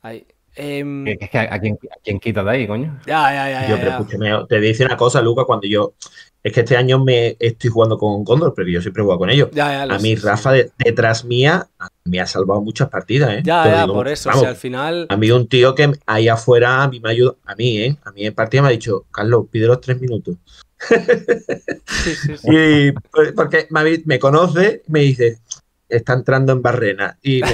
Ahí. Em, es que a, quién, quita de ahí, coño. Ya, ya, ya. te dice una cosa, Luca, cuando yo. Es que este año me estoy jugando con Condor pero yo siempre juego con ellos. a mí, Rafa, detrás mía, me ha salvado muchas partidas, ¿eh? Ya, ya, por eso. al final. A mí, un tío que ahí afuera a mí me ayuda, a mí, ¿eh? A mí en partida me ha dicho, Carlos, pide los tres minutos. sí, sí, sí. (laughs) Y pues, porque me, me conoce, me dice, está entrando en Barrena y a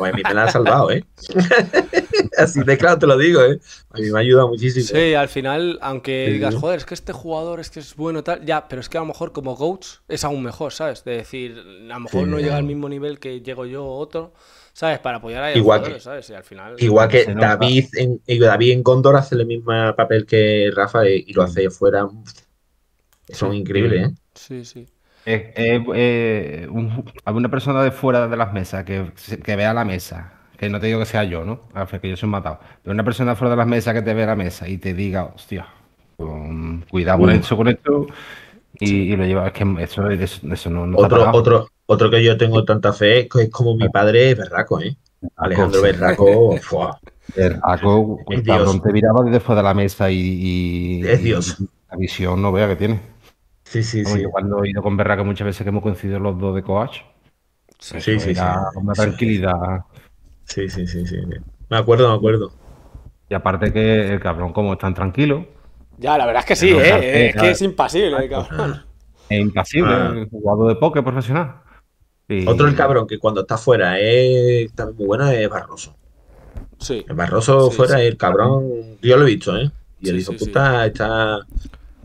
me la ha salvado, ¿eh? (laughs) Así de claro te lo digo, ¿eh? A mí me ha ayudado muchísimo. Sí, al final, aunque digas, joder, es que este jugador es que es bueno tal, ya, pero es que a lo mejor como coach es aún mejor, ¿sabes? De decir, a lo mejor no llega al mismo nivel que llego yo o otro. ¿sabes? Para apoyar a igual ¿sabes? Y al final, igual que David en, David en Condor hace el mismo papel que Rafa eh, y, lo hace fuera. Son increíbles, ¿eh? Sí, sí. Eh, alguna persona de fuera de las mesas que, vea la mesa, que no te digo que sea yo, ¿no? Ah, pues que yo soy un matado, pero una persona fuera de las mesas que te vea la mesa y te diga, hostia, cuidado con esto, con esto, y, lo lleva, es que eso, no, no Otro, otro, otro que yo tengo tanta fe es, como mi padre Berraco, ¿eh? Alejandro Berraco, Berraco, cabrón te miraba desde fuera de la mesa y, la visión no vea que tiene. Sí, sí, sí. cuando he ido con que muchas veces que hemos coincidido los dos de coach. Sí, sí, sí. Una sí. tranquilidad. Sí, sí, sí, sí. Me acuerdo, me acuerdo. Y aparte que el cabrón, como es tan tranquilo. Ya, la verdad es que sí, eh, eh, es que es impasible el cabrón. Es impasible, ah. ah. ah. jugador de póker profesional. Otro el cabrón que cuando está fuera es también muy bueno es Barroso. Sí. El Barroso fuera el cabrón, yo lo he visto, ¿eh? Y el hijo puta está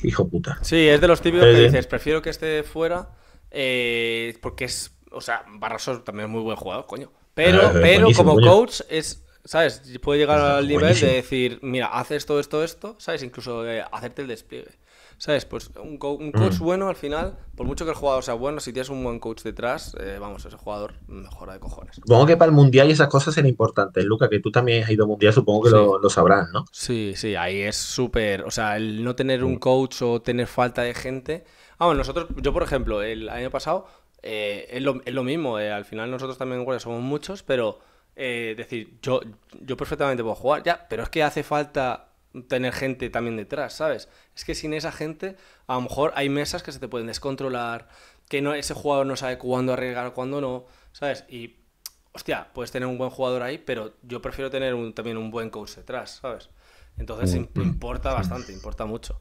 hijo puta. Sí, es de los típicos que dices, prefiero que esté fuera eh, porque es, o sea, Barroso también es muy buen jugador, coño. Pero, ah, pero como coach es, ¿sabes? Puede llegar al nivel de decir, mira, haces esto, esto, esto, ¿sabes? Incluso de hacerte el despliegue. ¿Sabes? Pues un, coach mm. bueno al final, por mucho que el jugador sea bueno, si tienes un buen coach detrás, eh, vamos, ese jugador mejora de cojones. Supongo que para el mundial y esas cosas eran importantes, Luca, que tú también has ido al mundial, supongo que lo, lo, sabrás, ¿no? Sí, sí, ahí es súper. O sea, el no tener un mm. coach o tener falta de gente. Vamos, ah, nosotros, yo por ejemplo, el año pasado, eh, es, lo, mismo, eh, al final nosotros también bueno, somos muchos, pero decir, yo, yo perfectamente puedo jugar, ya, pero es que hace falta tener gente también detrás, ¿sabes? Es que sin esa gente, a lo mejor hay mesas que se te pueden descontrolar, que no, ese jugador no sabe cuándo arriesgar, cuándo no, ¿sabes? Y, hostia, puedes tener un buen jugador ahí, pero yo prefiero tener también un buen coach detrás, ¿sabes? Entonces mm, mm. importa bastante, importa mucho.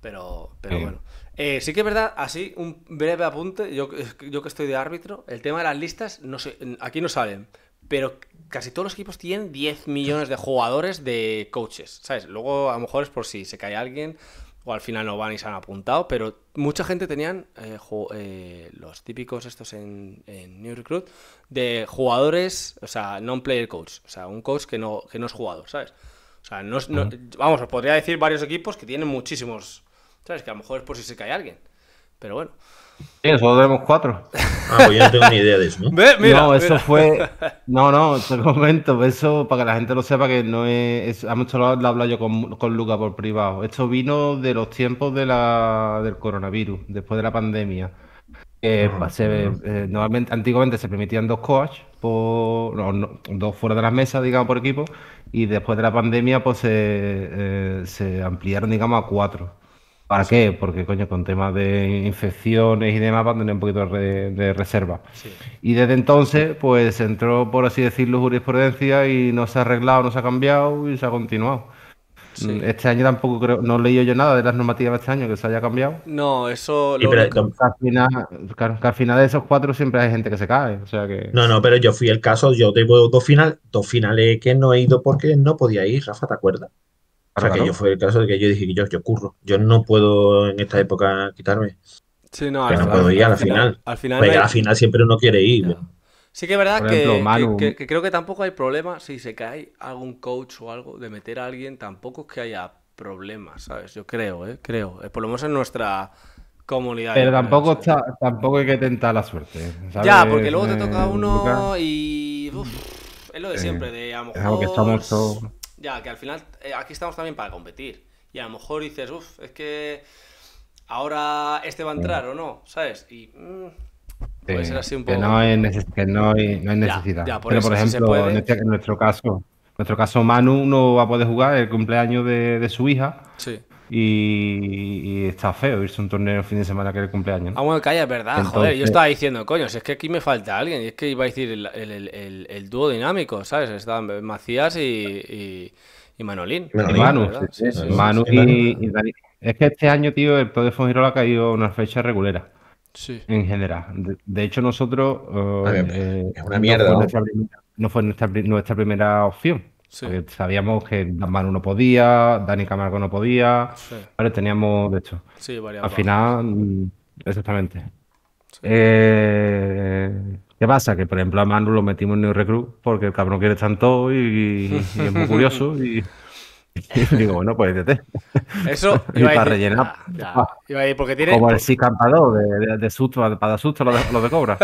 Pero, pero bueno. Eh, sí que es verdad, así, un breve apunte, yo, yo que estoy de árbitro, el tema de las listas, no sé, aquí no salen, pero casi todos los equipos tienen 10 millones de jugadores de coaches, ¿sabes? Luego a lo mejor es por si se cae alguien o al final no van y se han apuntado, pero mucha gente tenían eh, eh, los típicos estos en, New Recruit de jugadores, o sea, non-player coach, o sea, un coach que no, que no es jugador, ¿sabes? O sea, no vamos, os podría decir varios equipos que tienen muchísimos, ¿sabes? Que a lo mejor es por si se cae alguien, pero bueno. Sí, nosotros tenemos cuatro. Ah, pues yo no tengo ni idea de eso, ¿no? (laughs) no, eso fue. No, no, te comento. Pues eso, para que la gente lo sepa, que no es. Hemos lo, lo hablado yo con, con Luca por privado. Esto vino de los tiempos de la, del coronavirus, después de la pandemia. Ah, ah. eh, normalmente, antiguamente se permitían dos coaches, por, dos fuera de las mesas, digamos, por equipo, y después de la pandemia pues se eh, ampliaron, digamos, a cuatro. ¿Para qué? Porque, coño, con temas de infecciones y demás van a tener un poquito de, reserva. Y desde entonces, pues entró, por así decirlo, jurisprudencia y no se ha arreglado, no se ha cambiado y se ha continuado. Mm, este año tampoco creo, no he leído yo nada de las normativas de este año que se haya cambiado. No, eso lo... que, al final, que, al final, de esos cuatro siempre hay gente que se cae. O sea que... No, no, pero yo fui el caso, yo tengo dos finales, dos finales que no he ido porque no podía ir, Rafa, ¿te acuerdas? O sea, que yo fue el caso de que yo dije, yo, yo curro, yo no puedo en esta ah. época quitarme. no, que no puedo ir final. Al final, final siempre uno quiere ir. Sí que es verdad que, creo que tampoco hay problema si se cae algún coach o algo de meter a alguien, tampoco es que haya problemas, ¿sabes? Yo creo, ¿eh? Creo. Eh, por lo menos en nuestra comunidad. Pero tampoco, está, tampoco hay que tentar la suerte. ¿eh? Ya, porque luego te toca eh, uno y... es lo de siempre, de a Que estamos todos ya, que al final eh, aquí estamos también para competir. Y a lo mejor dices, uff, es que ahora este va a entrar o no, ¿sabes? Y mm, puede ser así un poco. Que no hay, no necesidad. por Pero por ejemplo, este, en, nuestro caso, nuestro caso, Manu no va a poder jugar el cumpleaños de, de su hija. Sí. Y, está feo irse a un torneo el fin de semana que es el cumpleaños. Ah, bueno, calla, es verdad, joder. Yo estaba diciendo, coño, es que aquí me falta alguien. Y es que iba a decir el, dúo dinámico, ¿sabes? Estaban Macías y, y, Manolín. Manu, y, Es que este año, tío, el Pro de ha caído una fecha regulera. Sí. En general. De, hecho, nosotros. Ah, eh, es una mierda. No fue, nuestra primera opción. Sabíamos que Manu no podía, Dani Camargo no podía. Teníamos, de hecho. Al final, mm, exactamente. Eh, ¿Qué pasa? Que por ejemplo a Manu lo metimos en el Recruit porque el cabrón quiere tanto y, es muy curioso. Y, (laughs) digo, bueno, pues vete. Eso (laughs) y para ah, a rellenar. O Iba Como el de, susto, para susto lo lo de cobra.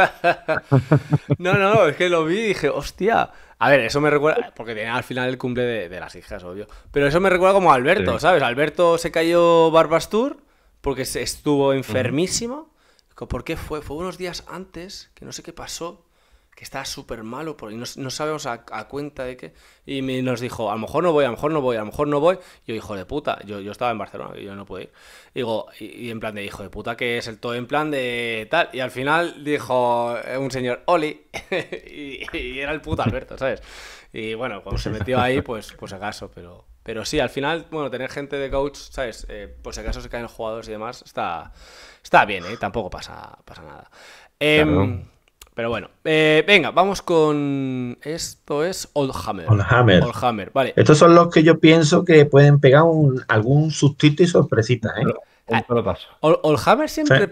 (laughs) no, no, es que lo vi y dije, hostia. A ver, eso me recuerda, porque tenía al final el cumple de, las hijas, obvio. Pero eso me recuerda como a Alberto, ¿sabes? Alberto se cayó Barbastur porque estuvo enfermísimo. ¿Por qué fue? Fue unos días antes, que no sé qué pasó, que está súper malo por, no, sabemos a, cuenta de qué. Y me, nos dijo, a lo mejor no voy, a lo mejor no voy, a lo mejor no voy. Y yo, hijo de puta, yo, estaba en Barcelona, y yo no pude ir. Y digo, y, en plan de hijo de puta, que es el todo en plan de tal. Y al final dijo eh, un señor, Oli, (laughs) y, era el puta Alberto, ¿sabes? Y bueno, cuando se metió ahí, pues, pues acaso, pero... Pero sí, al final, bueno, tener gente de coach, ¿sabes? pues por si acaso se caen jugadores y demás, está, está bien, ¿eh? Tampoco pasa, pasa nada. Em, pero bueno, eh, venga, vamos con. Esto es Oldhammer. Oldhammer. vale. Estos son los que yo pienso que pueden pegar algún sustito y sorpresita, ¿eh? Un ah, siempre,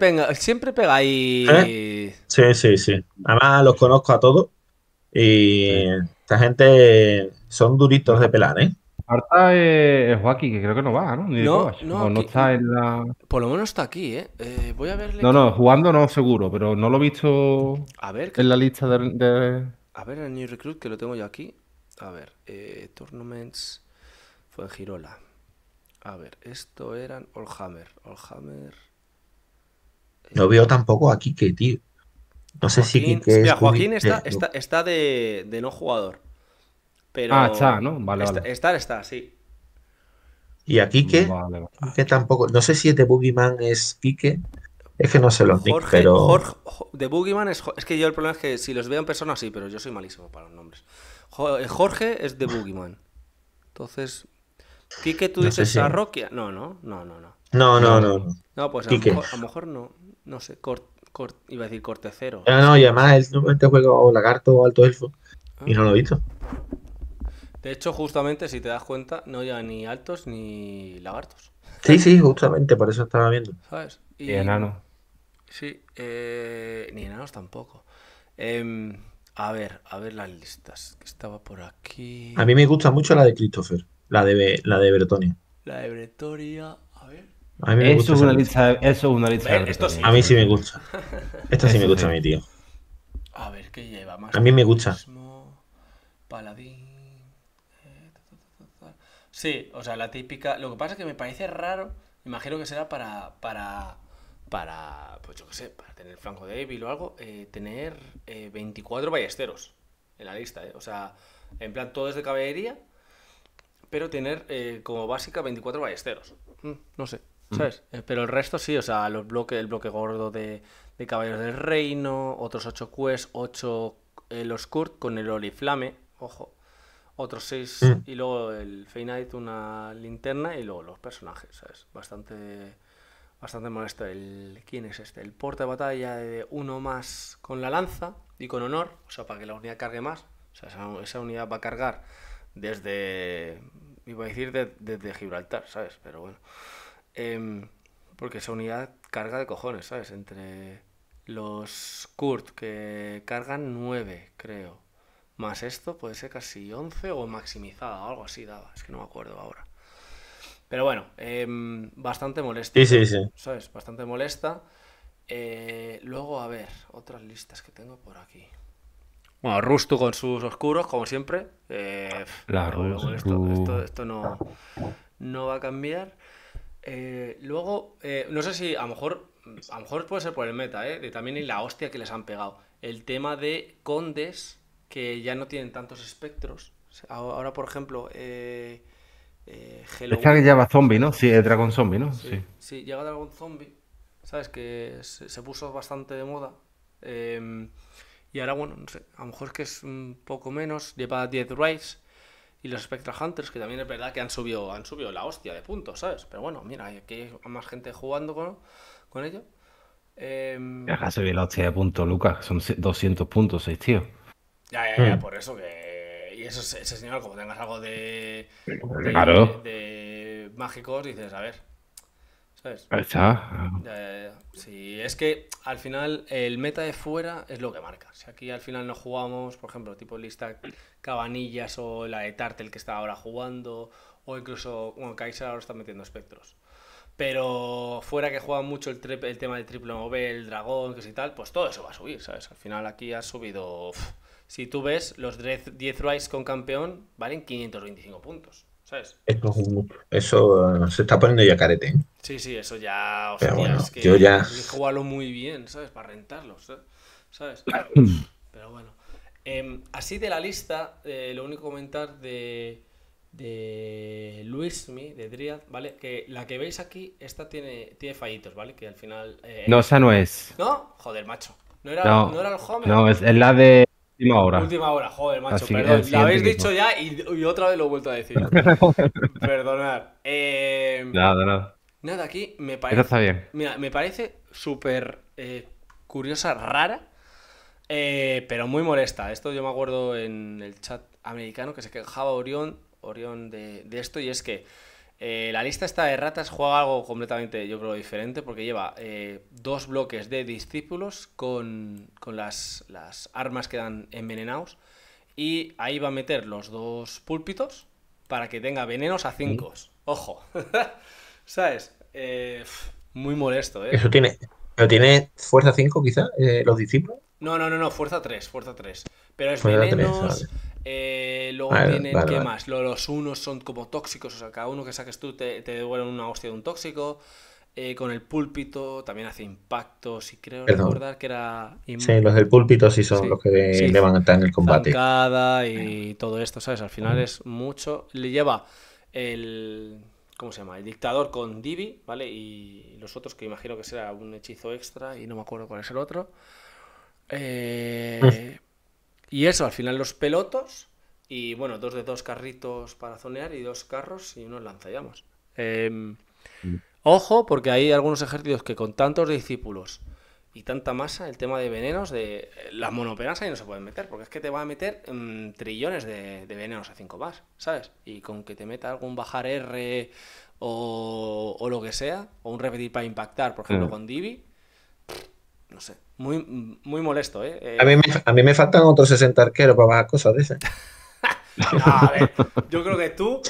pega, ahí. ¿Eh? Sí, sí, sí. Además, los conozco a todos. Y esta gente son duritos de pelar, ¿eh? Harta es Joaquín, que creo que no va, ¿no? no, no, está en la. Por lo menos está aquí, ¿eh? eh voy a verle. No, no, jugando no, seguro, pero no lo he visto a ver, en la lista de, A ver, el New Recruit, que lo tengo yo aquí. A ver, eh, Tournaments. Fue Girola. A ver, esto eran Olhammer, Olhammer. Eh, no veo tampoco aquí que, tío. No sé si Mira, Joaquín está, de no jugador. Pero ah, está, ¿no? Vale, Estar está, sí. ¿Y a qué? tampoco. No sé si de Boogeyman es Kike. Es que no sé los digo pero. Jorge, de Boogeyman es. Es que yo el problema es que si los veo en persona sí, pero yo soy malísimo para los nombres. Eh, Jorge es de Boogeyman. Entonces. Quique, tú dices a No, no, no, no, no. No, no, no. No, pues a lo, mejor, no. No sé, iba a decir cortecero. No, no, y además él normalmente juega o lagarto o alto elfo. Y no lo he visto. De hecho, justamente, si te das cuenta, no lleva ni altos ni lagartos. Sí, sí, justamente, por eso estaba viendo. ¿Sabes? Y, enanos. Sí, eh, ni enanos tampoco. Em, a ver, a ver las listas que estaba por aquí. A mí me gusta mucho la de Christopher, la de, la de Bretonia. La de Bretonia, a ver. A mí me eso, es una lista, una lista. de esto sí. A mí sí me gusta. Esto sí me gusta a mí, tío. A ver, ¿qué lleva más? A mí me gusta. Paladín. Sí, o sea, la típica. Lo que pasa es que me parece raro. Imagino que será para. para. para. Pues yo qué sé, para tener flanco débil o algo. Eh, tener 24 eh, ballesteros en la lista, ¿eh? O sea, en plan, todo es de caballería. Pero tener eh, como básica 24 ballesteros. Mm, no sé. Mm. ¿Sabes? Pero el resto sí, o sea, los bloques, el bloque gordo de, de Caballeros del Reino, otros 8 quests, 8 los Kurt con el Oriflame, ojo, otros seis mm. y luego el Fey una linterna y luego los personajes, ¿sabes? Bastante, bastante molesto. El, ¿Quién es este? El porta de batalla de uno más con la lanza y con honor, o sea, para que la unidad cargue más. O sea, esa, unidad va a cargar desde, iba a decir, desde Gibraltar, ¿sabes? Pero bueno. Em, porque esa unidad carga de cojones, ¿sabes? Entre los Kurt que cargan nueve, creo más esto, puede ser casi 11 o maximizada o algo así daba, es que no me acuerdo ahora. Pero bueno, em, bastante molesta. Sí, sí, sí. ¿Sabes? Bastante molesta. Eh, luego, a ver, otras listas que tengo por aquí. Bueno, Rustu con sus oscuros, como siempre. claro eh, Esto, uh. no, va a cambiar. Eh, luego, no sé si a lo mejor a lo mejor puede ser por el meta, ¿eh? de también la hostia que les han pegado. El tema de Condes que ya no tienen tantos espectros. Ahora, por ejemplo, eh, eh que lleva zombie, ¿no? Sí, el Dragon Zombie, ¿no? Sí, sí. llega Dragon Zombie, ¿sabes? Que se, puso bastante de moda. Em, y ahora, bueno, no sé, a lo mejor es que es un poco menos. Lleva 10 Rise y los Spectra Hunters, que también es verdad que han subido, han subido la hostia de puntos, ¿sabes? Pero bueno, mira, hay más gente jugando con, con ello. Eh... Ya la hostia de puntos, Lucas, son 200 puntos, seis tíos. Ya, ya, ya, hmm. por eso que. Y eso, ese señor, como tengas algo de. claro. De, mágicos, dices, a ver. ¿Sabes? Sí, es que al final el meta de fuera es lo que marca. Si aquí al final no jugamos, por ejemplo, tipo lista Cabanillas o la de Tartel que está ahora jugando, o incluso, bueno, Kaiser ahora está metiendo espectros. Pero fuera que juega mucho el, el tema del triple novel, el dragón, que si tal, pues todo eso va a subir, ¿sabes? Al final aquí ha subido si tú ves, los 10 Rice con campeón valen 525 puntos. ¿Sabes? Eso, eso eh, se está poniendo ya carete. ¿eh? Sí, sí, eso ya. que yo ya. muy bien, ¿sabes? Para rentarlos. ¿Sabes? (clears throat) Pero bueno. Em, así de la lista, eh, lo único comentar de, de Luismi, de Driad, ¿vale? Que la que veis aquí, esta tiene, tiene fallitos, ¿vale? Que al final. No, esa no es. ¿No? Joder, macho. ¿No era, no, el No, es, la de. Última hora. Última hora, joder, macho, perdón. Lo habéis dicho ya y, otra vez lo he vuelto a decir. (laughs) perdonad eh, nada, nada. Nada, aquí me parece. bien. Mira, me parece súper eh, curiosa, rara, eh, pero muy molesta. Esto yo me acuerdo en el chat americano que se quejaba Orión, Orión de esto, y es que eh, la lista está de ratas juega algo completamente, yo creo, diferente, porque lleva eh, dos bloques de discípulos con, las, armas que dan envenenados. Y ahí va a meter los dos púlpitos para que tenga venenos a cinco. Ojo. (laughs) ¿Sabes? Eh, muy molesto, ¿eh? Eso tiene. tiene fuerza 5 quizá? ¿Los discípulos? No, no, no, no, fuerza 3, fuerza 3. Pero es fuerza eh, luego tienen, ¿qué más? Los, unos son como tóxicos, o sea, cada uno que saques tú te, te devuelven una hostia de un tóxico. Eh, con el púlpito también hace impactos y creo recordar que era... Sí, los del púlpito sí son los que levantan el combate. y todo esto, ¿sabes? Al final es mucho. Le lleva el... ¿Cómo se llama? El dictador con Divi, ¿vale? Y los otros que imagino que será un hechizo extra y no me acuerdo cuál es el otro. Eh, mm. Y eso, al final los pelotos y bueno, dos de dos carritos para zonear y dos carros y unos lanzallamas. Em, ojo, porque hay algunos ejércitos que con tantos discípulos y tanta masa, el tema de venenos, de eh, las monopenas ahí no se pueden meter, porque es que te va a meter mm, trillones de, venenos a cinco más, ¿sabes? Y con que te meta algún bajar R o, lo que sea, o un repetir para impactar, por ejemplo, mm. con Divi, no sé. Muy, muy molesto, ¿eh? eh a, mí me, faltan otros 60 arqueros para bajar cosas de esas. no, yo creo que tú,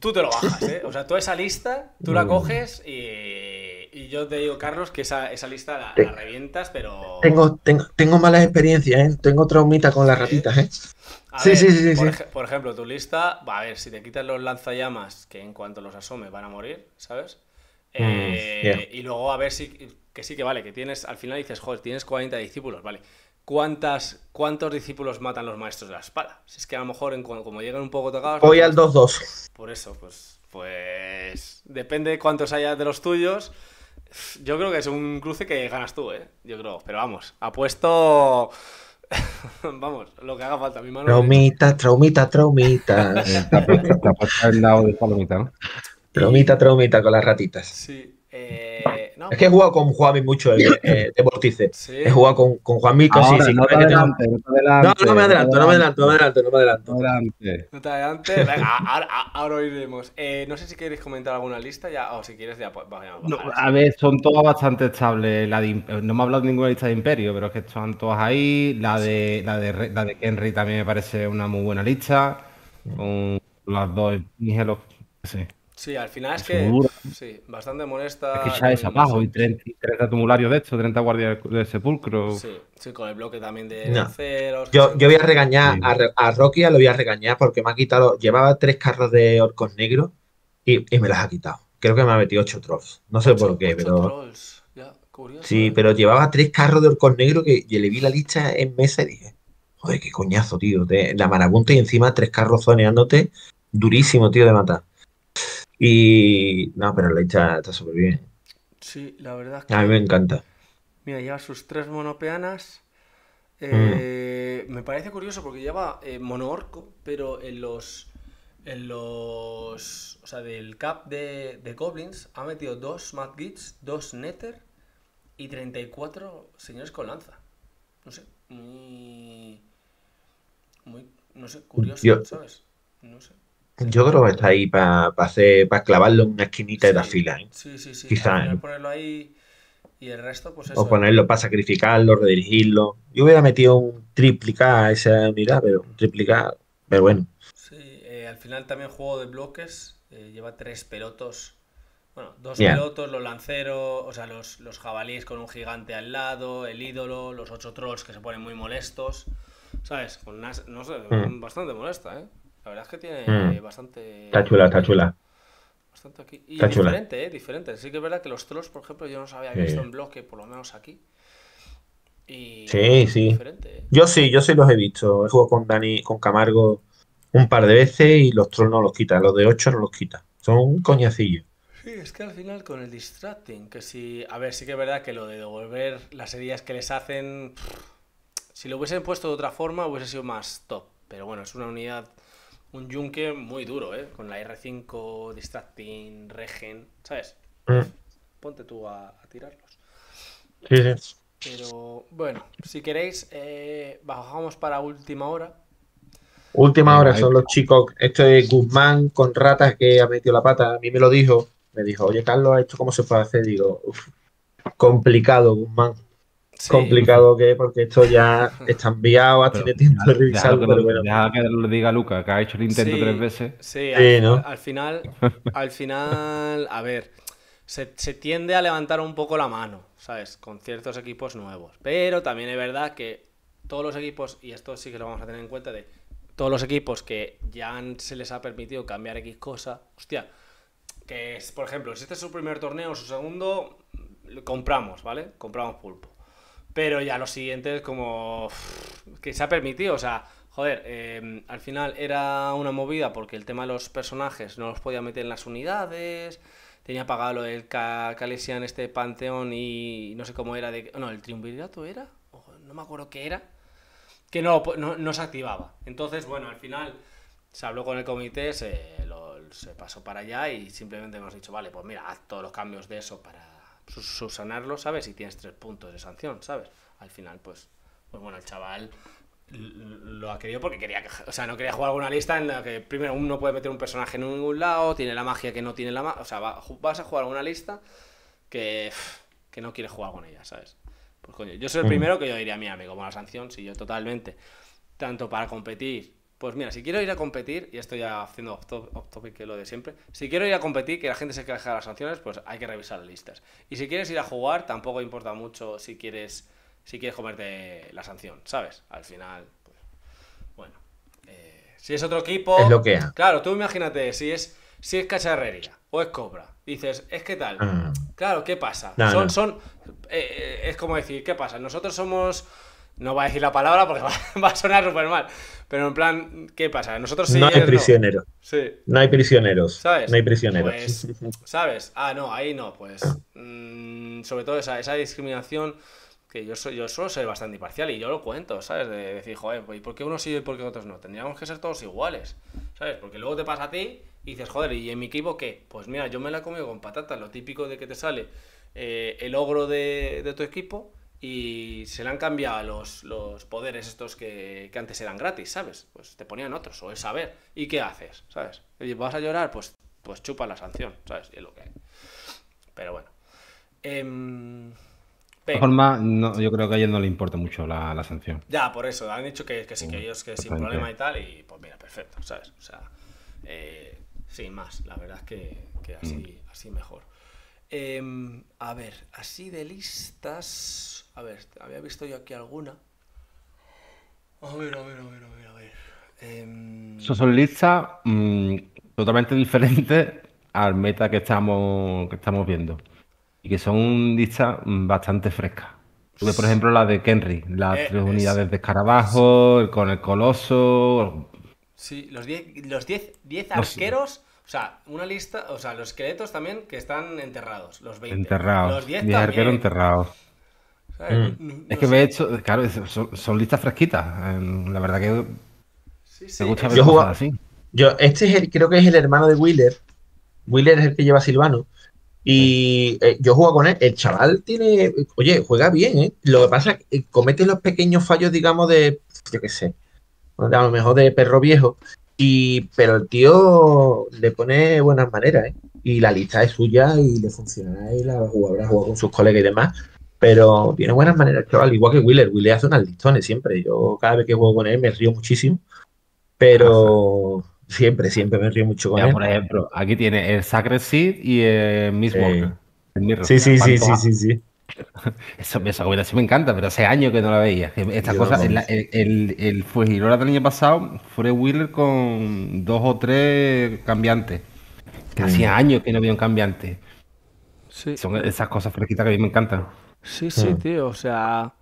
tú te lo bajas, ¿eh? O sea, tú esa lista, tú la mm. coges y, yo te digo, Carlos, que esa, lista la, revientas, pero... Tengo, tengo, malas experiencias, ¿eh? Tengo traumita con las ratitas, ¿eh? sí, sí, sí, por, sí. por ejemplo, tu lista, va a ver, si te quitas los lanzallamas, que en cuanto los asome van a morir, ¿sabes? Mm, eh, y luego a ver si que sí que vale, que tienes, al final dices, joder, tienes 40 discípulos, vale. ¿Cuántas, ¿Cuántos discípulos matan los maestros de la espada? Si es que a lo mejor, en, como llegan un poco tocados. Voy al 2-2. Por eso, pues. Pues. Depende de cuántos haya de los tuyos. Yo creo que es un cruce que ganas tú, ¿eh? Yo creo. Pero vamos, apuesto. (laughs) vamos, lo que haga falta. Mi mano traumita, traumita, traumita, traumita. (laughs) Traumita, traumita con las ratitas. Sí. Es que he jugado con Juanmi mucho el, (coughs) eh, de He jugado con, con Juanmi sí, no, este no, no, me adelanto, no me adelanto, no me adelanto, no me adelanto. No, adelante. te adelantes. Venga, ahora, ahora iremos. Eh, no sé si queréis comentar alguna lista ya, o si quieres ya. Pues, a ver, son todas bastante estables. no me ha hablado de ninguna lista de Imperio, pero es que están todas ahí. La de, la de, de Henry también me parece una muy buena lista. Mm. las dos Sí. Sí, al final es, que. Sí, bastante molesta. Es que ya es abajo y 30, tumularios de hecho 30 guardias de sepulcro. Sí, sí, con el bloque también de no. Yo, voy a regañar a, a, Rocky, lo voy a regañar porque me ha quitado. Llevaba tres carros de orcos negros y, me las ha quitado. Creo que me ha metido 8 trolls. No sé por qué, pero. sí, ¿eh? pero llevaba tres carros de orcos negros que yo le vi la lista en mesa y dije, joder, qué coñazo, tío. de la marabunta y encima tres carros zoneándote. Durísimo, tío, de matar. Y no, pero la hecha está súper bien. Sí, la verdad que. A mí me encanta. Mira, lleva sus tres monopeanas. Eh, mm. Me parece curioso porque lleva eh, mono orco, pero en los. En los. O sea, del cap de, de Goblins ha metido dos Mad dos Nether y 34 señores con lanza. No sé, muy. Muy. No sé, curioso, ¿sabes? No sé. Yo creo que está ahí para hacer para clavarlo en una esquinita de la fila. ¿eh? Sí, sí, sí. Quizás. Ponerlo ahí y el resto, pues eso. O ponerlo para sacrificarlo, redirigirlo. Yo hubiera metido un triplicar a esa unidad, pero un triplicar, pero bueno. Sí, eh, al final también juego de bloques. Eh, lleva tres pelotos. Bueno, dos pelotos, los lanceros, o sea, los, los jabalíes con un gigante al lado, el ídolo, los ocho trolls que se ponen muy molestos. ¿Sabes? Con no sé, hmm. bastante molesta, ¿eh? La verdad es que tiene hmm. bastante. Está chula, está chula. Bastante aquí. Y diferente, ¿eh? Diferente. Sí que es verdad que los trolls, por ejemplo, yo no sabía que esto en bloque, por lo menos aquí. Y sí, sí. Diferente, eh. Yo sí, yo sí los he visto. He jugado con Dani, con Camargo un par de veces y los trolls no los quita. Los de 8 no los quita. Son un coñacillo. Sí, es que al final con el distracting, que si. A ver, sí que es verdad que lo de devolver las heridas que les hacen. si lo hubiesen puesto de otra forma, hubiese sido más top. Pero bueno, es una unidad un yunque muy duro, ¿eh? Con la R5, Distracting, Regen, ¿sabes? Mm. Ponte tú a, tirarlos. Sí, sí. Pero bueno, si queréis, eh, bajamos para última hora. Última hora son los chicos. Esto es Guzmán con ratas que ha metido la pata. A mí me lo dijo. Me dijo, oye, Carlos, ¿esto cómo se puede hacer? Digo, complicado, Guzmán complicado que porque esto ya está enviado, tiene tiempo de revisarlo. Pero que lo diga Luca, que ha hecho el intento tres veces. Sí, al, final, al final, a ver, se, tiende a levantar un poco la mano, ¿sabes? Con ciertos equipos nuevos. Pero también es verdad que todos los equipos, y esto sí que lo vamos a tener en cuenta, de todos los equipos que ya se les ha permitido cambiar X cosa, hostia, que es, por ejemplo, si este es su primer torneo, o su segundo, compramos, ¿vale? Compramos pulpo. Pero ya lo siguiente es como. que se ha permitido, o sea. Joder, em, al final era una movida porque el tema de los personajes no los podía meter en las unidades. Tenía pagado lo del en este panteón y no sé cómo era. De, no, el triunvirato era. No me acuerdo qué era. Que no, no, se activaba. Entonces, bueno, al final se habló con el comité, se, se pasó para allá y simplemente hemos dicho, vale, pues mira, haz todos los cambios de eso para subsanarlo, ¿sabes? Y tienes tres puntos de sanción, ¿sabes? Al final, pues, pues bueno, el chaval lo ha querido porque quería, o sea, no quería jugar alguna lista en la que primero uno puede meter un personaje en ningún lado, tiene la magia que no tiene la magia, o sea, vas a jugar alguna lista que, que no quiere jugar con ella, ¿sabes? Pues coño, yo soy el primero que yo diría, mi amigo como la sanción, si yo totalmente, tanto para competir pues mira, si quiero ir a competir, y estoy ya haciendo off topic, que lo de siempre, si quiero ir a competir, que la gente se queja de las sanciones, pues hay que revisar las listas. Y si quieres ir a jugar, tampoco importa mucho si quieres, si quieres comerte la sanción, ¿sabes? Al final, pues, bueno. Eh, si es otro equipo. lo que Claro, tú imagínate, si es, si es cacharrería o es cobra, dices, es que tal. Mm. Claro, ¿qué pasa? son, son. Eh, eh, es como decir, ¿qué pasa? Nosotros somos no va a decir la palabra porque (laughs) va, a sonar súper mal. Pero en plan, ¿qué pasa? Nosotros No hay prisioneros. No. hay prisioneros. ¿Sabes? No hay prisioneros. Pues, ¿Sabes? Ah, no, ahí no. Pues. Mm, sobre todo esa, discriminación que yo, soy, yo bastante imparcial y yo lo cuento, ¿sabes? De decir, joder, ¿y por qué unos sí y por qué otros no? Tendríamos que ser todos iguales, ¿sabes? Porque luego te pasa a ti y dices, joder, ¿y en mi equipo qué? Pues mira, yo me la he comido con patatas, lo típico de que te sale eh, el ogro de tu equipo y se le han cambiado los, los poderes estos que, que, antes eran gratis, ¿sabes? Pues te ponían otros, o el saber. ¿Y qué haces? ¿Sabes? y ¿vas a llorar? Pues, pues chupa la sanción, ¿sabes? Y es lo que hay. Pero bueno. Eh... De no, yo creo que a ellos no le importa mucho la, la, sanción. Ya, por eso, han dicho que, que sí, que mm, ellos que sin problema y tal, y pues mira, perfecto, ¿sabes? O sea, eh, sin más, la verdad es que, que así, mm. así mejor. Em, a ver, así de listas. A ver, había visto yo aquí alguna. A ver, a ver, a ver, a ver, em, son listas mm, totalmente diferentes al meta que estamos, que estamos viendo. Y que son listas mm, bastante frescas. Tuve, por ejemplo, la de Kenry, las eh, tres unidades de escarabajo, con el coloso. Sí, los 10 diez, los diez, diez arqueros o sea, una lista, o sea, los esqueletos también que están enterrados, los 20. Enterrados. Los 10 también. enterrados. Mm. es que me he hecho, claro, son, listas fresquitas. La verdad que sí, sí. gusta yo así. Yo, este es creo que es el hermano de Wheeler. Wheeler es el que lleva Silvano. Y eh, yo juego con él. El chaval tiene. Oye, juega bien, ¿eh? Lo que pasa es que comete los pequeños fallos, digamos, de. Yo qué sé. A lo mejor de perro viejo. Y, pero el tío le pone buenas maneras, ¿eh? Y la lista es suya y le funciona y la jugadora juega con sus colegas y demás. Pero tiene buenas maneras, chaval. Igual que Willer. Willer hace unas listones siempre. Yo cada vez que juego con él me río muchísimo. Pero siempre, siempre me río mucho con él. Por ejemplo, aquí tiene el Sacred Seed y el Miss Walker. sí, sí, sí, sí, sí, sí. (laughs) Eso me encanta, pero hace años que no la veía. Esta cosa, el, el, del año pasado fue Wheeler con dos o tres cambiantes. Mm. hacía años que no había un cambiante. Son esas cosas fresquitas que a mí me encantan. Sí, sí, mm. tío. O sea,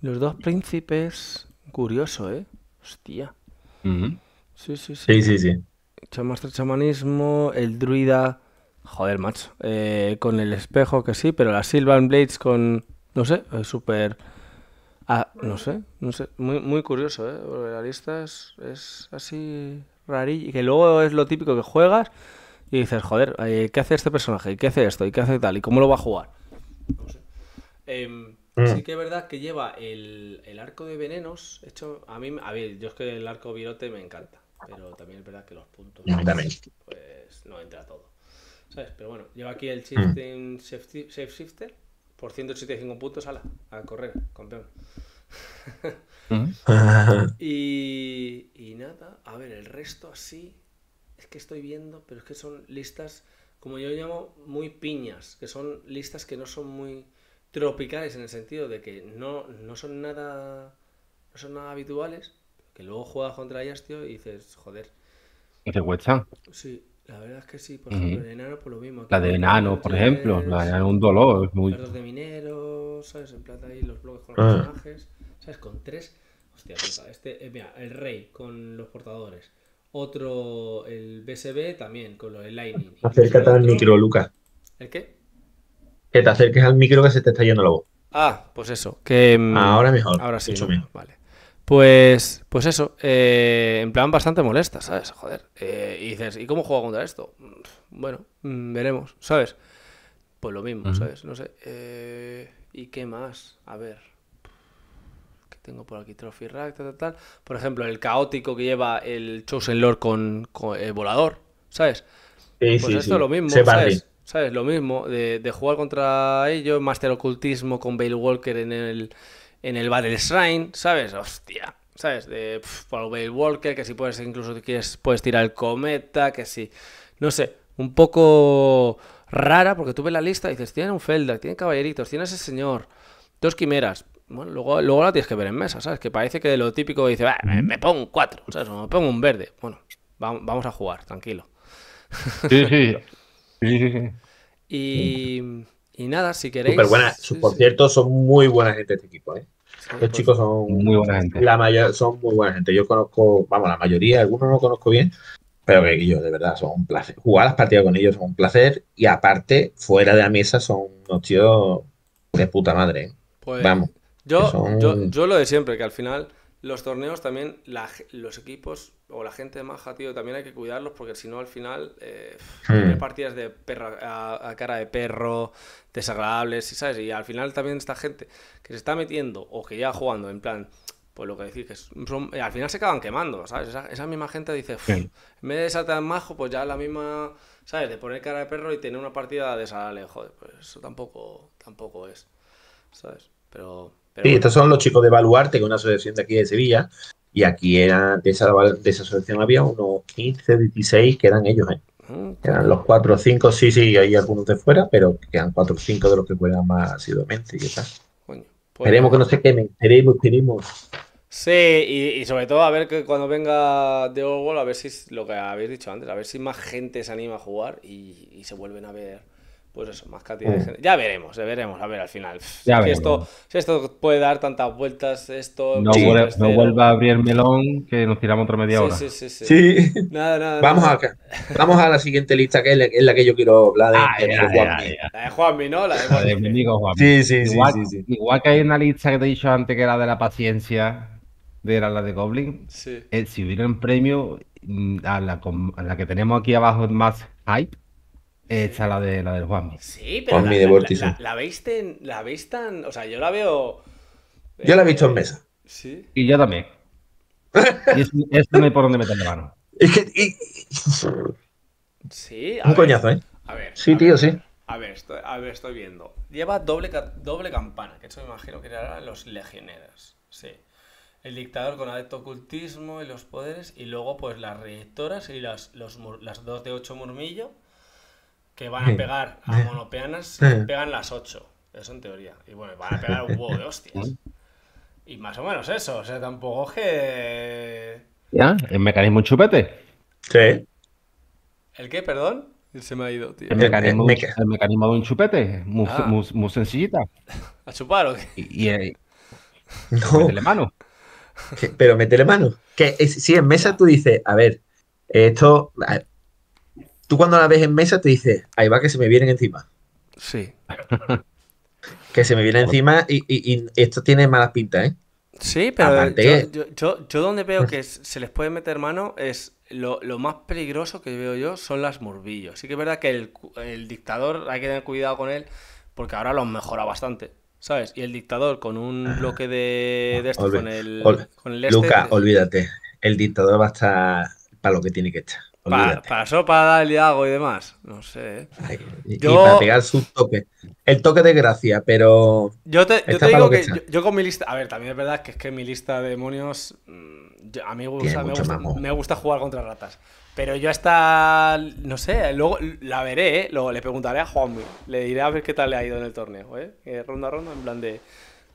los dos príncipes, curioso, ¿eh? Hostia. Sí, sí, sí. Sí, sí, sí. chamanismo, el druida Joder, macho. Eh, con el espejo que sí, pero la Sylvan Blades con. No sé, eh, súper. Ah, no sé, no sé. Muy, curioso, ¿eh? Porque la lista es, así rarilla. Y que luego es lo típico que juegas y dices, joder, eh, ¿qué hace este personaje? qué hace esto? ¿Y qué hace tal? ¿Y cómo lo va a jugar? No sé. Em, mm. Sí que es verdad que lleva el, arco de venenos hecho... A mí, a ver, yo es que el arco virote me encanta, pero también es verdad que los puntos... Pues no entra todo. Pero bueno, lleva aquí el Shifting mm. Safe Shifter por 185 puntos, ala, a correr, campeón. Mm. (laughs) y, nada, a ver, el resto así es que estoy viendo, pero es que son listas, como yo llamo, muy piñas, que son listas que no son muy tropicales en el sentido de que no, no son nada no son nada habituales, que luego juegas contra ellas, y dices, joder. ¿Y te cuesta? Sí, la verdad es que sí, por ejemplo, de enano por pues lo mismo. La de enano, por ejemplo, la de un dolor. Es muy... Los de mineros, ¿sabes? En plata ahí los bloques con los ah. personajes, ¿sabes? Con tres. Hostia, puta, este, eh, mira, el rey con los portadores. Otro, el BSB también, con lo del Lightning. Acércate al micro, Lucas. ¿El qué? Que te acerques al micro que se te está yendo la voz. Ah, pues eso. Que, mm, ahora mejor. Ahora sí. Mucho mejor. Vale. Pues, pues eso, eh, en plan bastante molesta, ¿sabes? Joder. Eh, y dices, ¿y cómo juego contra esto? Mm, bueno, mm, veremos, ¿sabes? Pues lo mismo, ¿sabes? No sé. Eh, ¿Y qué más? A ver. que tengo por aquí? Trophy Rack, tal, tal, Por ejemplo, el caótico que lleva el Chosen Lord con, el volador, ¿sabes? pues esto es lo mismo, ¿sabes? ¿Sabes? Lo mismo, de, de jugar contra ellos, Master Ocultismo con Bale Walker en el en el Battle Shrine, ¿sabes? Hostia. ¿Sabes? De Paul Walker, que si puedes, incluso quieres, puedes tirar el cometa, que si. No sé, un poco rara, porque tú ves la lista y dices, tiene un Felder, tiene caballeritos, tiene ese señor, dos quimeras. Bueno, luego, luego la tienes que ver en mesa, ¿sabes? Que parece que de lo típico dice, ah, me, pongo un cuatro, ¿sabes? me pongo un verde. Bueno, vamos a jugar, tranquilo. Sí, sí. (laughs) Y, nada, si queréis. pero bueno por cierto, son muy buenas gente este equipo, ¿eh? Los chicos son muy buena gente. La mayor, son muy buena gente. Yo conozco, vamos, la mayoría, algunos no conozco bien, pero que ellos de verdad son un placer. Jugar las partidas con ellos es un placer y aparte, fuera de la mesa son unos tíos de puta madre. ¿eh? Pues, vamos. Yo, yo, yo lo de siempre, que al final los torneos también, los equipos o la gente de Maja, tío, también hay que cuidarlos porque si no al final eh, partidas de perra a, cara de perro, desagradables, y sabes, y al final también esta gente que se está metiendo o que ya jugando en plan, pues lo que decir, que eh, al final se acaban quemando, ¿sabes? Esa, misma gente dice, en vez de ser majo, pues ya la misma, ¿sabes? De poner cara de perro y tener una partida de desagradable, joder, pues eso tampoco, tampoco es, ¿sabes? Pero... estos son los chicos de Baluarte, que una asociación de aquí de Sevilla, y aquí era de esa, de esa selección había unos 15, 16 que eran ellos, ¿eh? Mm. Eran los 4 o 5, sí, sí, hay algunos de fuera, pero quedan 4 o 5 de los que juegan más asiduamente y tal. Pues esperemos que no se quemen, esperemos, esperemos. Sí, y, sobre todo a ver que cuando venga The Owl, a ver si lo que habéis dicho antes, a ver si más gente se anima a jugar y, y se vuelven a ver pues eso, más mm. Ya veremos, ya veremos, a ver al final. si, esto, puede dar tantas vueltas, esto. Pues, este, no, vuelva a abrir el melón que nos tiramos otra media hora. Sí, sí, sí. vamos, A, vamos a la siguiente lista que es la, que yo quiero hablar ah, este La de Juanmi, ¿no? La de Juanmi. La Sí, sí, igual, sí, Igual que hay una lista que te he dicho antes que era de la paciencia, de la, la de Goblin. Sí. Eh, si hubiera un premio mm, a la, que tenemos aquí abajo más hype Hecha la, de, la del Juanmi. Sí, pero Juanmi la, de La, veis la tan... O sea, yo la veo... yo la he visto en eh, mesa. Sí. Y yo también. y es también por donde meter la mano. Es que... Sí. A Un coñazo, ¿eh? A ver. Sí, tío, sí. A ver, estoy, a ver, estoy viendo. Lleva doble, doble campana, que eso me imagino que eran los legioneros. Sí. El dictador con adepto ocultismo y los poderes. Y luego, pues, las reyectoras y las, los, las dos de ocho murmillo que van a pegar a monopeanas, pegan las 8. Eso en teoría. Y bueno, van a pegar un huevo de hostias. Y más o menos eso. O sea, tampoco que. Ya, el mecanismo chupete. Sí. ¿El qué, perdón? Se me ha ido, tío. El mecanismo, el, mecanismo de un chupete. Ah. Muy, muy, sencillita. ¿A chupar o qué? Y, y eh, no. Métele mano. Pero métele mano. Que si en mesa tú dices, a ver, esto tú cuando la ves en mesa te dices, ahí va que se me vienen encima. Sí. que se me viene encima y, esto tiene malas pintas, ¿eh? Sí, pero yo, yo, donde veo que se les puede meter mano es lo, más peligroso que veo yo son las murbillos. Sí que es verdad que el, dictador hay que tener cuidado con él porque ahora lo mejora bastante. ¿Sabes? Y el dictador con un bloque de, de esto, con el, con el este, Luca, olvídate. El dictador va a estar para lo que tiene que estar para pasó para darle algo y demás. No sé. ¿eh? Y, para pegar su toque. El toque de gracia, pero. Yo te, yo te digo que, yo, con mi lista. A ver, también es verdad que es que mi lista de demonios. Mm, a mí me, gusta, jugar contra ratas. Pero yo hasta. No sé, luego la veré, ¿eh? Luego le preguntaré a Juanmi. Le diré a ver qué tal le ha ido en el torneo, ¿eh? eh ronda a ronda, en plan de.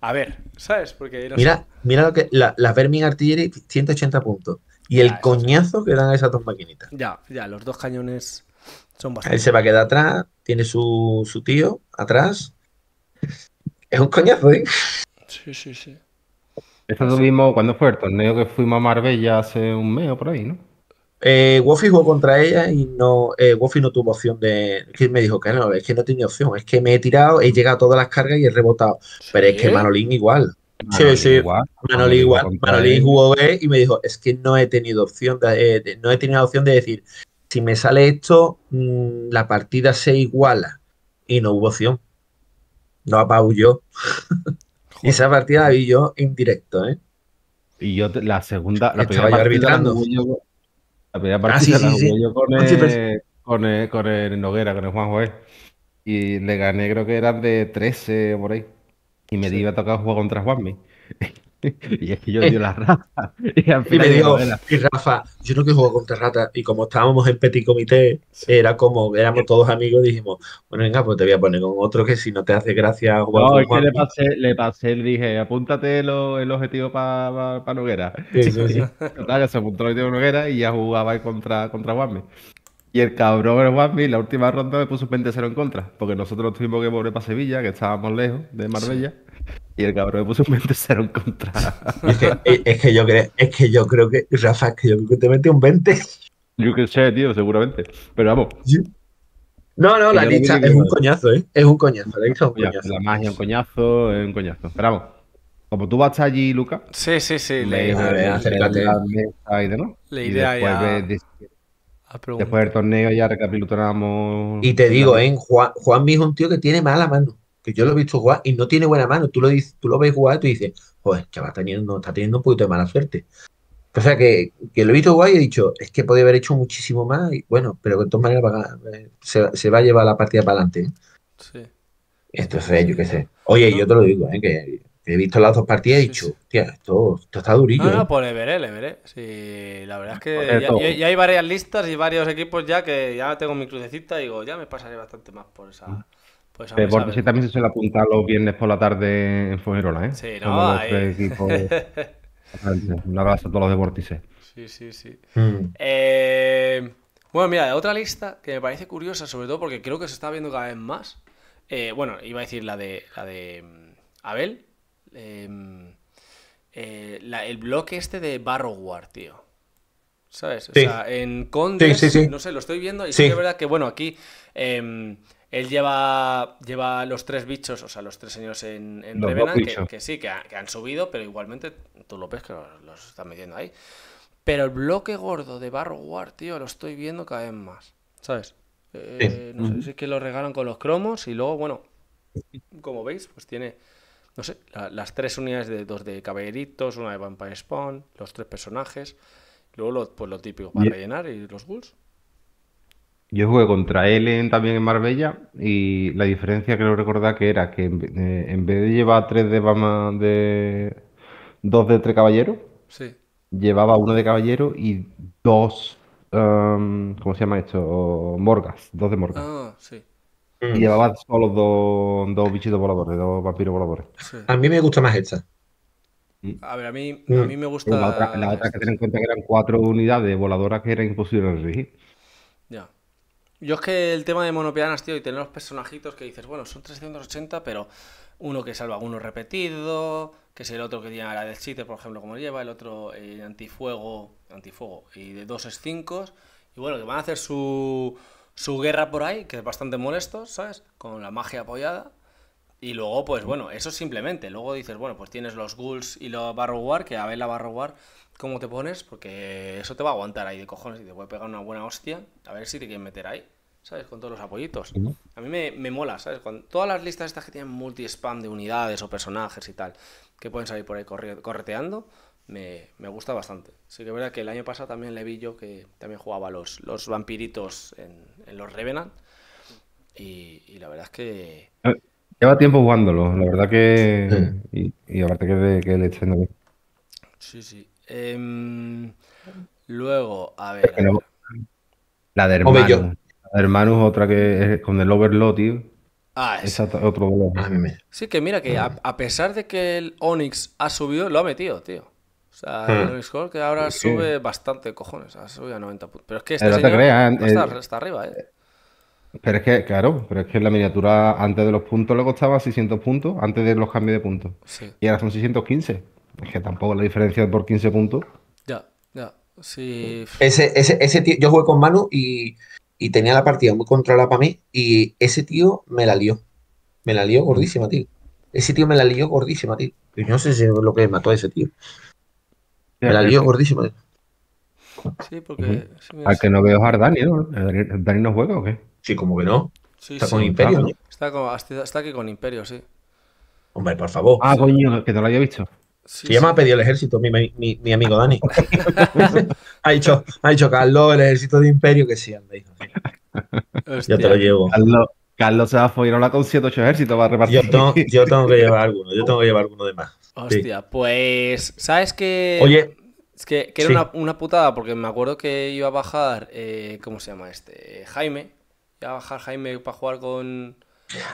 A ver, ¿sabes? Porque. mira, mira lo que. La, la Vermin Artillery, 180 puntos. Y el coñazo que dan a esas dos maquinitas. Ya, ya, los dos cañones son bastante. Él se va a quedar atrás, tiene su, tío atrás. Es un coñazo, ¿eh? Sí, sí, sí. Eso tuvimos, cuando fue el torneo que fuimos a Marbella hace un mes o por ahí, ¿no? Eh, Woffy jugó contra ella y no eh, Woffy no tuvo opción de. Que me dijo que no, es que no tenía opción, es que me he tirado, he llegado a todas las cargas y he rebotado. Pero es que Manolín igual. Sí, sí, sí. Manoli igual. jugó B y me dijo, es que no he tenido opción, de, eh, no he tenido opción de decir, si me sale esto, mm, la partida se iguala. Y no hubo opción. No yo (laughs) Esa partida la vi yo en directo, ¿eh? Y yo la segunda, la primera partida arbitrando. La primera ah, partida la sí, yo con, el, con, con, el, Noguera, con el Juan Joel. ¿eh? Y le gané creo que eran de 13 por ahí y me iba a tocar jugar contra Juanmi. (laughs) y es que yo dio la (laughs) rata. Y, al final me dijo, Rafa, yo no quiero jugar contra rata. Y como estábamos en petit comité, era como, éramos todos amigos, dijimos, bueno, venga, pues te voy a poner con otro que si no te hace gracia jugar no, es que le pasé, le le dije, apúntate el objetivo para Noguera. Sí, sí, (laughs) sí. total, se apuntó el objetivo de Noguera y ya jugaba contra, contra Juanmi. Y el cabrón, la última ronda me puso un 20-0 en contra, porque nosotros tuvimos que volver para Sevilla, que estábamos lejos de Marbella, y el cabrón me puso 20-0 en contra. (laughs) es, que, es, que, yo creo, que Rafa, es que yo creo que te metí un 20. Yo qué sé, tío, seguramente. Pero vamos. No, no, la lista es un coñazo, ¿eh? Es un coñazo, la es un coñazo. La magia es un coñazo, es un coñazo. Pero vamos. Como tú vas allí, Luca. Sí, sí, sí. Le, iré a, a, la mesa y Le Ah, Después del torneo ya recapitulamos. Y te digo, ¿eh? Juan, Juan es un tío que tiene mala mano. Que yo lo he visto jugar y no tiene buena mano. Tú lo, dices, tú lo ves jugar y tú dices, joder, chaval, está teniendo, está teniendo un poquito de mala suerte. O sea que, que lo he visto jugar y he dicho, es que podría haber hecho muchísimo más. Y bueno, pero de todas maneras eh, se, va a llevar la partida para adelante. sí ¿eh?". Sí. Entonces, yo qué sé. Oye, yo te lo digo, ¿eh? que he visto las dos partidas y he dicho, tío, esto, está durillo. No, no, ¿eh? pues le veré, le veré. Sí, la verdad es que ya, hay varias listas y varios equipos ya que ya tengo mi crucecita y digo, ya me pasaré bastante más por esa. Por esa Deportes también se suele apuntar los viernes por la tarde en Fuengirola, ¿eh? Sí, no, los equipo Tres equipos... (laughs) Un abrazo a todos los deportistas. Sí, sí, sí. Mm. Eh, bueno, mira, otra lista que me parece curiosa, sobre todo porque creo que se está viendo cada vez más. Eh, bueno, iba a decir la de la de mm, Abel, Em, eh, el bloque este de War, tío. ¿Sabes? O sea, en Condes, no sé, lo estoy viendo y sí, que es verdad que, bueno, aquí em, él lleva, lleva los tres bichos, o sea, los tres señores en, en Revenant, que, sí, que, han subido, pero igualmente tú lo ves que los, están metiendo ahí. Pero el bloque gordo de War, tío, lo estoy viendo cada vez más, ¿sabes? Eh, no sé si es que lo regalan con los cromos y luego, bueno, como veis, pues tiene no sé, las tres unidades de dos de caballeritos, una de Vampire Spawn, los tres personajes, luego lo, pues lo típico para rellenar y los ghouls. Yo jugué contra Ellen también en Marbella y la diferencia que lo recordaba que era que eh, en, vez de llevar tres de Bama de dos de tres caballeros, sí. llevaba uno de caballero y dos um, ¿cómo se llama esto? Morgas, dos de Morgas. Ah, sí. Mm. Y llevaba solo dos, dos bichitos voladores, dos vampiros voladores. A mí me gusta más esta. Mm. A ver, a mí, a mm. mí me gusta. La otra, que ten en cuenta que eran cuatro unidades voladoras que era imposible regir. Ya. Yo es que el tema de monopianas, tío, y tener los personajitos que dices, bueno, son 380, pero uno que salva uno repetido, que es el otro que tiene la del chite, por ejemplo, como lleva, el otro eh, antifuego, antifuego, y de dos es cinco y bueno, que van a hacer su su guerra por ahí, que es bastante molesto, ¿sabes? Con la magia apoyada. Y luego, pues bueno, eso simplemente. Luego dices, bueno, pues tienes los ghouls y los robar, que a ver la robar, ¿cómo te pones? Porque eso te va a aguantar ahí de cojones y te a pegar una buena hostia. A ver si te quieren meter ahí, ¿sabes? Con todos los apoyitos. A mí me, mola, ¿sabes? Con todas las listas estas que tienen multi-spam de unidades o personajes y tal, que pueden salir por ahí correteando, me, gusta bastante. Sí que es verdad que el año pasado también le vi yo que también jugaba los, los vampiritos en, los Revenant. Y, la verdad es que. Ah, lleva tiempo jugándolo, la verdad que. Y, aparte que, le echen Sí, sí. Em, luego, a ver. La de hermano. La de hermano otra que con el Overlord, tío. Ah, es otro ah, Sí, que mira que a, pesar de que el Onyx ha subido, lo ha metido, tío sea, hmm. Luis que ahora sube bastante, cojones. Ha subido a 90 puntos. Pero es que este señor está, eh, está, arriba, eh. ¿eh? Pero es que, claro, pero es que la miniatura antes de los puntos le costaba 600 puntos, antes de los cambios de puntos. Y ahora son 615. Es que tampoco la diferencia es por 15 puntos. Ya, ya. Ese, ese, tío, yo jugué con Manu y, y tenía la partida muy controlada para mí y ese tío me la lió. Me la lió gordísima, tío. Ese tío me la lió gordísima, tío. Yo no sé si es lo que mató a ese tío. Me la lío Sí, porque. Al que no veo a Dani, ¿no? ¿Dani no juega o qué? Sí, como que no. está con Imperio, ¿no? Está, aquí con Imperio, sí. Hombre, por favor. Ah, coño, que te lo haya visto. Sí, ya me ha pedido el ejército mi, mi, mi amigo Dani. (laughs) ha, dicho, ha dicho Carlos, el ejército de Imperio, que sí, anda, Yo te lo llevo. Carlos, se va a follar con ocho ejércitos para repartir. Yo tengo, yo tengo que (laughs) llevar alguno, yo tengo que llevar alguno de más. Hostia, pues, ¿sabes qué? Oye. Es que, era una, putada, porque me acuerdo que iba a bajar, eh, ¿cómo se llama este? Jaime. Iba a bajar Jaime para jugar con...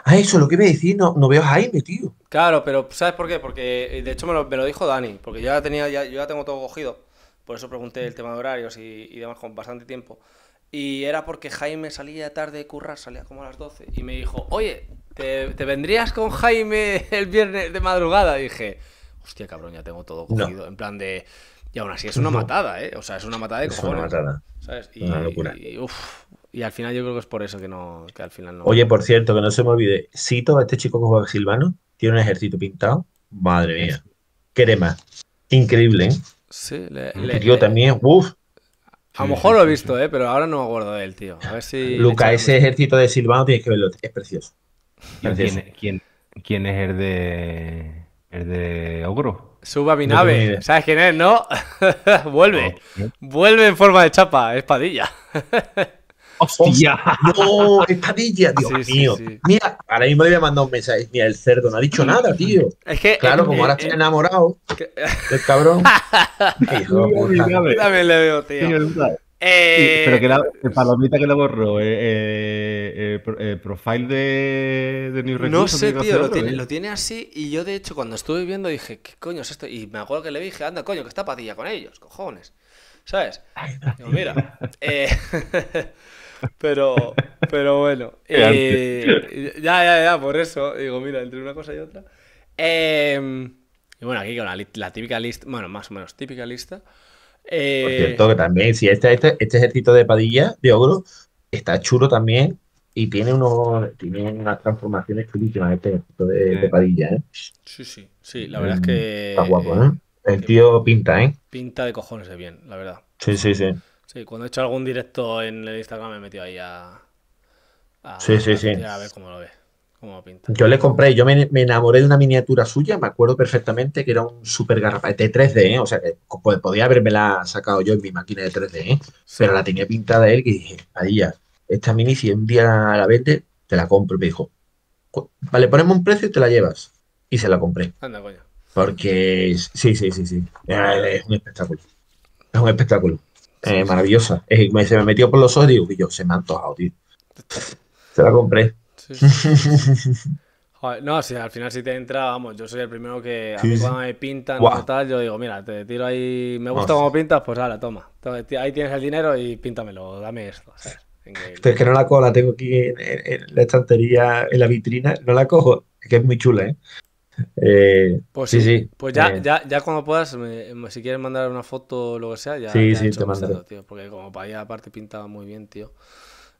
Ah, eso lo que me decís, no, no veo a Jaime, tío. Claro, pero ¿sabes por qué? Porque eh, de hecho me lo, dijo Dani, porque yo ya, tenía, ya, yo ya tengo todo cogido. Por eso pregunté el tema de horarios y, y demás con bastante tiempo. Y era porque Jaime salía tarde de currar, salía como a las 12. Y me dijo, oye, ¿te, vendrías con Jaime el viernes de madrugada? dije, hostia, cabrón, ya tengo todo cogido. En plan de. Y aún así es una matada, ¿eh? O sea, es una matada de es Una matada. Y, una locura. Y, al final yo creo que es por eso que no. al final no... Oye, por cierto, que no se me olvide. Si todo este chico que juega Silvano. Tiene un ejército pintado. Madre mía. Crema. Increíble, ¿eh? Sí, le, le también, uff. A lo mejor lo he visto, ¿eh? pero ahora no me acuerdo de él, tío. A ver si. Luca, ese ejército de Silvano tienes que verlo, es precioso. ¿Quién, es el de, el de Ogro? Suba mi nave. ¿Sabes quién es, no? (laughs) Vuelve. Vuelve en forma de chapa, espadilla. (laughs) ¡Hostia! (laughs) ¡No! ¡Espadilla! Dios mío. Mira, ahora mismo le había mandado un mensaje. Mira, el cerdo no ha dicho nada, tío. Es que. Claro, como ahora estoy enamorado. del cabrón. también le veo, tío. Eh, pero que la eh, palomita que lo borró, eh, eh profile de, de New No sé, tío, lo, tiene, así y yo de hecho cuando estuve viendo dije, ¿qué coño es esto? Y me acuerdo que le dije, anda, coño, que está patilla con ellos, cojones. ¿Sabes? (laughs) Digo, mira. (laughs) pero, pero bueno. (laughs) ya, ya, ya, por eso. Digo, mira, entre una cosa y otra. Em, y bueno, aquí con la, la típica lista, bueno, más o menos típica lista. Por eh, cierto, que también, si este, este, este, ejército de Padilla, de Ogro, está chulo también y tiene, unos, tiene unas transformaciones chulísimas este ejército de, Padilla. ¿eh? Sí, sí, sí, la mm, verdad es que... Está guapo, ¿eh? ¿eh? El tío pinta, ¿eh? Pinta de cojones de bien, la verdad. Sí, sí, sí. Sí, cuando he hecho algún directo en el Instagram me he metido ahí a... a sí, sí, a, sí. A ver cómo lo ves. Yo le compré, yo me, enamoré de una miniatura suya, me acuerdo perfectamente que era un super garrapate de 3D, ¿eh? o sea que podía haberme la sacado yo en mi máquina de 3D, ¿eh? pero la tenía pintada él y dije, ya, esta mini si un día la vete te la compro. Me dijo, vale, ponemos un precio y te la llevas. Y se la compré. Porque sí, sí, sí, sí. Eh, es un espectáculo. Es un espectáculo. maravillosa. se me metió por los ojos y yo, se me ha antojado, tío. (laughs) Se la compré. (laughs) no, si al final si te entra, vamos, yo soy el primero que a cuando me pintan tal, yo digo, mira, te tiro ahí, me gusta cómo pintas, pues ahora, toma. Ahí tienes el dinero y píntamelo, dame esto. Es que no la cojo, la tengo aquí en, la estantería, en la vitrina, no la cojo, que es muy chula, ¿eh? eh pues sí, sí, Pues ya, eh. ya, ya cuando puedas, si quieres mandar una foto o lo que sea, ya. Sí, sí, te mando. Tío, porque como para allá aparte pintaba muy bien, tío.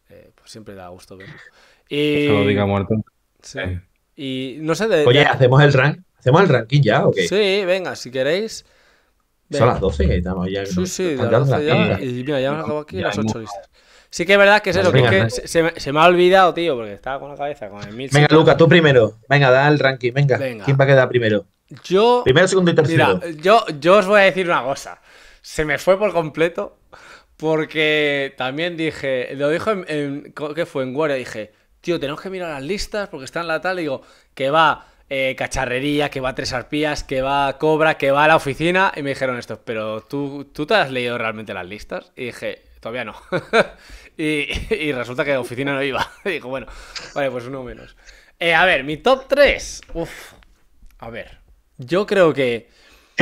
Eh, pues siempre da gusto verlo. Eh, y... no sé de, Oye, ¿hacemos el rank? ¿Hacemos el ranking ya o qué? Sí, venga, si queréis. Son las 12 estamos ya. Sí, sí, las 12 ya. Y mira, ya hemos acabado aquí las 8 Sí que es verdad que es eso, que, se, me ha olvidado, tío, porque estaba con la cabeza con el 1000. Venga, Luca tú primero. Venga, da el ranking, venga. ¿Quién va a quedar primero? Yo... Primero, segundo y tercero. Mira, yo, yo os voy a decir una cosa. Se me fue por completo porque también dije, lo dijo en, ¿qué fue? En Guardia, dije, tío, tenemos que mirar las listas porque está en la tal, y digo, que va eh, cacharrería, que va tres arpías, que va cobra, que va a la oficina, y me dijeron esto, pero ¿tú, tú te has leído realmente las listas? Y dije, todavía no. (laughs) y, resulta que la oficina no iba. y (laughs) digo, bueno, vale, pues uno menos. Eh, a ver, mi top 3. Uf, a ver, yo creo que...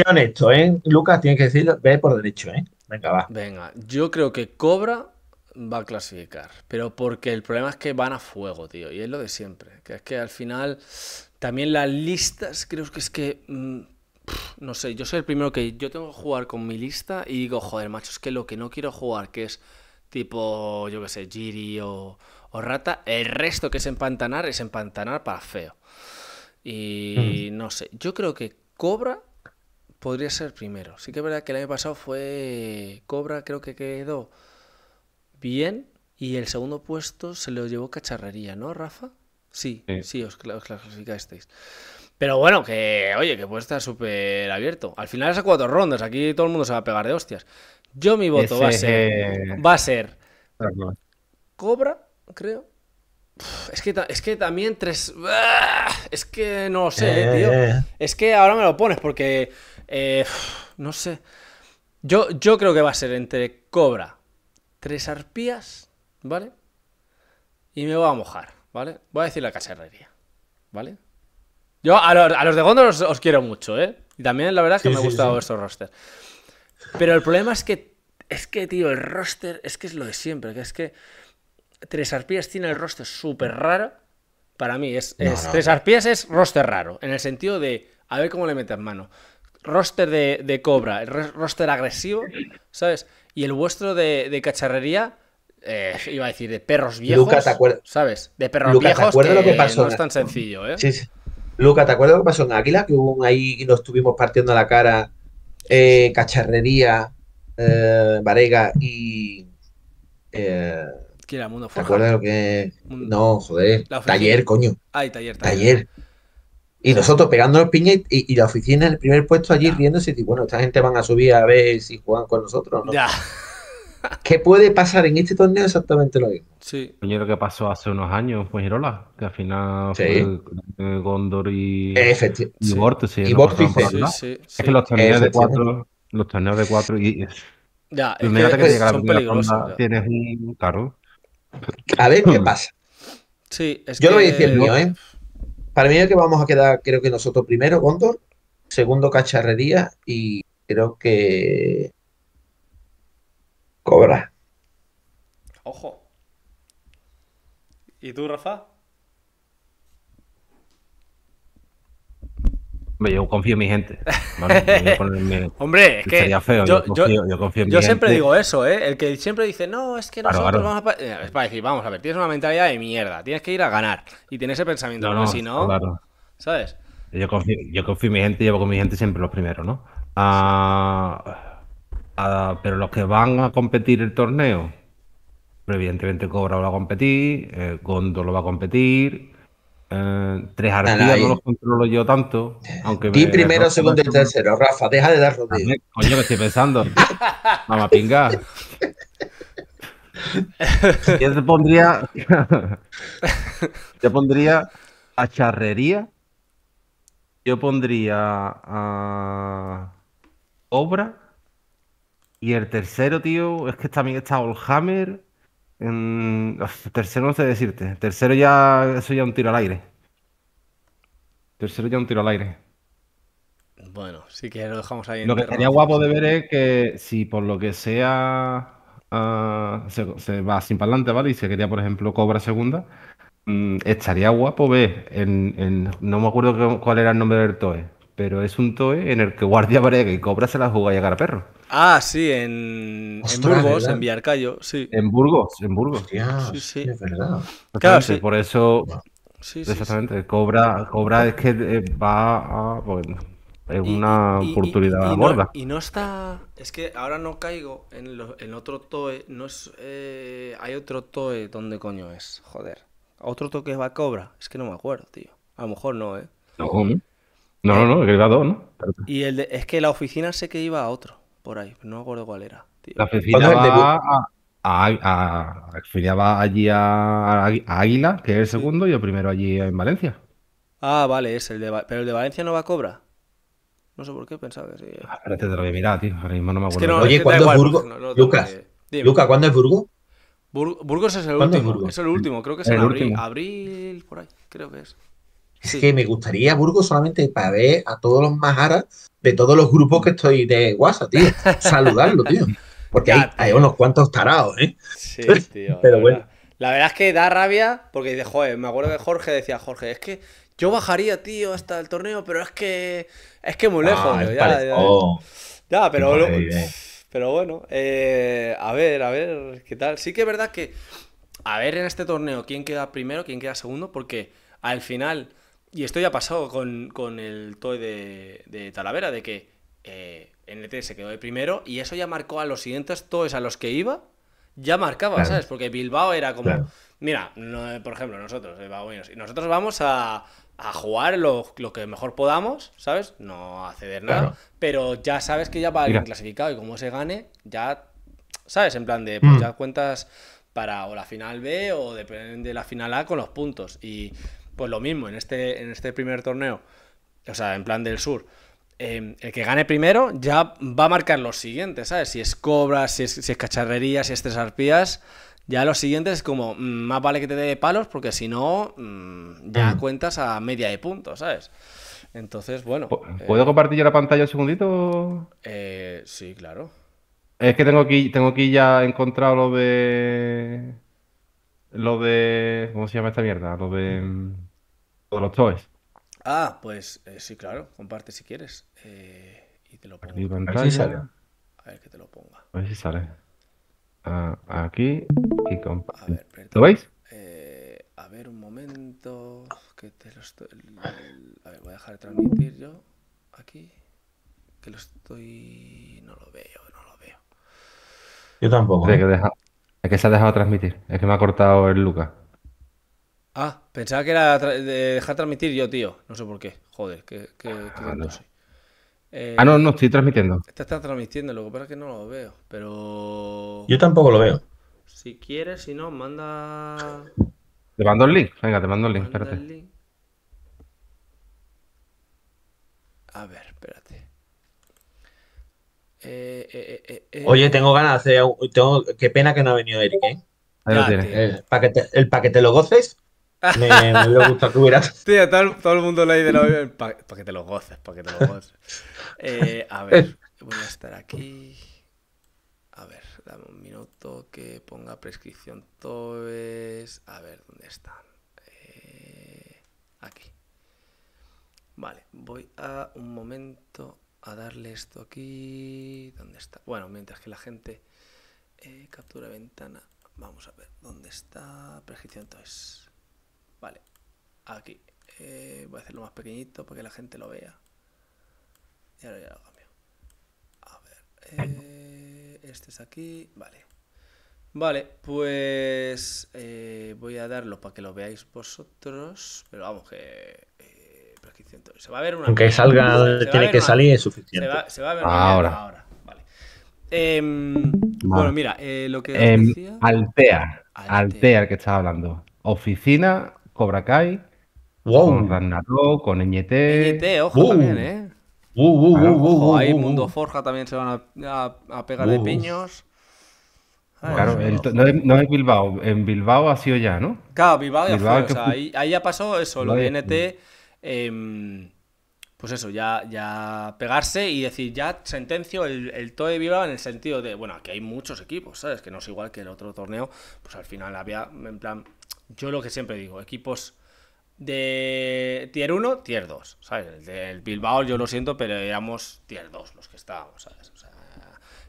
han hecho ¿eh? Lucas, tienes que decirlo, ve por derecho, ¿eh? Venga, va. Venga, yo creo que Cobra va a clasificar. Pero porque el problema es que van a fuego, tío. Y es lo de siempre. Que es que al final también las listas, creo que es que... Mm, no sé, yo soy el primero que yo tengo que jugar con mi lista y digo, joder, macho, es que lo que no quiero jugar, que es tipo, yo qué sé, Giri o, Rata, el resto que es empantanar es empantanar para feo. Y mm. no sé, yo creo que Cobra podría ser primero. Sí que es verdad que el año pasado fue Cobra, creo que quedó bien. Y el segundo puesto se lo llevó Cacharrería, ¿no, Rafa? Sí, sí, os, clasificasteis. Pero bueno, que oye, que puede estar súper abierto. Al final es a cuatro rondas, aquí todo el mundo se va a pegar de hostias. Yo mi voto va a ser. Va a ser. Cobra, creo. Es que, es que también tres. Es que no sé, eh, tío. Eh, eh. Es que ahora me lo pones porque. no sé. Yo, yo creo que va a ser entre Cobra, tres arpías, ¿vale? Y me voy a mojar, ¿vale? Voy a decir la cacharrería, ¿vale? Yo a los, de Gondor os, quiero mucho, ¿eh? Y también la verdad es que me ha gustado estos roster. Pero el problema es que, es que, tío, el roster es que es lo de siempre, que es que Tres Arpías tiene el roster súper raro. Para mí, es, Tres Arpías es roster raro, en el sentido de a ver cómo le metes mano. Roster de, de cobra, roster agresivo, ¿sabes? Y el vuestro de, cacharrería, eh, iba a decir, de perros viejos. ¿Sabes? De perros viejos. ¿te acuerdas que lo que pasó? No es tan sencillo, ¿eh? Sí, sí. Luca, ¿te acuerdas lo que pasó en Águila? Que hubo ahí nos estuvimos partiendo la cara. Eh, cacharrería, eh, Varega y. Eh, Mundo ¿Te acuerdas lo que.? No, joder. Taller, coño. Ay, taller. Taller. Y nosotros pegándonos piña y, y, la oficina en el primer puesto allí riéndose y bueno, esta gente van a subir a ver si juegan con nosotros. ¿no? Ya. (laughs) ¿Qué puede pasar en este torneo exactamente lo mismo? Sí. lo que pasó hace unos años fue Girola, que al final fue eh, Gondor y, Efecti y sí. Y Sí, sí, es que los torneos de cuatro, los torneos de cuatro y... Ya, que, son tienes un carro. A ver qué (clears throat) pasa. Sí, es Yo que... lo voy a decir el mío, ¿eh? Para mí es que vamos a quedar, creo que nosotros primero, Gondor, segundo Cacharrería y creo que Cobra. Ojo. ¿Y tú, Rafa? Yo confío en mi gente. (laughs) Hombre, es que Yo, siempre digo eso, ¿eh? El que siempre dice, no, es que nosotros vamos a. Eh, es para decir, vamos a ver, tienes una mentalidad de mierda. Tienes que ir a ganar. Y tienes ese pensamiento, si no. ¿Sabes? Yo confío, en mi gente, llevo con mi gente siempre los primeros, ¿no? Ah, ah, pero los que van a competir el torneo, evidentemente Cobra va a competir, eh, Gondo lo va a competir, eh, tres arpías no los controlo yo tanto. Aunque primero, segundo y tercero, Rafa, deja de dar rodillas. Coño, me estoy pensando. (laughs) Mamá pingar. Yo te pondría. (laughs) yo pondría a charrería. Yo pondría a. Obra. Y el tercero, tío, es que también está Olhammer. En, tercero no sé decirte. Tercero ya. Eso ya un tiro al aire. Tercero ya un tiro al aire. Bueno, sí que lo dejamos ahí. lo que sería guapo de ver es que si por lo que sea ah, se, va sin parlante, ¿vale? Y se quería, por ejemplo, cobra segunda, mm, estaría guapo ver en, No me acuerdo cuál era el nombre del TOE pero es un TOE en el que guardia Brega y cobra se la juega a llegar a perro. Ah, sí, en, en Burgos, en Villarcayo, sí. En Burgos, en Burgos. sí, sí. Es verdad. Claro, sí. Por eso, sí, exactamente, cobra, cobra es que eh, va a... es una oportunidad gorda. y no está... Es que ahora no caigo en, otro TOE, no es... Eh, hay otro TOE, donde coño es? Joder. Otro TOE va a cobra, es que no me acuerdo, tío. A lo mejor no, ¿eh? No, ¿Cómo? ¿eh? No, no, no, era dos, ¿no? Y el de, es que la oficina sé que iba a otro, por ahí, no me acuerdo cuál era. La oficina va a, a, allí a, Águila, que es el segundo, y el primero allí en Valencia. Ah, vale, es el de, pero el de Valencia no va a Cobra. No sé por qué pensaba que sí. Ah, Espérate, te lo voy a mirar, tío. Ahora mismo no me acuerdo. Oye, ¿cuándo es Burgos? Lucas, ¿cuándo es Burgos? Burgos es el último. Es, el último, creo que es el en abril, por ahí, creo que es es que me gustaría Burgos solamente para ver a todos los majaras de todos los grupos que estoy de WhatsApp, tío. (laughs) Saludarlo, tío. Porque hay, unos cuantos tarados, ¿eh? Sí, tío. (laughs) Pero bueno. La verdad es que da rabia porque dice, joder, me acuerdo que Jorge decía, Jorge, es que yo bajaría, tío, hasta el torneo, pero es que es que muy ah, lejos. ya, pero, pero bueno, eh, a ver, a ver, ¿qué tal? Sí que es verdad que, a ver en este torneo, quién queda primero, quién queda segundo, porque al final y esto ya pasó con, el Toy de, Talavera, de que eh, NT se quedó de primero y eso ya marcó a los siguientes toys a los que iba, ya marcaba, ¿sabes? Porque Bilbao era como, mira, no, por ejemplo, nosotros, y nosotros vamos a, a jugar lo, que mejor podamos, ¿sabes? No a ceder nada, pero ya sabes que ya va alguien clasificado y como se gane, ya, ¿sabes? En plan de, pues mm. ya cuentas para o la final B o depende de la final A con los puntos. Y pues lo mismo, en este, en este primer torneo, o sea, en plan del sur, em, el que gane primero ya va a marcar los siguientes, ¿sabes? Si es cobras, si es, cacharrería, si es tres arpías, ya los siguientes es como, mm, más vale que te dé palos porque si no, mm, ya mm. cuentas a media de puntos, ¿sabes? Entonces, bueno. Eh, ¿Puedo compartir la pantalla un segundito? Eh, sí, claro. Es que tengo aquí, tengo aquí ya encontrado lo de lo de. ¿Cómo se llama esta mierda? Lo de. Lo de los toys. Ah, pues eh, sí, claro, comparte si quieres. Eh, y te lo pongo. A ver si sale. A ver que te lo ponga. A ver si sale. Ah, aquí y comparte. ¿Lo veis? Eh, a ver, un momento. Que te lo A ver, voy a dejar de transmitir yo aquí. Que lo estoy. No lo veo, no lo veo. Yo tampoco. que ¿eh? dejar, es que se ha dejado transmitir? Es que me ha cortado el Luca. Ah, pensaba que era dejar transmitir yo, tío. No sé por qué. Joder, que ah, eh, ah, no. no, estoy transmitiendo. Está está transmitiendo, lo que pasa es que no lo veo, pero... Yo tampoco lo veo. Si quieres, si no, manda... Te mando el link, venga, te mando el link, espérate. El link. A ver, eh, eh, eh, Oye, tengo ganas de hacer. Tengo, qué pena que no ha venido Eric, ¿eh? Ahí lo ah, El, lo goces. Me, me (laughs) gustado que hubieras. todo, el mundo lo ha ido. Para que te lo goces, para que te lo goces. (laughs) a ver, voy a estar aquí. A ver, dame un minuto que ponga prescripción Tobes. A ver, ¿dónde están? aquí. Vale, voy a un momento a darle esto aquí. ¿Dónde está? Bueno, mientras que la gente eh, captura ventana, vamos a ver dónde está. Prescripción, entonces. Vale, aquí. Eh, voy a hacerlo más pequeñito para que la gente lo vea. Y ahora ya lo cambio. A ver, eh, este es aquí. Vale. Vale, pues voy a darlo para que lo veáis vosotros. Pero vamos, que aunque salga tiene que salir es suficiente. Se va, a ver ahora. Vale. Em, bueno, mira, eh, lo que. Em, Altea. Altea. el que estaba hablando. Oficina, Cobra Kai. Wow. Con Ragnarok, con NT. NT, ojo también, ¿eh? Uh, ahí Mundo Forja también se van a, a, pegar de piños. claro, no, es, Bilbao. En Bilbao ha sido ya, ¿no? Claro, Bilbao ya Bilbao fue. O sea, ahí, ahí, ya pasó eso, lo de NT. Em, pues eso, ya, ya pegarse y decir, ya sentencio el, todo TOE Viva en el sentido de, bueno, aquí hay muchos equipos, ¿sabes? Que no es igual que el otro torneo, pues al final había, en plan, yo lo que siempre digo, equipos de tier 1, tier 2, ¿sabes? El del Bilbao, yo lo siento, pero éramos tier 2 los que estábamos, ¿sabes?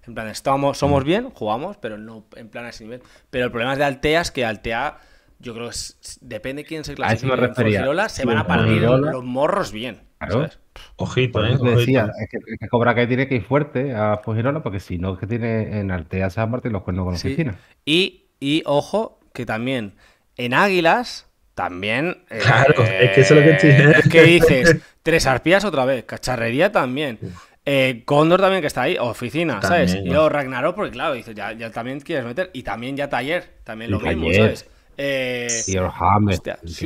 en plan, estamos, somos mm. bien, jugamos, pero no en plan a ese nivel. Pero el problema es de Altea es que Altea yo creo que es, depende quién se clasifique. en eso se van a partir los morros bien. Claro. Ojito, pues ¿eh? Decía, es que, cobra que, tiene que ir fuerte a Fujirola porque si no es que tiene en Altea San Martín los cuernos con sí. oficina. Y, y ojo, que también en Águilas también. Eh, claro, es que eso es lo que estoy eh, Es que dices, tres arpías otra vez, cacharrería también. Eh, Cóndor también que está ahí, oficina, ¿sabes? Y luego Ragnarok, porque claro, dices, ya, ya, también quieres meter. Y también ya Taller, también lo mismo, ¿sabes? Eh, sí,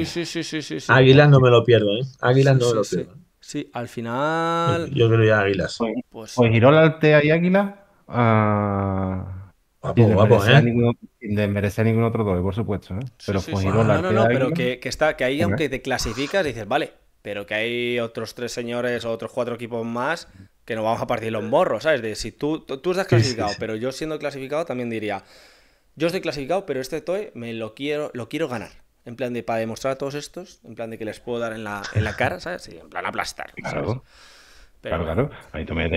sí, sí, sí, sí, Águilas no me lo pierdo, ¿eh? Águilas sí, no me lo pierdo. al final. Yo creo ya Águilas. Pues, pues, pues Altea y Águila. Ah, sin ¿eh? ningún otro doble, por supuesto. ¿eh? Pero No, no, no, pero que, está, que ahí, aunque te clasificas, dices, vale, pero que hay otros tres señores o otros cuatro equipos más que nos vamos a partir los morros, ¿sabes? De si tú estás clasificado, pero yo siendo clasificado también diría yo estoy clasificado, pero este TOE me lo quiero, lo quiero ganar. En plan de para demostrar a todos estos, en plan de que les puedo dar en la, en la cara, ¿sabes? en plan aplastar. Claro. claro, Ahí tú me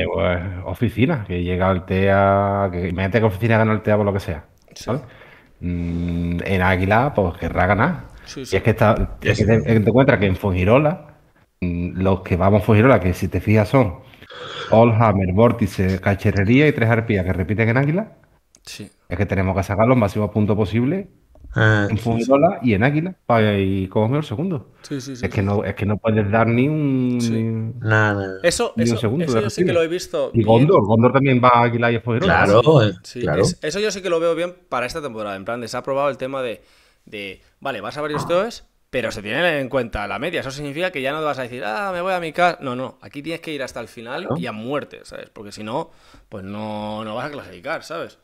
oficina, que llega al TEA, que imagínate que oficina gana el TEA por lo que sea. Mm, en Águila, pues querrá ganar. si Y es que, está, te, encuentras que en Fujirola, mm, los que vamos a Fujirola, que si te fijas son Allhammer, Vórtice, Cacherería y tres arpías que repiten en Águila. Es que tenemos que sacar los máximo puntos posibles ah, en y en Águila para ir como mejor segundo. es, que no, es que no puedes dar ni un. Eso, segundo sí que lo he visto. Y Gondor, Gondor también va a Águila y a Claro, eh, claro. eso yo sí que lo veo bien para esta temporada. En plan, se ha probado el tema de, vale, vas a varios toes. Pero se tiene en cuenta la media. Eso significa que ya no te vas a decir, ah, me voy a mi casa. No, no. Aquí tienes que ir hasta el final y a muerte, ¿sabes? Porque si no, pues no, no vas a clasificar, ¿sabes?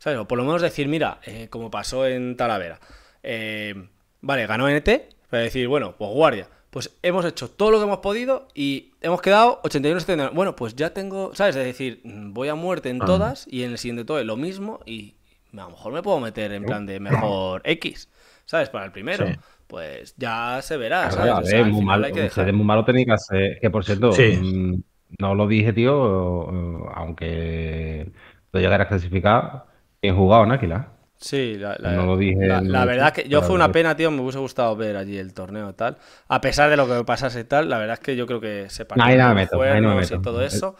¿sabes? O por lo menos decir, mira, eh, como pasó en Talavera, eh, vale, ganó NT, para decir, bueno, pues guardia, pues hemos hecho todo lo que hemos podido y hemos quedado 81-79. Bueno, pues ya tengo, ¿sabes? Es decir, mm, voy a muerte en ah. todas y en el siguiente todo es lo mismo y a lo mejor me puedo meter en plan de mejor X, ¿sabes? Para el primero. Pues ya se verá, ¿sabes? muy malo, técnicas, que por cierto, mm, no lo dije, tío, aunque lo llegara a clasificar, he jugado en Áquila. Sí, la, no lo dije la, verdad que yo fue una pena, tío, me hubiese gustado ver allí el torneo y tal. A pesar de lo que pasase y tal, la verdad es que yo creo que se paró me meto, y todo eso.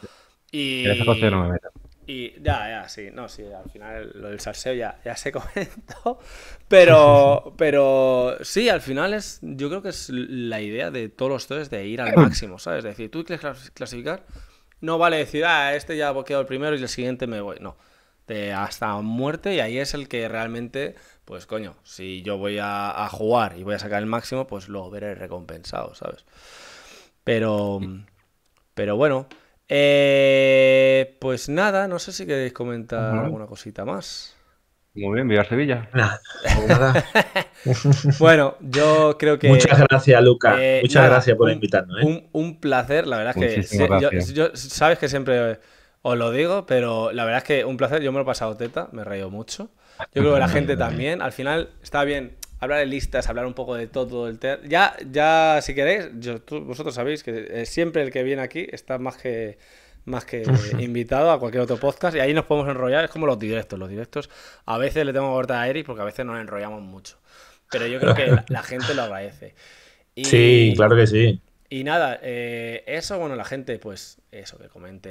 Y... no Y ya, ya, sí, no, sí, al final lo del salseo ya, ya se (laughs) comentó, pero, (laughs) pero sí, al final es, yo creo que es la idea de todos los tres de ir al máximo, ¿sabes? Es decir, tú quieres clasificar, no vale decir, ah, este ya ha boqueado el primero y el siguiente me voy, no. Este, hasta muerte y ahí es el que realmente, pues coño, si yo voy a, jugar y voy a sacar el máximo, pues lo veré recompensado, ¿sabes? Pero, pero bueno, eh, pues nada, no sé si queréis comentar alguna cosita más. Muy bien, viva Sevilla. (laughs) bueno, yo creo que. Muchas gracias, Luca. Eh, Muchas gracias por invitarnos. ¿eh? Un, placer, la verdad es que. yo, sabes que siempre os lo digo, pero la verdad es que un placer, yo me lo he pasado teta, me he reído mucho. Yo creo que la gente (laughs) también, al final está bien hablar de listas, hablar un poco de todo el tema. Ya, ya, si queréis, vosotros sabéis que eh, siempre el que viene aquí está más que más que (laughs) invitado a cualquier otro podcast y ahí nos podemos enrollar, es como los directos, los directos a veces le tengo que cortar a Eric porque a veces nos enrollamos mucho, pero yo creo que (laughs) la, gente lo agradece. Sí, claro que sí. Y nada, eh, eso, bueno, la gente, pues, eso, que comente,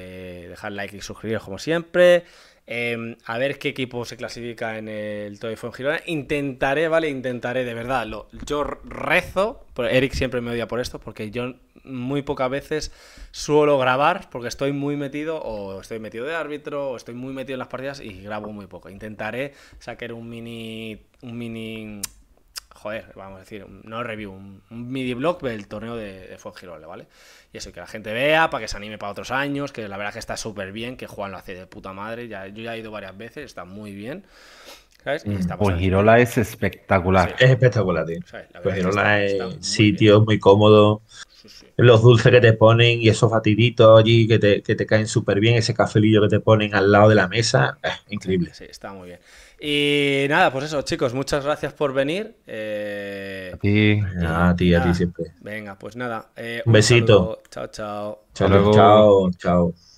dejar like y suscribiros como siempre. Em, a ver qué equipo se clasifica en el Toy Fun Girona. Intentaré, ¿vale? Intentaré, de verdad. yo rezo. Eric siempre me odia por esto, porque yo muy pocas veces suelo grabar, porque estoy muy metido, o estoy metido de árbitro, o estoy muy metido en las partidas y grabo muy poco. Intentaré sacar un mini. un mini joder, vamos a decir, no review, un, midi blog del torneo de, de Fuengirola, ¿vale? Y eso, que la gente vea, para que se anime para otros años, que la verdad que está súper bien, que Juan lo hace de puta madre, ya, yo ya he ido varias veces, está muy bien. ¿Sabes? Mm, pues es espectacular. Es espectacular, tío. Fuengirola pues es, sitio muy cómodo. Los dulces que te ponen y esos batiditos allí que te, que te caen súper bien, ese cafelillo que te ponen al lado de la mesa, es increíble. Sí, está muy bien. Y nada, pues eso, chicos, muchas gracias por venir. Eh... A ti, a ti, a ti siempre. Venga, pues nada. Eh, un, besito. Chao, chao. Chao, chao, chao.